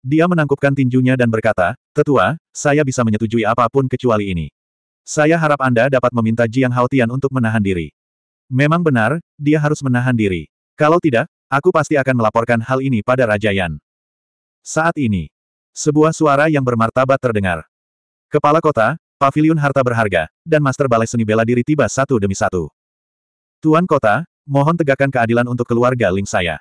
Dia menangkupkan tinjunya dan berkata, Tetua, saya bisa menyetujui apapun kecuali ini. Saya harap Anda dapat meminta Jiang Haotian untuk menahan diri. Memang benar, dia harus menahan diri. Kalau tidak, aku pasti akan melaporkan hal ini pada Raja Yan. Saat ini, sebuah suara yang bermartabat terdengar. Kepala kota, pavilion harta berharga, dan master balai seni bela diri tiba satu demi satu. Tuan Kota, mohon tegakkan keadilan untuk keluarga Ling saya.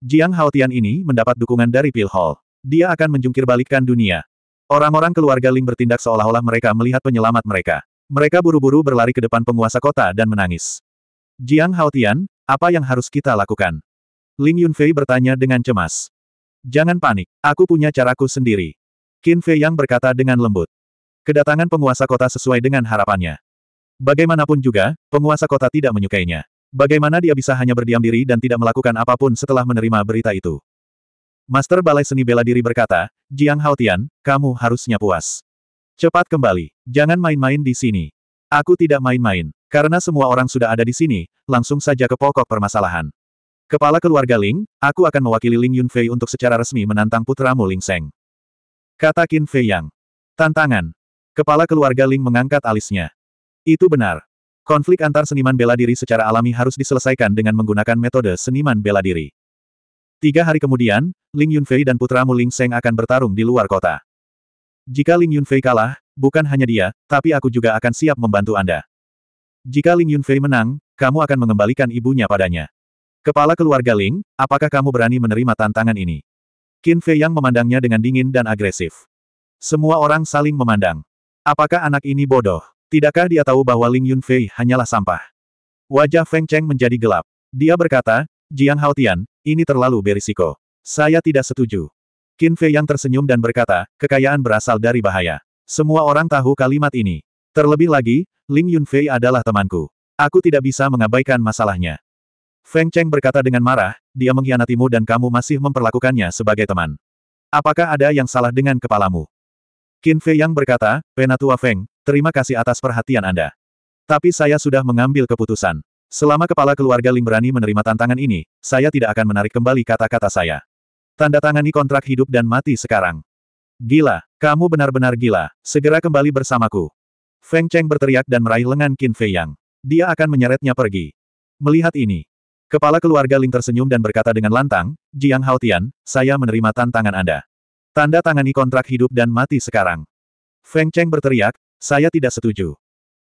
Jiang Haotian ini mendapat dukungan dari Pil Hall. Dia akan menjungkir balikkan dunia. Orang-orang keluarga Ling bertindak seolah-olah mereka melihat penyelamat mereka. Mereka buru-buru berlari ke depan penguasa kota dan menangis. Jiang Haotian, apa yang harus kita lakukan? Ling Yunfei bertanya dengan cemas. Jangan panik, aku punya caraku sendiri. Qin Fei Yang berkata dengan lembut. Kedatangan penguasa kota sesuai dengan harapannya. Bagaimanapun juga, penguasa kota tidak menyukainya. Bagaimana dia bisa hanya berdiam diri dan tidak melakukan apapun setelah menerima berita itu? Master Balai Seni Bela Diri berkata, Jiang Haotian, kamu harusnya puas. Cepat kembali, jangan main-main di sini. Aku tidak main-main, karena semua orang sudah ada di sini, langsung saja ke pokok permasalahan. Kepala keluarga Ling, aku akan mewakili Ling Yunfei untuk secara resmi menantang putramu Ling Seng. Kata Qin Fei Yang. Tantangan. Kepala keluarga Ling mengangkat alisnya. Itu benar. Konflik antar seniman bela diri secara alami harus diselesaikan dengan menggunakan metode seniman bela diri. Tiga hari kemudian, Ling Yunfei dan putramu Ling Seng akan bertarung di luar kota. Jika Ling Yunfei kalah, bukan hanya dia, tapi aku juga akan siap membantu Anda. Jika Ling Yunfei menang, kamu akan mengembalikan ibunya padanya. Kepala keluarga Ling, apakah kamu berani menerima tantangan ini? Qin Fei Yang memandangnya dengan dingin dan agresif. Semua orang saling memandang. Apakah anak ini bodoh? Tidakkah dia tahu bahwa Ling Yunfei hanyalah sampah? Wajah Feng Cheng menjadi gelap. Dia berkata, Jiang Haotian, ini terlalu berisiko. Saya tidak setuju. Qin Fei yang tersenyum dan berkata, kekayaan berasal dari bahaya. Semua orang tahu kalimat ini. Terlebih lagi, Ling Yunfei adalah temanku. Aku tidak bisa mengabaikan masalahnya. Feng Cheng berkata dengan marah, dia mengkhianatimu dan kamu masih memperlakukannya sebagai teman. Apakah ada yang salah dengan kepalamu? Qin Fei yang berkata, Penatua Feng, Terima kasih atas perhatian Anda. Tapi saya sudah mengambil keputusan. Selama kepala keluarga Lim berani menerima tantangan ini, saya tidak akan menarik kembali kata-kata saya. Tanda tangani kontrak hidup dan mati sekarang. Gila, kamu benar-benar gila. Segera kembali bersamaku. Feng Cheng berteriak dan meraih lengan Qin Fei Yang. Dia akan menyeretnya pergi. Melihat ini, Kepala keluarga Ling tersenyum dan berkata dengan lantang, Jiang Haotian, saya menerima tantangan Anda. Tanda tangani kontrak hidup dan mati sekarang. Feng Cheng berteriak, saya tidak setuju.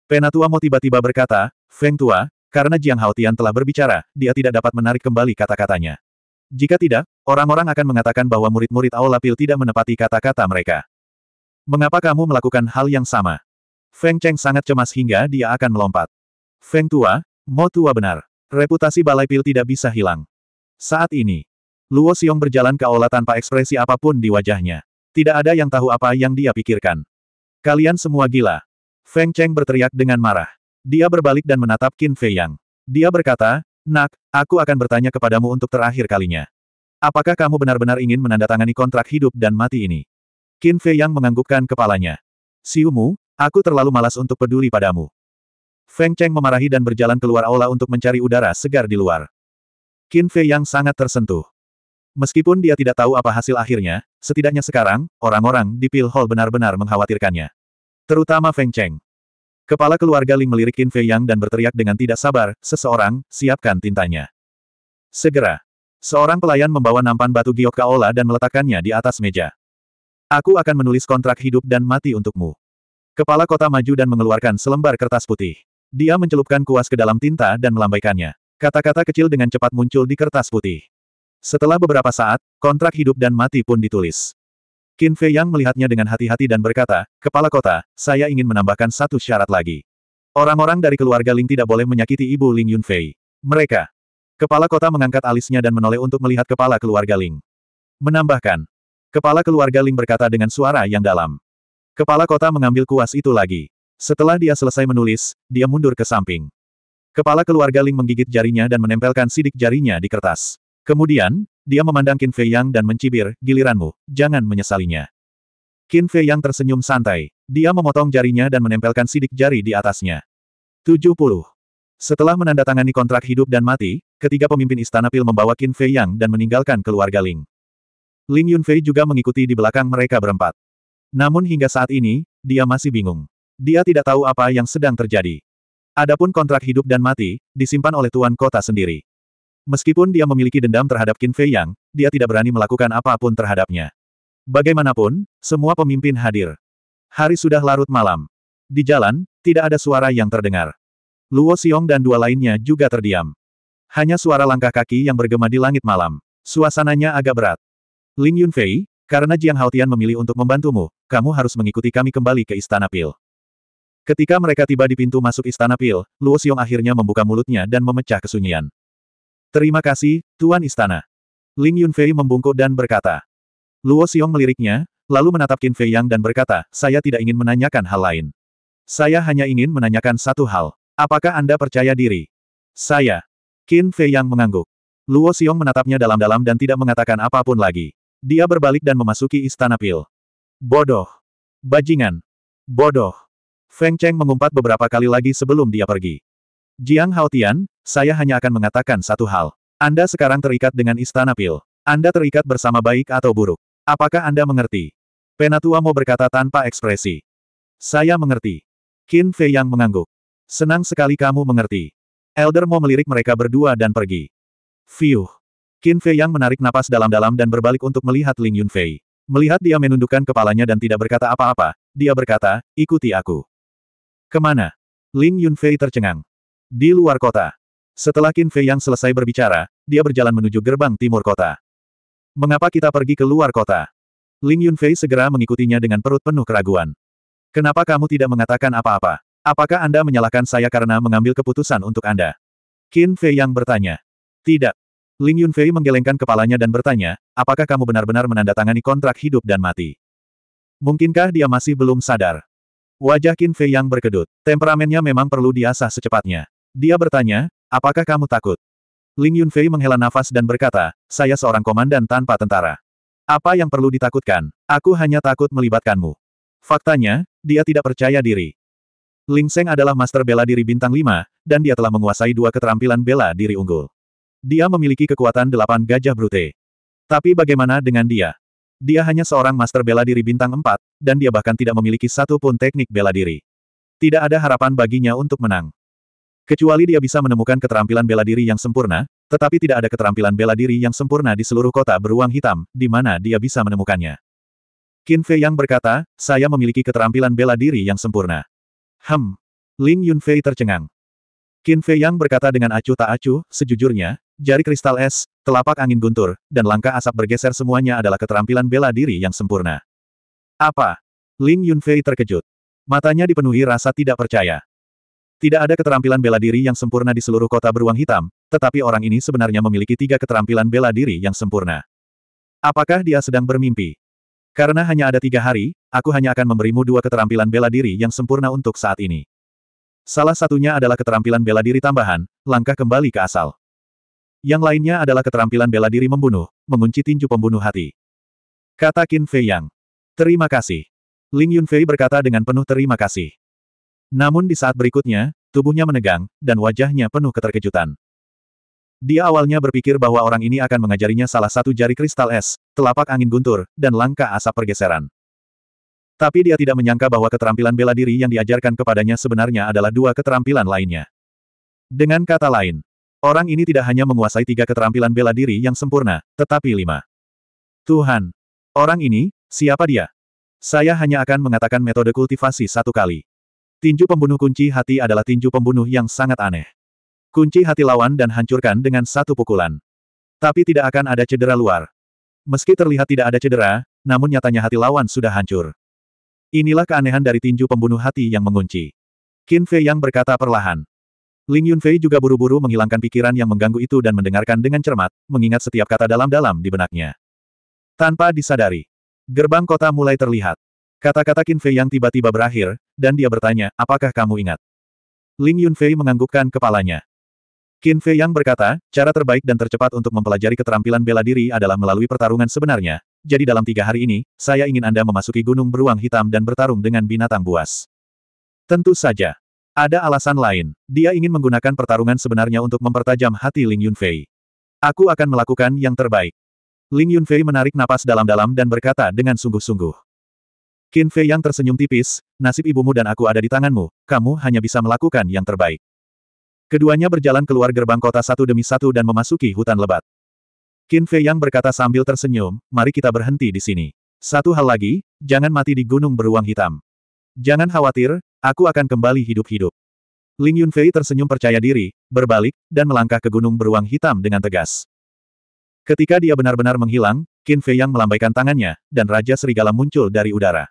Penatua Mo tiba-tiba berkata, Feng Tua, karena Jiang Haotian telah berbicara, dia tidak dapat menarik kembali kata-katanya. Jika tidak, orang-orang akan mengatakan bahwa murid-murid Aula Pil tidak menepati kata-kata mereka. Mengapa kamu melakukan hal yang sama? Feng Cheng sangat cemas hingga dia akan melompat. Feng Tua, Mo Tua benar. Reputasi Balai Pil tidak bisa hilang. Saat ini, Luo Xiong berjalan ke Aula tanpa ekspresi apapun di wajahnya. Tidak ada yang tahu apa yang dia pikirkan. Kalian semua gila. Feng Cheng berteriak dengan marah. Dia berbalik dan menatap Qin Fei Yang. Dia berkata, Nak, aku akan bertanya kepadamu untuk terakhir kalinya. Apakah kamu benar-benar ingin menandatangani kontrak hidup dan mati ini? Qin Fei Yang menganggukkan kepalanya. Siumu, aku terlalu malas untuk peduli padamu. Feng Cheng memarahi dan berjalan keluar aula untuk mencari udara segar di luar. Qin Fei Yang sangat tersentuh. Meskipun dia tidak tahu apa hasil akhirnya, setidaknya sekarang, orang-orang di Pil Hall benar-benar mengkhawatirkannya. Terutama Feng Cheng. Kepala keluarga Ling melirik Qin Fei Yang dan berteriak dengan tidak sabar, seseorang, siapkan tintanya. Segera. Seorang pelayan membawa nampan batu giok kaola dan meletakkannya di atas meja. Aku akan menulis kontrak hidup dan mati untukmu. Kepala kota maju dan mengeluarkan selembar kertas putih. Dia mencelupkan kuas ke dalam tinta dan melambaikannya. Kata-kata kecil dengan cepat muncul di kertas putih. Setelah beberapa saat, kontrak hidup dan mati pun ditulis. Qin Fei Yang melihatnya dengan hati-hati dan berkata, Kepala kota, saya ingin menambahkan satu syarat lagi. Orang-orang dari keluarga Ling tidak boleh menyakiti ibu Ling Yunfei. Mereka. Kepala kota mengangkat alisnya dan menoleh untuk melihat kepala keluarga Ling. Menambahkan. Kepala keluarga Ling berkata dengan suara yang dalam. Kepala kota mengambil kuas itu lagi. Setelah dia selesai menulis, dia mundur ke samping. Kepala keluarga Ling menggigit jarinya dan menempelkan sidik jarinya di kertas. Kemudian, dia memandang Qin Fei Yang dan mencibir, giliranmu, jangan menyesalinya. Qin Fei Yang tersenyum santai. Dia memotong jarinya dan menempelkan sidik jari di atasnya. 70. Setelah menandatangani kontrak hidup dan mati, ketiga pemimpin istana Pil membawa Qin Fei Yang dan meninggalkan keluarga Ling. Ling Yunfei juga mengikuti di belakang mereka berempat. Namun hingga saat ini, dia masih bingung. Dia tidak tahu apa yang sedang terjadi. Adapun kontrak hidup dan mati, disimpan oleh tuan kota sendiri. Meskipun dia memiliki dendam terhadap Qin Fei Yang, dia tidak berani melakukan apapun terhadapnya. Bagaimanapun, semua pemimpin hadir. Hari sudah larut malam. Di jalan, tidak ada suara yang terdengar. Luo Xiong dan dua lainnya juga terdiam. Hanya suara langkah kaki yang bergema di langit malam. Suasananya agak berat. Ling Yunfei, karena Jiang Haotian memilih untuk membantumu, kamu harus mengikuti kami kembali ke Istana Pil. Ketika mereka tiba di pintu masuk Istana Pil, Luo Xiong akhirnya membuka mulutnya dan memecah kesunyian. Terima kasih, Tuan Istana. Ling Yunfei membungkuk dan berkata. Luo Xiong meliriknya, lalu menatap Qin Fei Yang dan berkata, saya tidak ingin menanyakan hal lain. Saya hanya ingin menanyakan satu hal. Apakah Anda percaya diri? Saya. Qin Fei Yang mengangguk. Luo Xiong menatapnya dalam-dalam dan tidak mengatakan apapun lagi. Dia berbalik dan memasuki istana pil. Bodoh. Bajingan. Bodoh. Feng Cheng mengumpat beberapa kali lagi sebelum dia pergi. Jiang Haotian, saya hanya akan mengatakan satu hal. Anda sekarang terikat dengan Istana Pil. Anda terikat bersama baik atau buruk. Apakah Anda mengerti? Penatua mau berkata tanpa ekspresi. Saya mengerti. Qin Fei yang mengangguk. Senang sekali kamu mengerti. Elder mau melirik mereka berdua dan pergi. Fiuh. Qin Fei yang menarik napas dalam-dalam dan berbalik untuk melihat Ling Yunfei. Melihat dia menundukkan kepalanya dan tidak berkata apa-apa, dia berkata, ikuti aku. Kemana? Ling Yunfei tercengang. Di luar kota. Setelah Qin Fei yang selesai berbicara, dia berjalan menuju gerbang timur kota. Mengapa kita pergi ke luar kota? Ling Yunfei segera mengikutinya dengan perut penuh keraguan. Kenapa kamu tidak mengatakan apa-apa? Apakah Anda menyalahkan saya karena mengambil keputusan untuk Anda? Qin Fei yang bertanya. Tidak. Ling Yunfei menggelengkan kepalanya dan bertanya, apakah kamu benar-benar menandatangani kontrak hidup dan mati? Mungkinkah dia masih belum sadar? Wajah Qin Fei yang berkedut. Temperamennya memang perlu diasah secepatnya. Dia bertanya, apakah kamu takut? Ling Yunfei menghela nafas dan berkata, saya seorang komandan tanpa tentara. Apa yang perlu ditakutkan? Aku hanya takut melibatkanmu. Faktanya, dia tidak percaya diri. Ling Seng adalah master bela diri bintang 5, dan dia telah menguasai dua keterampilan bela diri unggul. Dia memiliki kekuatan delapan gajah brute. Tapi bagaimana dengan dia? Dia hanya seorang master bela diri bintang 4, dan dia bahkan tidak memiliki satu pun teknik bela diri. Tidak ada harapan baginya untuk menang. Kecuali dia bisa menemukan keterampilan bela diri yang sempurna, tetapi tidak ada keterampilan bela diri yang sempurna di seluruh kota beruang hitam, di mana dia bisa menemukannya. Qin Fei yang berkata, saya memiliki keterampilan bela diri yang sempurna. Hem. Ling Yunfei tercengang. Qin Fei yang berkata dengan acuh tak acuh, sejujurnya, jari kristal es, telapak angin guntur, dan langkah asap bergeser semuanya adalah keterampilan bela diri yang sempurna. Apa? Ling Yunfei terkejut. Matanya dipenuhi rasa tidak percaya. Tidak ada keterampilan bela diri yang sempurna di seluruh kota beruang hitam, tetapi orang ini sebenarnya memiliki tiga keterampilan bela diri yang sempurna. Apakah dia sedang bermimpi? Karena hanya ada tiga hari, aku hanya akan memberimu dua keterampilan bela diri yang sempurna untuk saat ini. Salah satunya adalah keterampilan bela diri tambahan, langkah kembali ke asal. Yang lainnya adalah keterampilan bela diri membunuh, mengunci tinju pembunuh hati. Kata Qin Fei Yang. Terima kasih. Ling Yunfei berkata dengan penuh terima kasih. Namun di saat berikutnya, tubuhnya menegang, dan wajahnya penuh keterkejutan. Dia awalnya berpikir bahwa orang ini akan mengajarinya salah satu jari kristal es, telapak angin guntur, dan langkah asap pergeseran. Tapi dia tidak menyangka bahwa keterampilan bela diri yang diajarkan kepadanya sebenarnya adalah dua keterampilan lainnya. Dengan kata lain, orang ini tidak hanya menguasai tiga keterampilan bela diri yang sempurna, tetapi lima. Tuhan! Orang ini, siapa dia? Saya hanya akan mengatakan metode kultivasi satu kali. Tinju pembunuh kunci hati adalah tinju pembunuh yang sangat aneh. Kunci hati lawan dan hancurkan dengan satu pukulan. Tapi tidak akan ada cedera luar. Meski terlihat tidak ada cedera, namun nyatanya hati lawan sudah hancur. Inilah keanehan dari tinju pembunuh hati yang mengunci. Qin Fei yang berkata perlahan. Ling Yunfei juga buru-buru menghilangkan pikiran yang mengganggu itu dan mendengarkan dengan cermat, mengingat setiap kata dalam-dalam di benaknya. Tanpa disadari, gerbang kota mulai terlihat. Kata-kata Qin Fei yang tiba-tiba berakhir, dan dia bertanya, apakah kamu ingat? Ling Yunfei menganggukkan kepalanya. Qin Fei yang berkata, cara terbaik dan tercepat untuk mempelajari keterampilan bela diri adalah melalui pertarungan sebenarnya. Jadi dalam tiga hari ini, saya ingin Anda memasuki gunung beruang hitam dan bertarung dengan binatang buas. Tentu saja. Ada alasan lain. Dia ingin menggunakan pertarungan sebenarnya untuk mempertajam hati Ling Yunfei. Aku akan melakukan yang terbaik. Ling Yunfei menarik napas dalam-dalam dan berkata dengan sungguh-sungguh. Qin Fei yang tersenyum tipis, nasib ibumu dan aku ada di tanganmu, kamu hanya bisa melakukan yang terbaik. Keduanya berjalan keluar gerbang kota satu demi satu dan memasuki hutan lebat. Qin Fei yang berkata sambil tersenyum, mari kita berhenti di sini. Satu hal lagi, jangan mati di gunung beruang hitam. Jangan khawatir, aku akan kembali hidup-hidup. Ling Yunfei tersenyum percaya diri, berbalik, dan melangkah ke gunung beruang hitam dengan tegas. Ketika dia benar-benar menghilang, Qin Fei yang melambaikan tangannya, dan Raja Serigala muncul dari udara.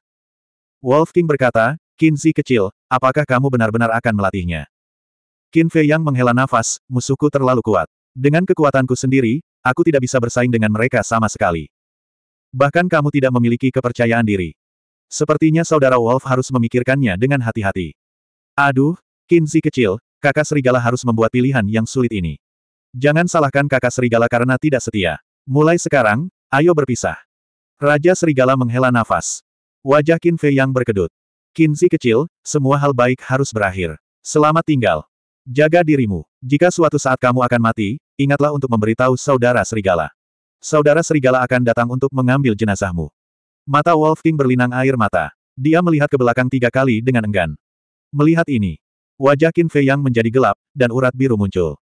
Wolf King berkata, Kinzi kecil, apakah kamu benar-benar akan melatihnya? Qin Fei Yang menghela nafas, musuhku terlalu kuat. Dengan kekuatanku sendiri, aku tidak bisa bersaing dengan mereka sama sekali. Bahkan kamu tidak memiliki kepercayaan diri. Sepertinya saudara Wolf harus memikirkannya dengan hati-hati. Aduh, Kinzi kecil, kakak serigala harus membuat pilihan yang sulit ini. Jangan salahkan kakak serigala karena tidak setia. Mulai sekarang, ayo berpisah. Raja serigala menghela nafas. Wajah Qin Fei yang berkedut. Qin Zi kecil, semua hal baik harus berakhir. Selamat tinggal. Jaga dirimu. Jika suatu saat kamu akan mati, ingatlah untuk memberitahu saudara serigala. Saudara serigala akan datang untuk mengambil jenazahmu. Mata Wolf King berlinang air mata. Dia melihat ke belakang tiga kali dengan enggan. Melihat ini, wajah Qin Fei yang menjadi gelap, dan urat biru muncul.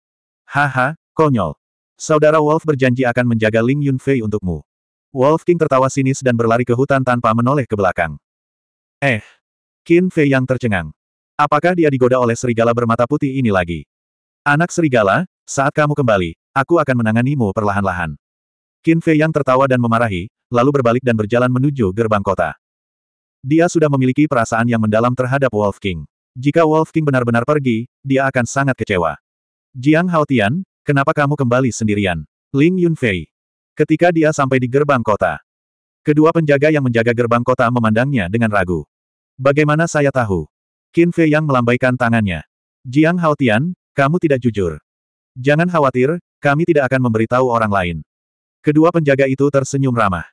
Haha, konyol. Saudara Wolf berjanji akan menjaga Ling Yun Fei untukmu. Wolf King tertawa sinis dan berlari ke hutan tanpa menoleh ke belakang. Eh. Qin Fei yang tercengang. Apakah dia digoda oleh serigala bermata putih ini lagi? Anak serigala, saat kamu kembali, aku akan menanganimu perlahan-lahan. Qin Fei yang tertawa dan memarahi, lalu berbalik dan berjalan menuju gerbang kota. Dia sudah memiliki perasaan yang mendalam terhadap Wolf King. Jika Wolf King benar-benar pergi, dia akan sangat kecewa. Jiang Haotian, kenapa kamu kembali sendirian? Ling Yunfei. Ketika dia sampai di gerbang kota, kedua penjaga yang menjaga gerbang kota memandangnya dengan ragu. Bagaimana saya tahu? Qin Fei yang melambaikan tangannya. Jiang Haotian, kamu tidak jujur. Jangan khawatir, kami tidak akan memberitahu orang lain. Kedua penjaga itu tersenyum ramah.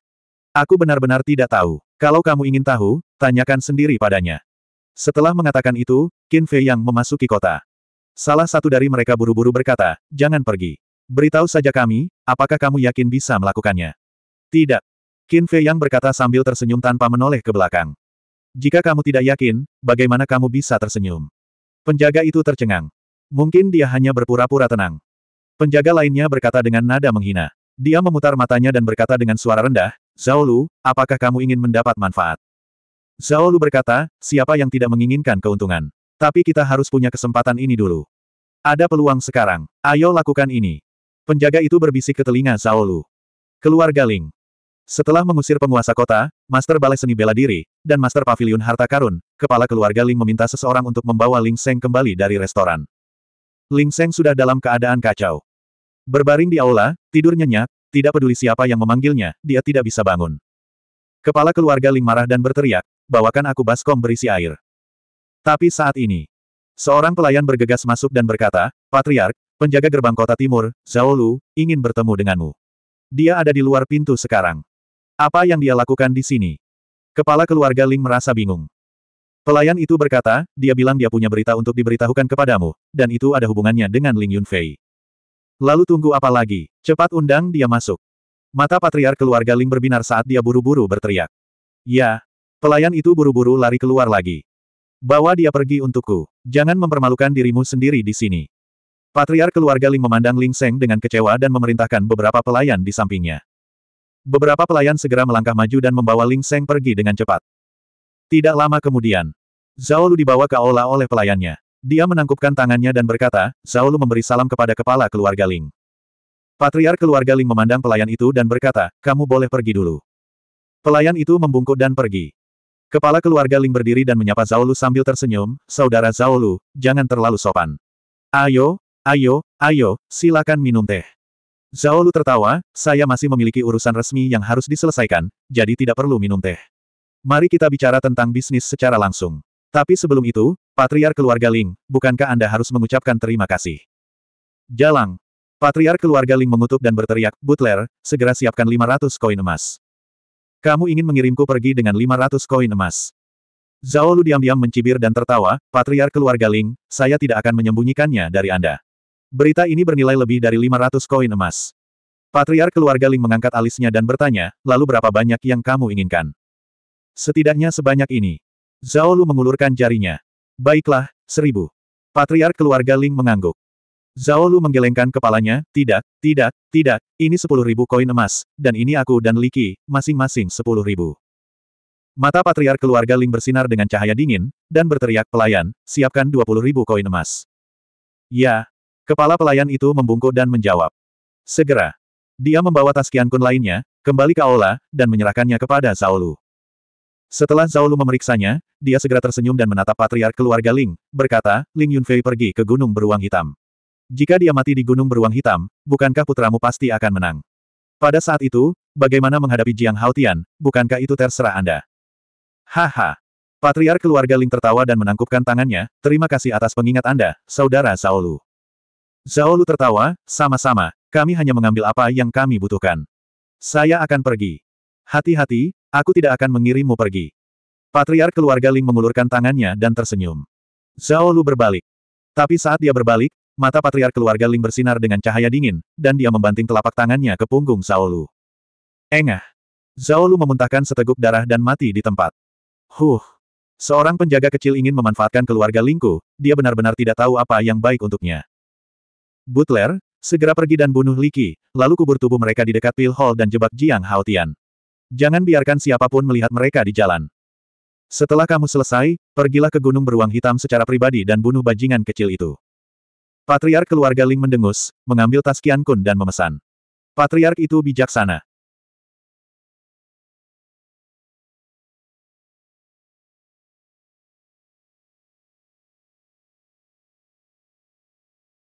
Aku benar-benar tidak tahu. Kalau kamu ingin tahu, tanyakan sendiri padanya. Setelah mengatakan itu, Qin Fei yang memasuki kota. Salah satu dari mereka buru-buru berkata, jangan pergi. Beritahu saja kami, apakah kamu yakin bisa melakukannya? Tidak. Qin Fei Yang berkata sambil tersenyum tanpa menoleh ke belakang. Jika kamu tidak yakin, bagaimana kamu bisa tersenyum? Penjaga itu tercengang. Mungkin dia hanya berpura-pura tenang. Penjaga lainnya berkata dengan nada menghina. Dia memutar matanya dan berkata dengan suara rendah, Zhao Lu, apakah kamu ingin mendapat manfaat? Zhao Lu berkata, siapa yang tidak menginginkan keuntungan? Tapi kita harus punya kesempatan ini dulu. Ada peluang sekarang. Ayo lakukan ini. Penjaga itu berbisik ke telinga Zhao Lu. Ling. Ling. Setelah mengusir penguasa kota, Master Balai Seni Bela Diri, dan Master pavilion Harta Karun, kepala keluarga Ling meminta seseorang untuk membawa Ling Seng kembali dari restoran. Ling Seng sudah dalam keadaan kacau. Berbaring di aula, tidur nyenyak, tidak peduli siapa yang memanggilnya, dia tidak bisa bangun. Kepala keluarga Ling marah dan berteriak, bawakan aku baskom berisi air. Tapi saat ini, seorang pelayan bergegas masuk dan berkata, Patriark, Penjaga gerbang kota timur, Zhao Lu, ingin bertemu denganmu. Dia ada di luar pintu sekarang. Apa yang dia lakukan di sini? Kepala keluarga Ling merasa bingung. Pelayan itu berkata, dia bilang dia punya berita untuk diberitahukan kepadamu, dan itu ada hubungannya dengan Ling Yunfei. Lalu tunggu apa lagi? Cepat undang dia masuk. Mata patriar keluarga Ling berbinar saat dia buru-buru berteriak. Ya. Pelayan itu buru-buru lari keluar lagi. Bawa dia pergi untukku. Jangan mempermalukan dirimu sendiri di sini. Patriar keluarga Ling memandang Ling Seng dengan kecewa dan memerintahkan beberapa pelayan di sampingnya. Beberapa pelayan segera melangkah maju dan membawa Ling Seng pergi dengan cepat. Tidak lama kemudian, Zhao Lu dibawa ke aula oleh pelayannya. Dia menangkupkan tangannya dan berkata, Zhao Lu memberi salam kepada kepala keluarga Ling. Patriar keluarga Ling memandang pelayan itu dan berkata, kamu boleh pergi dulu. Pelayan itu membungkuk dan pergi. Kepala keluarga Ling berdiri dan menyapa Zhao Lu sambil tersenyum, Saudara Zhao Lu, jangan terlalu sopan. Ayo, Ayo, ayo, silakan minum teh. Zhao Lu tertawa, saya masih memiliki urusan resmi yang harus diselesaikan, jadi tidak perlu minum teh. Mari kita bicara tentang bisnis secara langsung. Tapi sebelum itu, Patriar Keluarga Ling, bukankah Anda harus mengucapkan terima kasih? Jalang. Patriar Keluarga Ling mengutuk dan berteriak, Butler, segera siapkan 500 koin emas. Kamu ingin mengirimku pergi dengan 500 koin emas. Zhao Lu diam-diam mencibir dan tertawa, Patriar Keluarga Ling, saya tidak akan menyembunyikannya dari Anda. Berita ini bernilai lebih dari 500 koin emas. Patriar keluarga Ling mengangkat alisnya dan bertanya, lalu berapa banyak yang kamu inginkan? Setidaknya sebanyak ini. Zhao Lu mengulurkan jarinya. Baiklah, seribu. Patriar keluarga Ling mengangguk. Zhao Lu menggelengkan kepalanya, tidak, tidak, tidak, ini sepuluh ribu koin emas, dan ini aku dan Li Qi masing-masing sepuluh ribu. Mata patriar keluarga Ling bersinar dengan cahaya dingin, dan berteriak pelayan, siapkan dua puluh ribu koin emas. Ya, Kepala pelayan itu membungkuk dan menjawab. Segera. Dia membawa tas Kun lainnya, kembali ke aula, dan menyerahkannya kepada Zaulu. Setelah Zaulu memeriksanya, dia segera tersenyum dan menatap patriar keluarga Ling, berkata, Ling Yunfei pergi ke Gunung Beruang Hitam. Jika dia mati di Gunung Beruang Hitam, bukankah putramu pasti akan menang? Pada saat itu, bagaimana menghadapi Jiang Haotian, bukankah itu terserah Anda? Haha. patriar keluarga Ling tertawa dan menangkupkan tangannya, terima kasih atas pengingat Anda, Saudara Zaulu. Zhao Lu tertawa, sama-sama, kami hanya mengambil apa yang kami butuhkan. Saya akan pergi. Hati-hati, aku tidak akan mengirimmu pergi. Patriar keluarga Ling mengulurkan tangannya dan tersenyum. Zhao Lu berbalik. Tapi saat dia berbalik, mata patriar keluarga Ling bersinar dengan cahaya dingin, dan dia membanting telapak tangannya ke punggung Zhao Lu. Engah. Zhao Lu memuntahkan seteguk darah dan mati di tempat. Huh. Seorang penjaga kecil ingin memanfaatkan keluarga Lingku, dia benar-benar tidak tahu apa yang baik untuknya. Butler, segera pergi dan bunuh Liki, lalu kubur tubuh mereka di dekat Pil Hall dan jebak Jiang Haotian. Jangan biarkan siapapun melihat mereka di jalan. Setelah kamu selesai, pergilah ke gunung beruang hitam secara pribadi dan bunuh bajingan kecil itu. Patriark keluarga Ling mendengus, mengambil tas Kian Kun dan memesan. Patriark itu bijaksana.